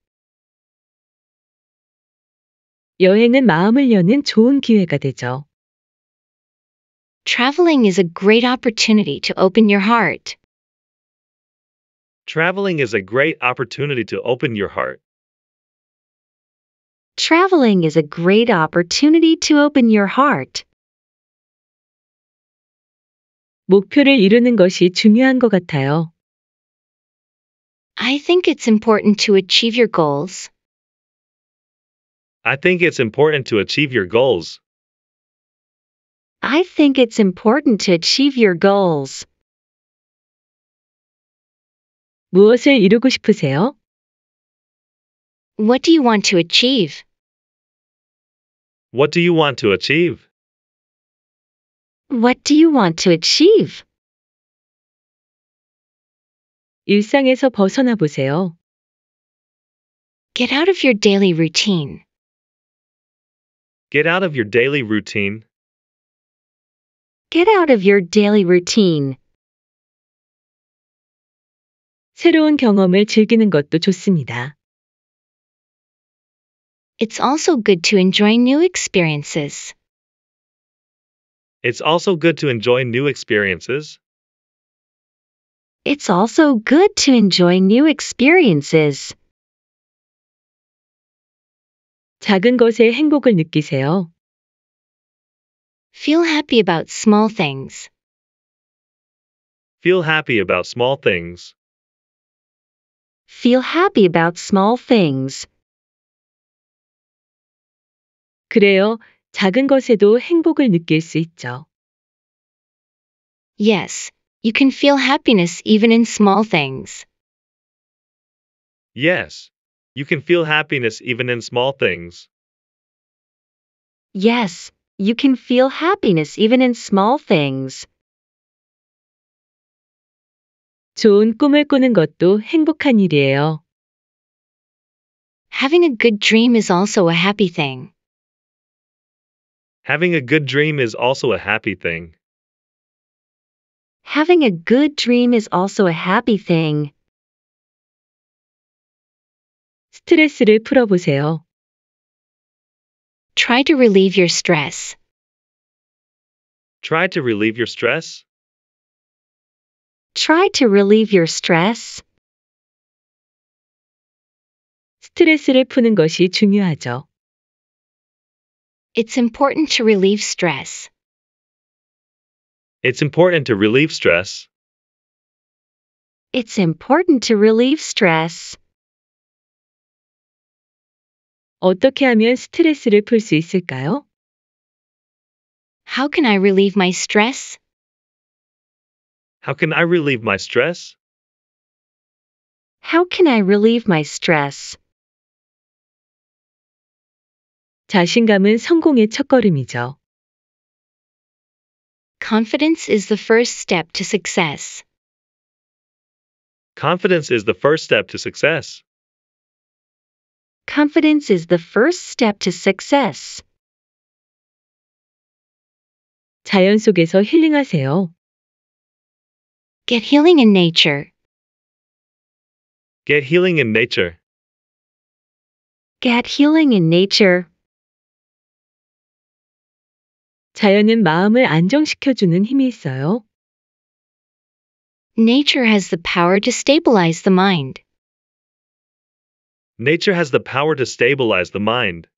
여행은 마음을 여는 좋은 기회가 되죠. Traveling is a great opportunity to open your heart. Traveling is a great opportunity to open your heart. Traveling is a great opportunity to open your heart. 목표를 이루는 것이 중요한 것 같아요. I think it's important to achieve your goals. I think it's important to achieve your goals. I think it's important to achieve your goals. 무엇을 이루고 싶으세요? What do you want to achieve? What do you want to achieve? What do you want to achieve? 일상에서 벗어나 보세요. Get out of your daily routine. Get out of your daily routine. Get out of your daily routine. 새로운 경험을 즐기는 것도 좋습니다. It's also good to enjoy new experiences. It's also good to enjoy new experiences. It's also good to enjoy new experiences. 작은 것에 행복을 느끼세요. Feel happy about small things. Feel happy about small things. Feel happy about small things. 그래요. 작은 것에도 행복을 느낄 수 있죠. Yes, you can feel happiness even in small things. Yes, you can feel happiness even in small things. Yes, you can feel happiness even in small things. 좋은 꿈을 꾸는 것도 행복한 일이에요. Having a good dream is also a happy thing. Having a good dream is also a happy thing. Having a good dream is also a happy thing. 스트레스를 풀어보세요. Try to relieve your stress. Try to relieve your stress. Try to relieve your stress. 스트레스를 푸는 것이 중요하죠. It's important to relieve stress. It's important to relieve stress. It's important to relieve stress. 어떻게 하면 스트레스를 있을까요? How can I relieve my stress? How can I relieve my stress? How can I relieve my stress? 자신감은 성공의 첫걸음이죠. Confidence is the first step to success. Confidence is the first step to success confidence is the first step to success. 자연 속에서 힐링하세요. Get healing in nature. Get healing in nature. Get healing in nature. 자연은 마음을 안정시켜주는 힘이 있어요. Nature has the power to stabilize the mind. Nature has the power to stabilize the mind.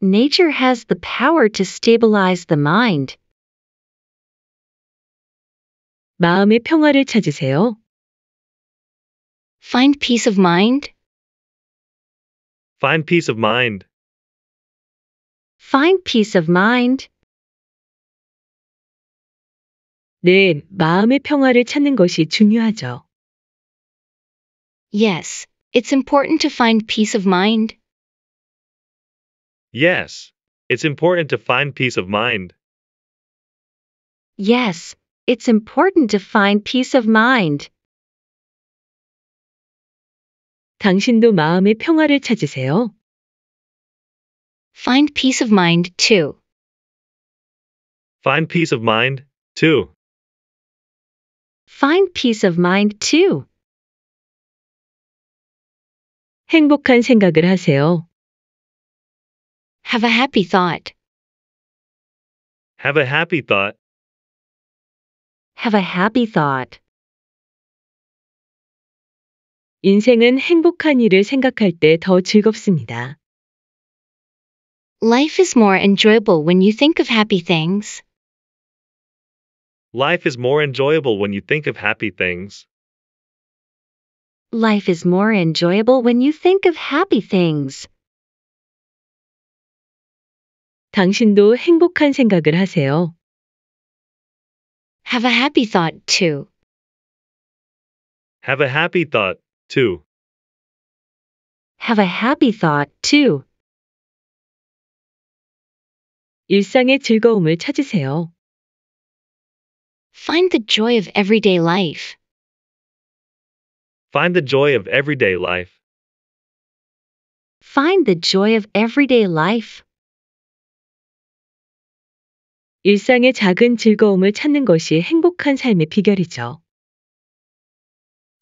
Nature has the power to stabilize the mind. 마음의 평화를 찾으세요. Find peace of mind. Find peace of mind. Find peace of mind. 네, 마음의 평화를 찾는 것이 중요하죠. Yes, it's important to find peace of mind. Yes, it's important to find peace of mind. Yes, it's important to find peace of mind. 당신도 마음의 평화를 찾으세요. Find peace of mind too. Find peace of mind too. Find peace of mind too. 행복한 생각을 하세요. Have a happy thought. Have a happy thought. Have a happy thought. 인생은 행복한 일을 생각할 즐겁습니다. Life is more enjoyable when you think of happy things. Life is more enjoyable when you think of happy things. Life is more enjoyable when you think of happy things. 당신도 행복한 생각을 하세요. Have a happy thought too. Have a happy thought too. Have a happy thought too. 일상의 즐거움을 찾으세요. Find the joy of everyday life. Find the joy of everyday life. Find the joy of everyday life. 일상의 작은 즐거움을 찾는 것이 행복한 삶의 비결이죠.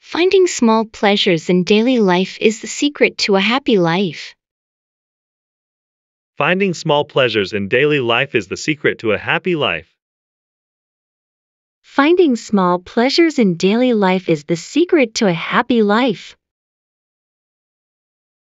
Finding small pleasures in daily life is the secret to a happy life. Finding small pleasures in daily life is the secret to a happy life. Finding small pleasures in daily life is the secret to a happy life.